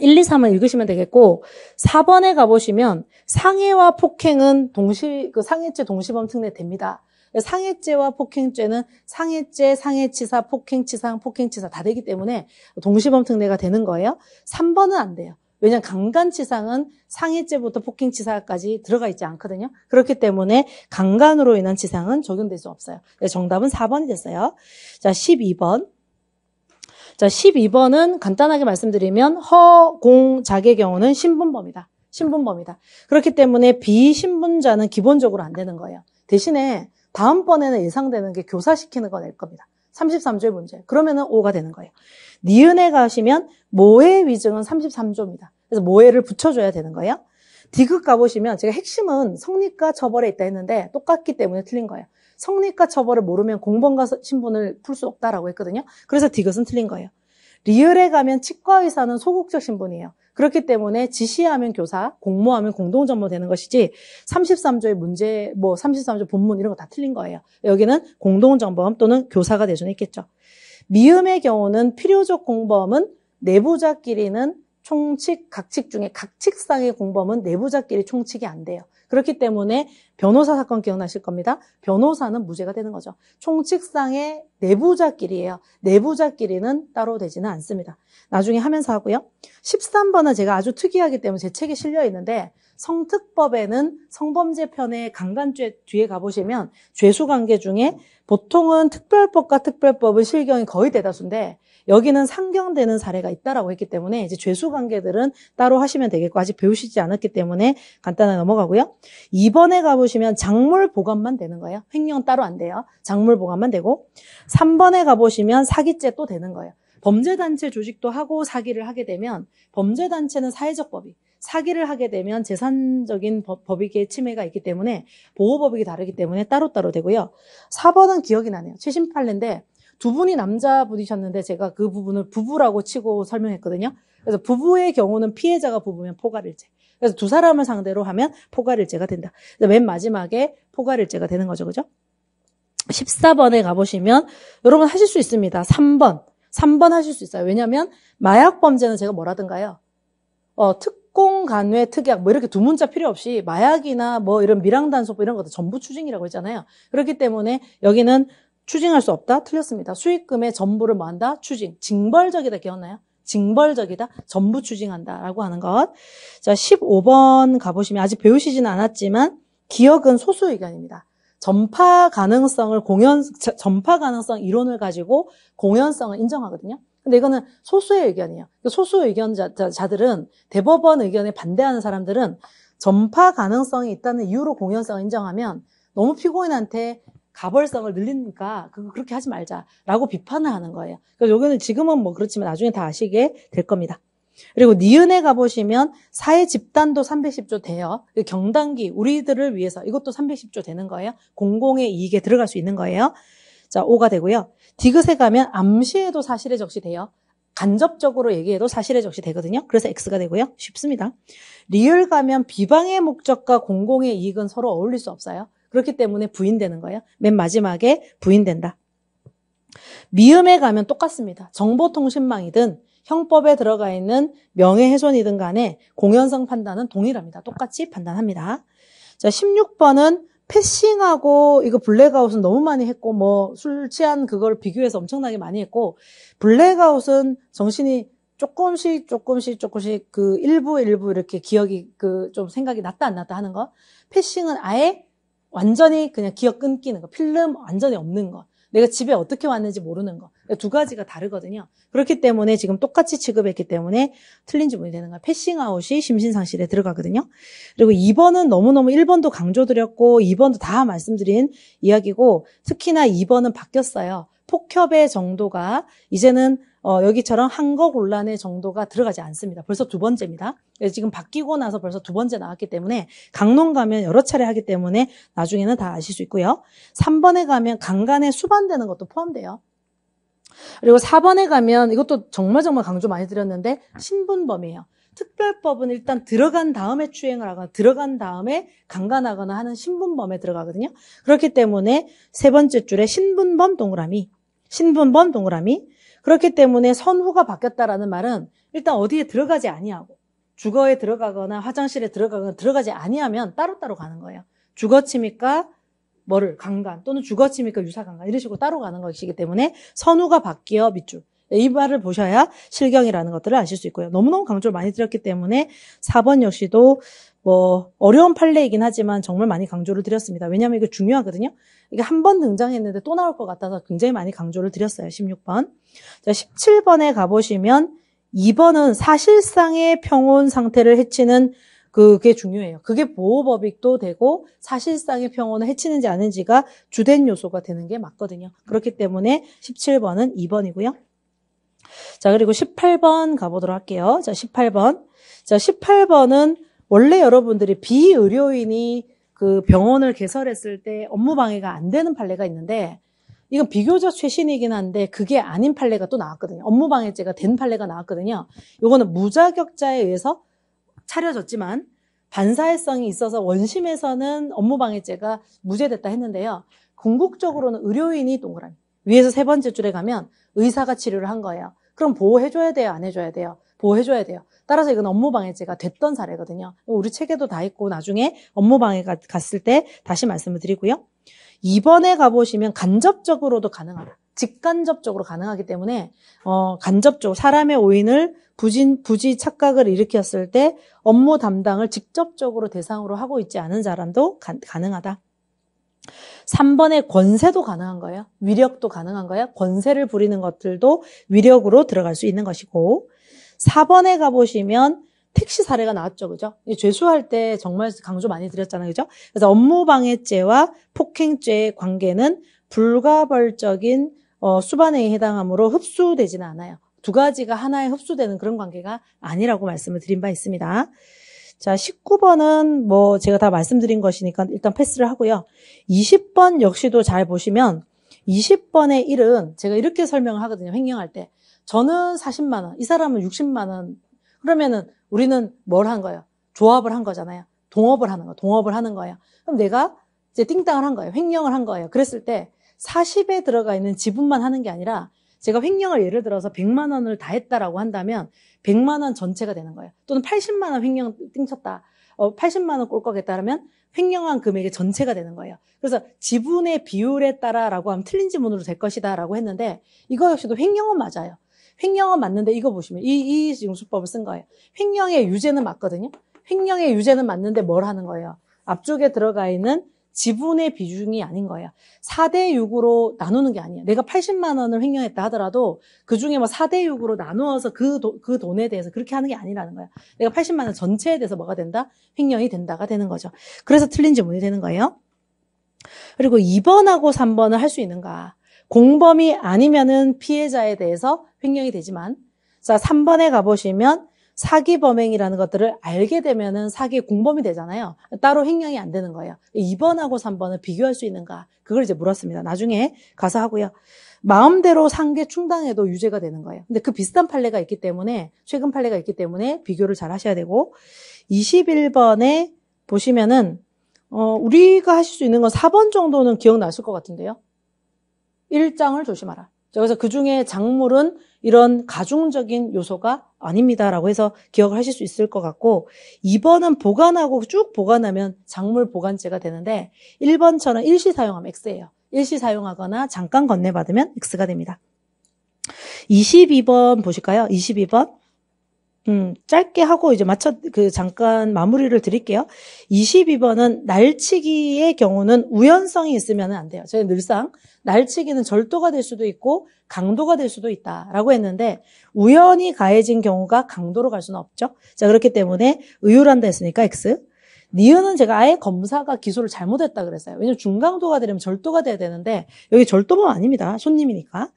1, 2, 3을 읽으시면 되겠고 4번에 가보시면 상해와 폭행은 동시 그 상해죄 동시범 특례 됩니다. 상해죄와 폭행죄는 상해죄, 상해치사, 폭행치상, 폭행치사 다 되기 때문에 동시범특례가 되는 거예요. 3번은 안 돼요. 왜냐하면 강간치상은 상해죄부터 폭행치사까지 들어가 있지 않거든요. 그렇기 때문에 강간으로 인한 치상은 적용될 수 없어요. 정답은 4번이 됐어요. 자, 12번. 자, 12번은 간단하게 말씀드리면 허공작의 경우는 신분범이다. 신분범이다. 그렇기 때문에 비신분자는 기본적으로 안 되는 거예요. 대신에 다음번에는 예상되는 게 교사시키는 거 낼 겁니다. 33조의 문제. 그러면은 5가 되는 거예요. 니은에 가시면 모의 위증은 33조입니다. 그래서 모의를 붙여줘야 되는 거예요. 디귿 가보시면 제가 핵심은 성립과 처벌에 있다 했는데 똑같기 때문에 틀린 거예요. 성립과 처벌을 모르면 공범과 신분을 풀 수 없다라고 했거든요. 그래서 디귿은 틀린 거예요. 리을에 가면 치과 의사는 소극적 신분이에요. 그렇기 때문에 지시하면 교사, 공모하면 공동전무 되는 것이지 33조의 문제, 뭐 33조 본문 이런 거 다 틀린 거예요. 여기는 공동전범 또는 교사가 될 수는 있겠죠. 미음의 경우는 필요적 공범은 내부자끼리는 총칙, 각칙 중에 각칙상의 공범은 내부자끼리 총칙이 안 돼요. 그렇기 때문에 변호사 사건 기억나실 겁니다. 변호사는 무죄가 되는 거죠. 총칙상의 내부자끼리예요. 내부자끼리는 따로 되지는 않습니다. 나중에 하면서 하고요. 13번은 제가 아주 특이하기 때문에 제 책에 실려 있는데 성특법에는 성범죄 편의 강간죄 뒤에 가보시면 죄수관계 중에 보통은 특별법과 특별법은 실경이 거의 대다수인데 여기는 상경되는 사례가 있다라고 했기 때문에 이제 죄수 관계들은 따로 하시면 되겠고 아직 배우시지 않았기 때문에 간단하게 넘어가고요. 2번에 가보시면 작물 보관만 되는 거예요. 횡령 따로 안 돼요. 작물 보관만 되고 3번에 가보시면 사기죄 또 되는 거예요. 범죄단체 조직도 하고 사기를 하게 되면 범죄단체는 사회적 법이 사기를 하게 되면 재산적인 법, 익의 침해가 있기 때문에 보호법익이 다르기 때문에 따로따로 되고요. 4번은 기억이 나네요. 최신 판례인데 두 분이 남자분이셨는데 제가 그 부분을 부부라고 치고 설명했거든요. 그래서 부부의 경우는 피해자가 부부면 포괄일제 그래서 두 사람을 상대로 하면 포괄일제가 된다. 맨 마지막에 포괄일제가 되는 거죠. 그죠? 14번에 가보시면 여러분 하실 수 있습니다. 3번. 3번 하실 수 있어요. 왜냐하면 마약 범죄는 제가 뭐라든가요. 어, 특공, 간외, 특약 뭐 이렇게 두 문자 필요 없이 마약이나 뭐 이런 미랑단속 뭐 이런 것도 전부 추징이라고 했잖아요. 그렇기 때문에 여기는 추징할 수 없다? 틀렸습니다. 수익금의 전부를 뭐한다? 추징. 징벌적이다 기억나요? 징벌적이다. 전부 추징한다라고 하는 것. 자, 15번 가보시면 아직 배우시진 않았지만 기억은 소수 의견입니다. 전파 가능성을 공연 전파 가능성 이론을 가지고 공연성을 인정하거든요. 근데 이거는 소수의 의견이에요. 그 소수 의견자들은 대법원 의견에 반대하는 사람들은 전파 가능성이 있다는 이유로 공연성을 인정하면 너무 피고인한테 가벌성을 늘리니까 그렇게 하지 말자라고 비판을 하는 거예요. 그러니 여기는 지금은 뭐 그렇지만 나중에 다 아시게 될 겁니다. 그리고 니은에 가보시면 사회 집단도 310조 돼요. 그 경단기 우리들을 위해서 이것도 310조 되는 거예요. 공공의 이익에 들어갈 수 있는 거예요. 자, 5가 되고요. 디귿에 가면 암시에도 사실에 적시 돼요. 간접적으로 얘기해도 사실에 적시 되거든요. 그래서 X가 되고요. 쉽습니다. 리을 가면 비방의 목적과 공공의 이익은 서로 어울릴 수 없어요. 그렇기 때문에 부인되는 거예요. 맨 마지막에 부인된다. 미음에 가면 똑같습니다. 정보통신망이든 형법에 들어가 있는 명예훼손이든 간에 공연성 판단은 동일합니다. 똑같이 판단합니다. 자, 16번은 패싱하고 이거 블랙아웃은 너무 많이 했고 뭐 술 취한 그걸 비교해서 엄청나게 많이 했고 블랙아웃은 정신이 조금씩 조금씩 조금씩 그 일부 일부 이렇게 기억이 그 좀 생각이 났다 안 났다 하는 거 패싱은 아예 완전히 그냥 기억 끊기는 거, 필름 완전히 없는 거, 내가 집에 어떻게 왔는지 모르는 거. 두 가지가 다르거든요. 그렇기 때문에 지금 똑같이 취급했기 때문에 틀린 지문이 되는 거예요. 패싱아웃이 심신상실에 들어가거든요. 그리고 2번은 너무너무 1번도 강조드렸고 2번도 다 말씀드린 이야기고 특히나 2번은 바뀌었어요. 폭협의 정도가 이제는 어, 여기처럼 한 거 곤란의 정도가 들어가지 않습니다. 벌써 두 번째입니다. 지금 바뀌고 나서 벌써 두 번째 나왔기 때문에 강론 가면 여러 차례 하기 때문에 나중에는 다 아실 수 있고요. 3번에 가면 강간에 수반되는 것도 포함돼요. 그리고 4번에 가면 이것도 정말 정말 강조 많이 드렸는데 신분범이에요. 특별법은 일단 들어간 다음에 추행을 하거나 들어간 다음에 강간하거나 하는 신분범에 들어가거든요. 그렇기 때문에 세 번째 줄에 신분범 동그라미 신분번 동그라미. 그렇기 때문에 선후가 바뀌었다라는 말은 일단 어디에 들어가지 아니하고 주거에 들어가거나 화장실에 들어가거나 들어가지 아니하면 따로따로 가는 거예요. 주거 침입과 뭐를 강간 또는 주거 침입과 유사 강간 이런 식으로 따로 가는 것이기 때문에 선후가 바뀌어 밑줄 네, 이 말을 보셔야 실경이라는 것들을 아실 수 있고요. 너무너무 강조를 많이 드렸기 때문에 4번 역시도 뭐 어려운 판례이긴 하지만 정말 많이 강조를 드렸습니다. 왜냐하면 이게 중요하거든요. 이게 한 번 등장했는데 또 나올 것 같아서 굉장히 많이 강조를 드렸어요. 16번. 자, 17번에 가보시면 2번은 사실상의 평온 상태를 해치는 그게 중요해요. 그게 보호법익도 되고 사실상의 평온을 해치는지 아닌지가 주된 요소가 되는 게 맞거든요. 그렇기 때문에 17번은 2번이고요. 자, 그리고 18번 가보도록 할게요. 자, 18번. 자, 18번은 원래 여러분들이 비의료인이 그 병원을 개설했을 때 업무 방해가 안 되는 판례가 있는데 이건 비교적 최신이긴 한데 그게 아닌 판례가 또 나왔거든요. 업무 방해죄가 된 판례가 나왔거든요. 이거는 무자격자에 의해서 차려졌지만 반사회성이 있어서 원심에서는 업무 방해죄가 무죄됐다 했는데요. 궁극적으로는 의료인이 동그라미. 위에서 세 번째 줄에 가면 의사가 치료를 한 거예요. 그럼 보호해줘야 돼요? 안 해줘야 돼요? 보호해줘야 돼요. 따라서 이건 업무 방해죄가 됐던 사례거든요. 우리 책에도 다 있고 나중에 업무 방해가 갔을 때 다시 말씀을 드리고요. 이번에 가보시면 간접적으로도 가능하다. 직간접적으로 가능하기 때문에 어, 간접적으로 사람의 오인을 부진, 부지 착각을 일으켰을 때 업무 담당을 직접적으로 대상으로 하고 있지 않은 사람도 가, 가능하다. 3번의 권세도 가능한 거예요. 위력도 가능한 거예요. 권세를 부리는 것들도 위력으로 들어갈 수 있는 것이고 4번에 가보시면 택시 사례가 나왔죠. 그죠? 죄수할 때 정말 강조 많이 드렸잖아요. 그죠? 그래서 업무방해죄와 폭행죄의 관계는 불가벌적인 어, 수반에 해당하므로 흡수되지는 않아요. 두 가지가 하나에 흡수되는 그런 관계가 아니라고 말씀을 드린 바 있습니다. 자, 19번은 뭐 제가 다 말씀드린 것이니까 일단 패스를 하고요. 20번 역시도 잘 보시면 20번의 1은 제가 이렇게 설명을 하거든요. 횡령할 때. 저는 40만 원, 이 사람은 60만 원. 그러면은 우리는 뭘 한 거예요? 조합을 한 거잖아요. 동업을 하는 거, 동업을 하는 거예요. 그럼 내가 이제 띵땅을 한 거예요. 횡령을 한 거예요. 그랬을 때 40에 들어가 있는 지분만 하는 게 아니라 제가 횡령을 예를 들어서 100만 원을 다 했다라고 한다면 100만 원 전체가 되는 거예요. 또는 80만 원 횡령 띵쳤다. 어, 80만 원 꼴거겠다 하면 횡령한 금액의 전체가 되는 거예요. 그래서 지분의 비율에 따라라고 하면 틀린 지문으로 될 것이다라고 했는데 이거 역시도 횡령은 맞아요. 횡령은 맞는데 이거 보시면 이, 이 징수법을 쓴 거예요. 횡령의 유죄는 맞거든요. 횡령의 유죄는 맞는데 뭘 하는 거예요? 앞쪽에 들어가 있는 지분의 비중이 아닌 거예요. 4대 6으로 나누는 게 아니에요. 내가 80만 원을 횡령했다 하더라도 그 중에 뭐 4대 6으로 나누어서 그, 도, 그 돈에 대해서 그렇게 하는 게 아니라는 거예요. 내가 80만 원 전체에 대해서 뭐가 된다? 횡령이 된다가 되는 거죠. 그래서 틀린 지문이 되는 거예요. 그리고 2번하고 3번을 할 수 있는가? 공범이 아니면은 피해자에 대해서 횡령이 되지만 자 3번에 가보시면 사기 범행이라는 것들을 알게 되면은 사기 공범이 되잖아요. 따로 횡령이 안 되는 거예요. 2번하고 3번을 비교할 수 있는가? 그걸 이제 물었습니다. 나중에 가서 하고요. 마음대로 상계 충당해도 유죄가 되는 거예요. 근데 그 비슷한 판례가 있기 때문에 최근 판례가 있기 때문에 비교를 잘 하셔야 되고 21번에 보시면은 어, 우리가 하실 수 있는 건 4번 정도는 기억나실 것 같은데요. 1장을 조심하라. 그래서 그 중에 작물은 이런 가중적인 요소가 아닙니다라고 해서 기억을 하실 수 있을 것 같고 2번은 보관하고 쭉 보관하면 작물 보관제가 되는데 1번처럼 일시 사용하면 X예요. 일시 사용하거나 잠깐 건네받으면 X가 됩니다. 22번 보실까요? 22번 음, 짧게 하고 이제 마쳐 그 잠깐 마무리를 드릴게요. 22번은 날치기의 경우는 우연성이 있으면 안 돼요. 저희 늘상 날치기는 절도가 될 수도 있고 강도가 될 수도 있다라고 했는데 우연히 가해진 경우가 강도로 갈 수는 없죠. 자, 그렇기 때문에 의율한다 했으니까 X. 니은은 제가 아예 검사가 기소를 잘못했다 그랬어요. 왜냐면 중강도가 되려면 절도가 돼야 되는데 여기 절도범 아닙니다. 손님이니까.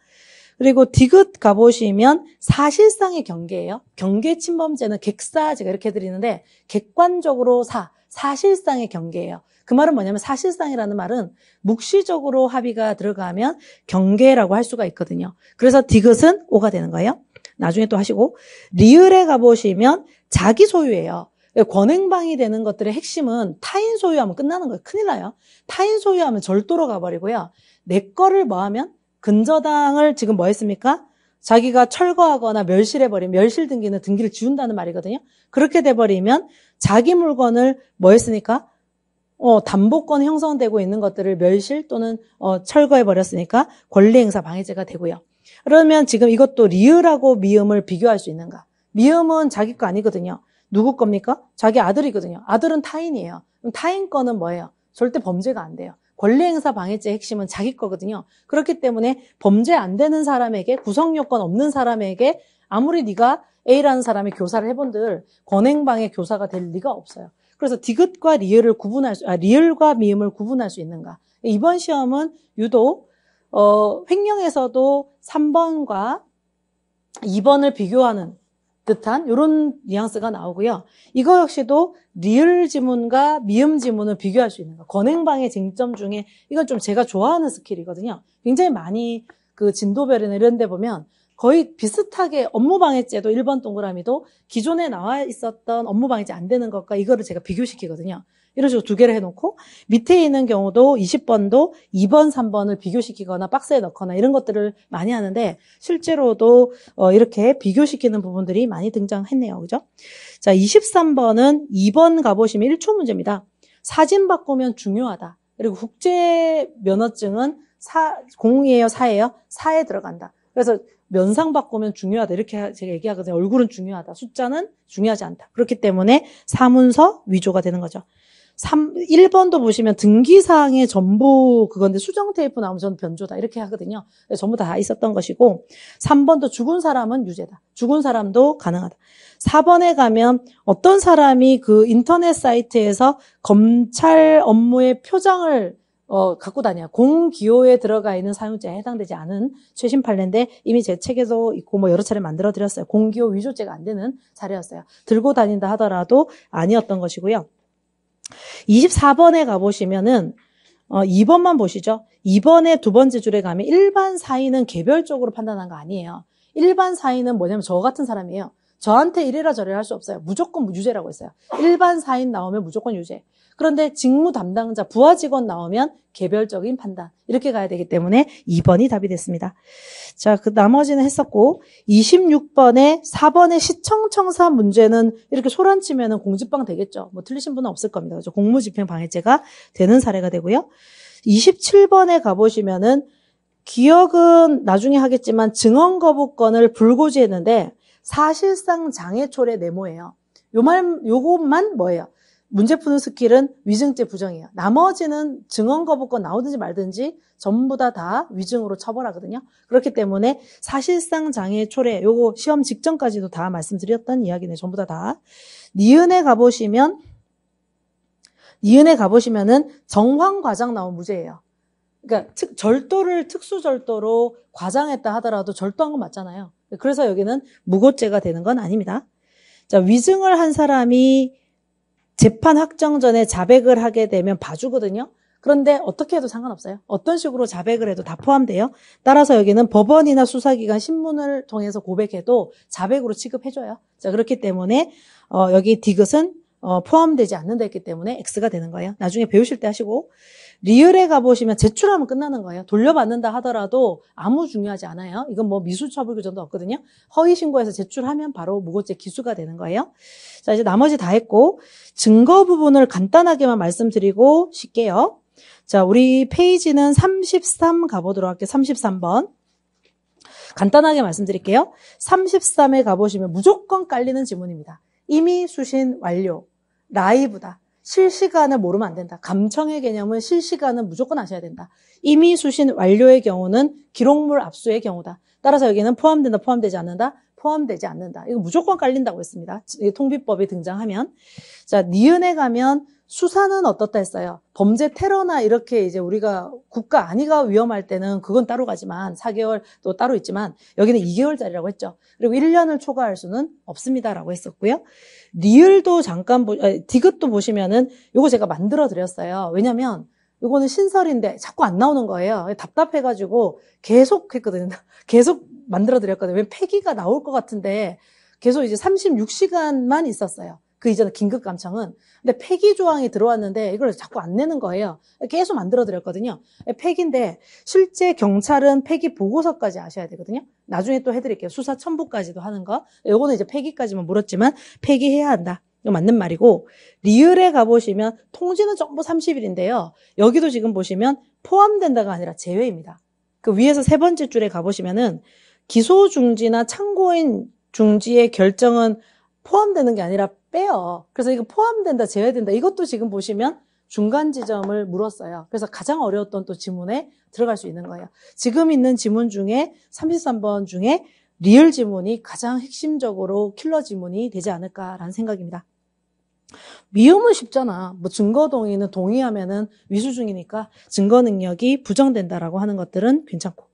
그리고 디귿 가보시면 사실상의 경계예요. 경계 침범죄는 객사 제가 이렇게 드리는데 객관적으로 사 사실상의 경계예요. 그 말은 뭐냐면 사실상이라는 말은 묵시적으로 합의가 들어가면 경계라고 할 수가 있거든요. 그래서 디귿은 오가 되는 거예요. 나중에 또 하시고 리을에 가보시면 자기 소유예요. 권행방이 되는 것들의 핵심은 타인 소유하면 끝나는 거예요. 큰일 나요. 타인 소유하면 절도로 가버리고요. 내 거를 뭐하면 근저당을 지금 뭐 했습니까? 자기가 철거하거나 멸실해버리면 멸실 등기는 등기를 지운다는 말이거든요. 그렇게 돼버리면 자기 물건을 뭐 했으니까 어, 담보권 형성되고 있는 것들을 멸실 또는 어, 철거해버렸으니까 권리행사 방해죄가 되고요. 그러면 지금 이것도 리을하고 미음을 비교할 수 있는가? 미음은 자기 거 아니거든요. 누구 겁니까? 자기 아들이거든요. 아들은 타인이에요. 타인 거는 뭐예요? 절대 범죄가 안 돼요. 권리행사 방해죄 핵심은 자기 거거든요. 그렇기 때문에 범죄 안 되는 사람에게 구성 요건 없는 사람에게 아무리 네가 A라는 사람이 교사를 해본들 권행방해 교사가 될 리가 없어요. 그래서 디귿과 리을을 구분할 수, 아, 리을과 미음을 구분할 수 있는가? 이번 시험은 유독 어, 횡령에서도 3번과 2번을 비교하는 듯한 이런 뉘앙스가 나오고요. 이거 역시도 리을 지문과 미음 지문을 비교할 수 있는 거. 권행방의 쟁점 중에 이건 좀 제가 좋아하는 스킬이거든요. 굉장히 많이 그 진도별이나 이런 데 보면 거의 비슷하게 업무방해죄도 1번 동그라미도 기존에 나와 있었던 업무방해죄 안 되는 것과 이거를 제가 비교시키거든요. 이런 식으로 두 개를 해놓고 밑에 있는 경우도 20번도 2번, 3번을 비교시키거나 박스에 넣거나 이런 것들을 많이 하는데 실제로도 어, 이렇게 비교시키는 부분들이 많이 등장했네요. 그죠? 자, 23번은 2번 가보시면 1초 문제입니다. 사진 바꾸면 중요하다. 그리고 국제 면허증은 사, 공이에요, 사예요? 사에 들어간다. 그래서 면상 바꾸면 중요하다. 이렇게 제가 얘기하거든요. 얼굴은 중요하다. 숫자는 중요하지 않다. 그렇기 때문에 사문서 위조가 되는 거죠. 3, 1번도 보시면 등기사항의 전부 그건데 수정 테이프 나오면 저는 변조다. 이렇게 하거든요. 전부 다 있었던 것이고. 3번도 죽은 사람은 유죄다. 죽은 사람도 가능하다. 4번에 가면 어떤 사람이 그 인터넷 사이트에서 검찰 업무의 표장을 어, 갖고 다녀 공기호에 들어가 있는 사용자에 해당되지 않은 최신 판례인데 이미 제 책에도 있고 뭐 여러 차례 만들어 드렸어요. 공기호 위조죄가 안 되는 사례였어요. 들고 다닌다 하더라도 아니었던 것이고요. 24번에 가보시면은 어, 2번만 보시죠. 2번에두 번째 줄에 가면 일반 사인은 개별적으로 판단한 거 아니에요. 일반 사인은 뭐냐면 저 같은 사람이에요. 저한테 이래라 저래라 할 수 없어요. 무조건 유죄라고 했어요. 일반 사인 나오면 무조건 유죄. 그런데 직무 담당자 부하 직원 나오면 개별적인 판단 이렇게 가야 되기 때문에 2번이 답이 됐습니다. 자, 그 나머지는 했었고 26번에 4번의 시청 청사 문제는 이렇게 소란치면은 공지방 되겠죠. 뭐 틀리신 분은 없을 겁니다. 그죠? 공무집행 방해죄가 되는 사례가 되고요. 27번에 가 보시면은 기억은 나중에 하겠지만 증언 거부권을 불고지했는데 사실상 장애초래 네모예요. 요 말, 요것만 뭐예요? 문제 푸는 스킬은 위증죄 부정이에요. 나머지는 증언 거부권 나오든지 말든지 전부 다 다 위증으로 처벌하거든요. 그렇기 때문에 사실상 장애 초래 요거 시험 직전까지도 다 말씀드렸던 이야기네. 전부 다 다. 니은에 가보시면 니은에 가보시면은 정황 과장 나온 무죄예요. 그러니까 특, 절도를 특수 절도로 과장했다 하더라도 절도한 건 맞잖아요. 그래서 여기는 무고죄가 되는 건 아닙니다. 자, 위증을 한 사람이 재판 확정 전에 자백을 하게 되면 봐주거든요. 그런데 어떻게 해도 상관없어요. 어떤 식으로 자백을 해도 다 포함돼요. 따라서 여기는 법원이나 수사기관 신문을 통해서 고백해도 자백으로 취급해줘요. 자 그렇기 때문에 어, 여기 디귿은 어, 포함되지 않는다 했기 때문에 X가 되는 거예요. 나중에 배우실 때 하시고 리을에 가보시면 제출하면 끝나는 거예요. 돌려받는다 하더라도 아무 중요하지 않아요. 이건 뭐 미수처벌 규정도 없거든요. 허위신고해서 제출하면 바로 무고죄 기수가 되는 거예요. 자, 이제 나머지 다 했고, 증거 부분을 간단하게만 말씀드리고 쉴게요. 자, 우리 페이지는 33 가보도록 할게요. 33번. 간단하게 말씀드릴게요. 33에 가보시면 무조건 깔리는 지문입니다. 이미 수신 완료. 라이브다. 실시간을 모르면 안 된다. 감청의 개념은 실시간은 무조건 아셔야 된다. 이미 수신 완료의 경우는 기록물 압수의 경우다. 따라서 여기는 포함된다, 포함되지 않는다, 포함되지 않는다. 이거 무조건 깔린다고 했습니다. 통비법이 등장하면. 자, 니은에 가면 수사는 어떻다 했어요. 범죄 테러나 이렇게 이제 우리가 국가 안위가 위험할 때는 그건 따로 가지만 4개월 또 따로 있지만 여기는 2개월짜리라고 했죠. 그리고 1년을 초과할 수는 없습니다라고 했었고요. 리을도 잠깐 보, 아니, 디귿도 보시면은 이거 제가 만들어 드렸어요. 왜냐면 이거는 신설인데 자꾸 안 나오는 거예요. 답답해가지고 계속 했거든요. 계속 만들어 드렸거든요. 왜 폐기가 나올 것 같은데 계속 이제 36시간만 있었어요. 그 이전에 긴급 감청은. 근데 폐기 조항이 들어왔는데 이걸 자꾸 안 내는 거예요. 계속 만들어 드렸거든요. 폐기인데 실제 경찰은 폐기 보고서까지 아셔야 되거든요. 나중에 또 해드릴게요. 수사 첨부까지도 하는 거. 요거는 이제 폐기까지만 물었지만 폐기해야 한다. 이거 맞는 말이고 리을에 가보시면 통지는 정부 30일인데요. 여기도 지금 보시면 포함된다가 아니라 제외입니다. 그 위에서 세 번째 줄에 가보시면은 기소 중지나 참고인 중지의 결정은 포함되는 게 아니라 빼요. 그래서 이거 포함된다, 제외된다. 이것도 지금 보시면 중간 지점을 물었어요. 그래서 가장 어려웠던 또 지문에 들어갈 수 있는 거예요. 지금 있는 지문 중에 33번 중에 리을 지문이 가장 핵심적으로 킬러 지문이 되지 않을까라는 생각입니다. 미음은 쉽잖아. 뭐 증거 동의는 동의하면은 위수중이니까 증거 능력이 부정된다라고 하는 것들은 괜찮고.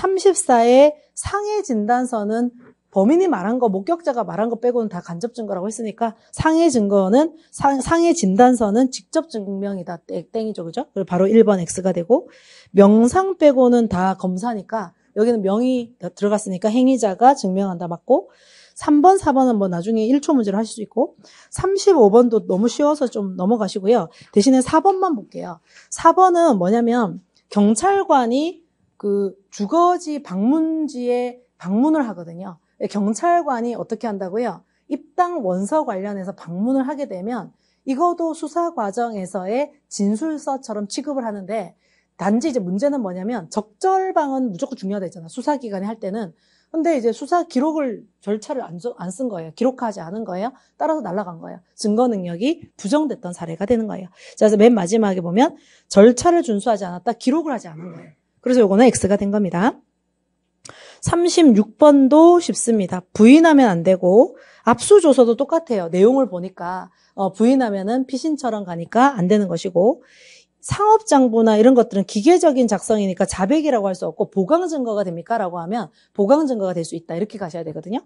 34의 상해 진단서는 범인이 말한 거, 목격자가 말한 거 빼고는 다 간접 증거라고 했으니까 상해 증거는 상, 상해 진단서는 직접 증명이다. 땡, 이죠 그죠? 그리고 바로 1번 X가 되고 명상 빼고는 다 검사니까 여기는 명이 들어갔으니까 행위자가 증명한다 맞고 3번, 4번은 뭐 나중에 1초 문제를 하실 수 있고 35번도 너무 쉬워서 좀 넘어가시고요. 대신에 4번만 볼게요. 4번은 뭐냐면 경찰관이 그 주거지 방문지에 방문을 하거든요. 예, 경찰관이 어떻게 한다고요? 입당 원서 관련해서 방문을 하게 되면 이거도 수사 과정에서의 진술서처럼 취급을 하는데 단지 이제 문제는 뭐냐면 적절방은 무조건 중요하다 했잖아. 수사기관이 할 때는. 근데 이제 수사 기록을 절차를 안 쓴 거예요. 기록하지 않은 거예요. 따라서 날라간 거예요. 증거 능력이 부정됐던 사례가 되는 거예요. 자, 그래서 맨 마지막에 보면 절차를 준수하지 않았다. 기록을 하지 않은 거예요. 그래서 요거는 X가 된 겁니다. 36번도 쉽습니다. 부인하면 안 되고 압수조서도 똑같아요. 내용을 보니까 어, 부인하면은 피신처럼 가니까 안 되는 것이고 상업장부나 이런 것들은 기계적인 작성이니까 자백이라고 할 수 없고 보강 증거가 됩니까? 라고 하면 보강 증거가 될 수 있다. 이렇게 가셔야 되거든요.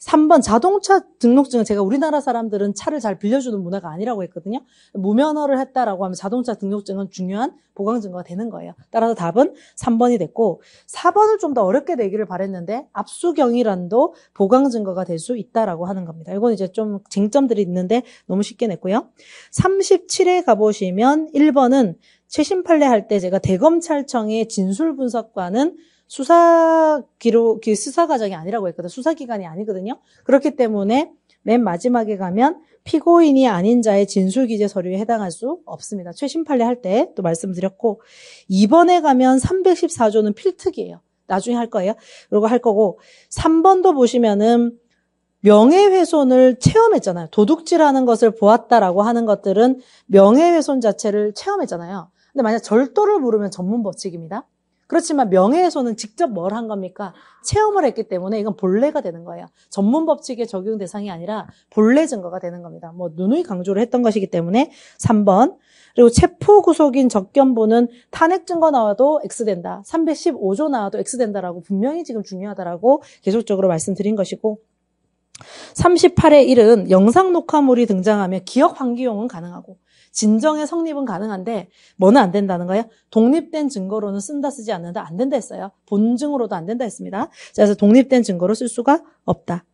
3번 자동차 등록증은 제가 우리나라 사람들은 차를 잘 빌려주는 문화가 아니라고 했거든요. 무면허를 했다라고 하면 자동차 등록증은 중요한 보강 증거가 되는 거예요. 따라서 답은 3번이 됐고 4번을 좀 더 어렵게 내기를 바랬는데 압수경이란도 보강 증거가 될 수 있다라고 하는 겁니다. 이건 이제 좀 쟁점들이 있는데 너무 쉽게 냈고요. 37에 가보시면 1번은 최신 판례할 때 제가 대검찰청의 진술 분석과는 수사 기록, 그 수사 과정이 아니라고 했거든. 수사기관이 아니거든요. 그렇기 때문에 맨 마지막에 가면 피고인이 아닌 자의 진술기재 서류에 해당할 수 없습니다. 최신 판례할 때 또 말씀드렸고, 이번에 가면 314조는 필특이에요. 나중에 할 거예요. 그리고 할 거고, 3번도 보시면은 명예훼손을 체험했잖아요. 도둑질하는 것을 보았다라고 하는 것들은 명예훼손 자체를 체험했잖아요. 근데 만약 절도를 물으면 전문 법칙입니다 그렇지만 명예훼손은 직접 뭘 한 겁니까? 체험을 했기 때문에 이건 본래가 되는 거예요. 전문 법칙의 적용 대상이 아니라 본래 증거가 되는 겁니다. 뭐 누누이 강조를 했던 것이기 때문에 3번. 그리고 체포 구속인 적견부는 탄핵 증거 나와도 X된다. 315조 나와도 X된다라고 분명히 지금 중요하다라고 계속적으로 말씀드린 것이고 38의 1은 영상 녹화물이 등장하며 기억 환기용은 가능하고 진정의 성립은 가능한데 뭐는 안 된다는 거예요? 독립된 증거로는 쓴다 쓰지 않는다 안 된다 했어요. 본증으로도 안 된다 했습니다. 그래서 독립된 증거로 쓸 수가 없다.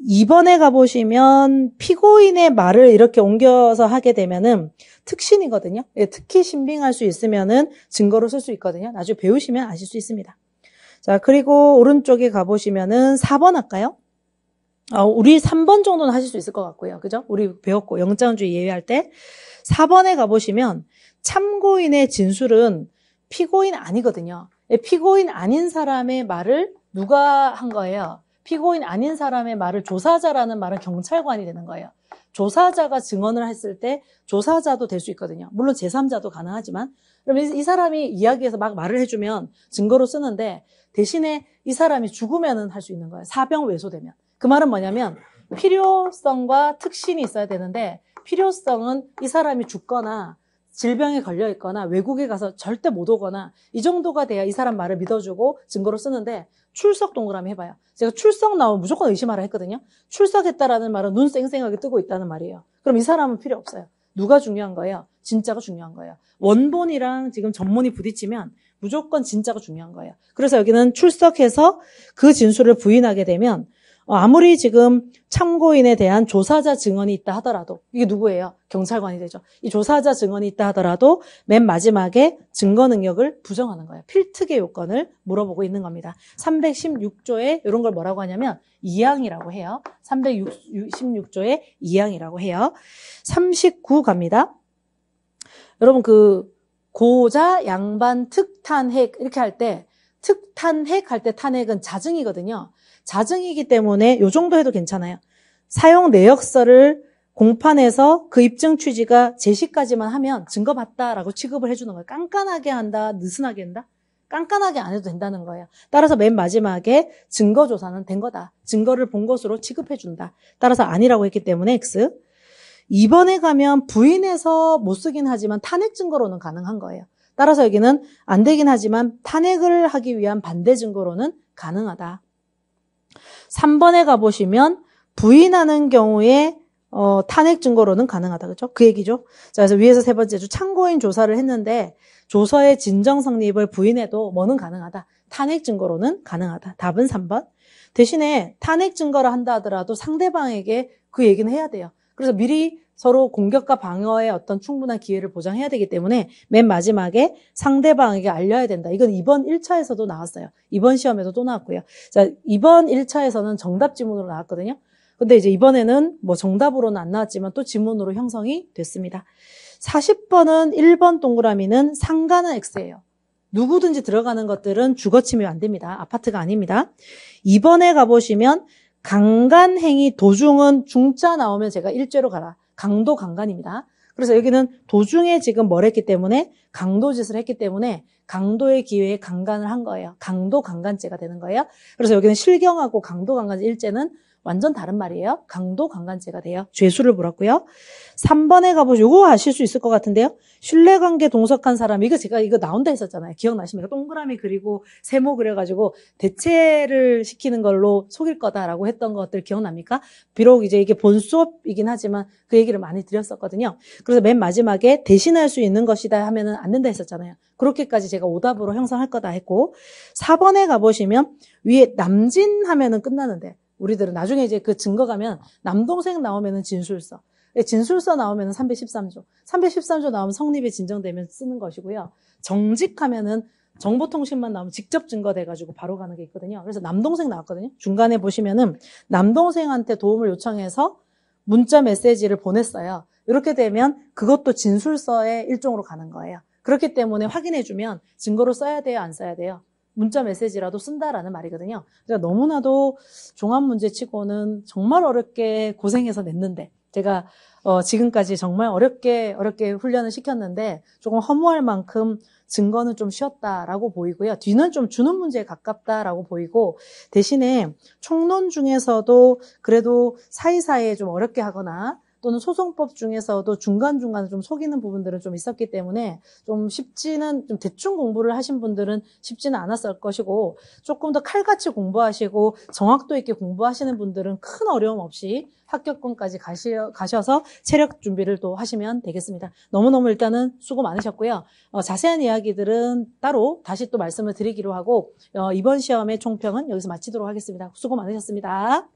이번에 가보시면 피고인의 말을 이렇게 옮겨서 하게 되면은 특신이거든요. 예, 특히 신빙할 수 있으면은 증거로 쓸 수 있거든요. 나중에 배우시면 아실 수 있습니다. 자, 그리고 오른쪽에 가보시면은 4번 할까요? 어, 우리 3번 정도는 하실 수 있을 것 같고요. 그죠? 우리 배웠고, 영장주의 예외할 때. 4번에 가보시면 참고인의 진술은 피고인 아니거든요. 예, 피고인 아닌 사람의 말을 누가 한 거예요? 피고인 아닌 사람의 말을 조사자라는 말은 경찰관이 되는 거예요. 조사자가 증언을 했을 때 조사자도 될 수 있거든요. 물론 제3자도 가능하지만. 그러면 이 사람이 이야기에서 막 말을 해주면 증거로 쓰는데 대신에 이 사람이 죽으면은 할수 있는 거예요. 사병 외소되면. 그 말은 뭐냐면 필요성과 특신이 있어야 되는데 필요성은 이 사람이 죽거나 질병에 걸려 있거나 외국에 가서 절대 못 오거나 이 정도가 돼야 이 사람 말을 믿어주고 증거로 쓰는데 출석 동그라미 해봐요. 제가 출석 나오면 무조건 의심하라 했거든요. 출석했다라는 말은 눈 쌩쌩하게 뜨고 있다는 말이에요. 그럼 이 사람은 필요 없어요. 누가 중요한 거예요? 진짜가 중요한 거예요. 원본이랑 지금 전문이 부딪히면 무조건 진짜가 중요한 거예요. 그래서 여기는 출석해서 그 진술을 부인하게 되면 어, 아무리 지금 참고인에 대한 조사자 증언이 있다 하더라도 이게 누구예요? 경찰관이 되죠. 이 조사자 증언이 있다 하더라도 맨 마지막에 증거 능력을 부정하는 거예요. 필특의 요건을 물어보고 있는 겁니다. 316조에 이런 걸 뭐라고 하냐면 이항이라고 해요. 316조에 이항이라고 해요. 39 갑니다. 여러분 그 고자 양반 특탄핵 이렇게 할 때 특탄핵 할 때 탄핵은 자증이거든요. 자증이기 때문에 요 정도 해도 괜찮아요. 사용 내역서를 공판에서 그 입증 취지가 제시까지만 하면 증거 봤다라고 취급을 해주는 거예요. 깐깐하게 한다, 느슨하게 한다? 깐깐하게 안 해도 된다는 거예요. 따라서 맨 마지막에 증거 조사는 된 거다. 증거를 본 것으로 취급해준다. 따라서 아니라고 했기 때문에 X. 이번에 가면 부인해서 못 쓰긴 하지만 탄핵 증거로는 가능한 거예요. 따라서 여기는 안 되긴 하지만 탄핵을 하기 위한 반대 증거로는 가능하다. 3번에 가보시면 부인하는 경우에 어, 탄핵 증거로는 가능하다. 그죠? 그 얘기죠. 자, 그래서 위에서 세 번째 주 참고인 조사를 했는데 조서의 진정 성립을 부인해도 뭐는 가능하다. 탄핵 증거로는 가능하다. 답은 3번. 대신에 탄핵 증거를 한다 하더라도 상대방에게 그 얘기는 해야 돼요. 그래서 미리 서로 공격과 방어의 어떤 충분한 기회를 보장해야 되기 때문에 맨 마지막에 상대방에게 알려야 된다. 이건 이번 1차에서도 나왔어요. 이번 시험에도 또 나왔고요. 자, 이번 1차에서는 정답 지문으로 나왔거든요. 근데 이제 이번에는 뭐 정답으로는 안 나왔지만 또 지문으로 형성이 됐습니다. 40번은 1번 동그라미는 상가나 X예요. 누구든지 들어가는 것들은 주거 침입 안 됩니다. 아파트가 아닙니다. 2번에 가보시면 강간행위 도중은 중자 나오면 제가 일죄로 가라. 강도 강간입니다. 그래서 여기는 도중에 지금 뭘 했기 때문에 강도짓을 했기 때문에 강도의 기회에 강간을 한 거예요. 강도 강간죄가 되는 거예요. 그래서 여기는 실경하고 강도 강간죄 일제는 완전 다른 말이에요. 강도 강간죄가 돼요. 죄수를 물었고요. 3번에 가보시고 이거 아실 수 있을 것 같은데요. 신뢰관계 동석한 사람 이거 제가 이거 나온다 했었잖아요. 기억나십니까? 동그라미 그리고 세모 그려가지고 대체를 시키는 걸로 속일 거다라고 했던 것들 기억납니까? 비록 이제 이게 본 수업이긴 하지만 그 얘기를 많이 드렸었거든요. 그래서 맨 마지막에 대신할 수 있는 것이다 하면은 안 된다 했었잖아요. 그렇게까지 제가 오답으로 형성할 거다 했고 4번에 가보시면 위에 남진 하면은 끝나는데 우리들은 나중에 이제 그 증거 가면 남동생 나오면은 진술서. 예, 진술서 나오면은 313조. 313조 나오면 성립이 진정되면 쓰는 것이고요. 정직하면은 정보통신만 나오면 직접 증거돼가지고 바로 가는 게 있거든요. 그래서 남동생 나왔거든요. 중간에 보시면은 남동생한테 도움을 요청해서 문자 메시지를 보냈어요. 이렇게 되면 그것도 진술서의 일종으로 가는 거예요. 그렇기 때문에 확인해주면 증거로 써야 돼요, 안 써야 돼요? 문자 메시지라도 쓴다라는 말이거든요. 제가 너무나도 종합 문제 치고는 정말 어렵게 고생해서 냈는데 제가 어 지금까지 정말 어렵게 어렵게 훈련을 시켰는데 조금 허무할 만큼 증거는 좀 쉬었다라고 보이고요. 뒤는 좀 주는 문제에 가깝다라고 보이고 대신에 총론 중에서도 그래도 사이사이에 좀 어렵게 하거나 또는 소송법 중에서도 중간중간에 좀 속이는 부분들은 좀 있었기 때문에 좀 쉽지는 좀 대충 공부를 하신 분들은 쉽지는 않았을 것이고 조금 더 칼같이 공부하시고 정확도 있게 공부하시는 분들은 큰 어려움 없이 합격권까지 가셔, 서 체력 준비를 또 하시면 되겠습니다. 너무너무 일단은 수고 많으셨고요. 어, 자세한 이야기들은 따로 다시 또 말씀을 드리기로 하고 어, 이번 시험의 총평은 여기서 마치도록 하겠습니다. 수고 많으셨습니다.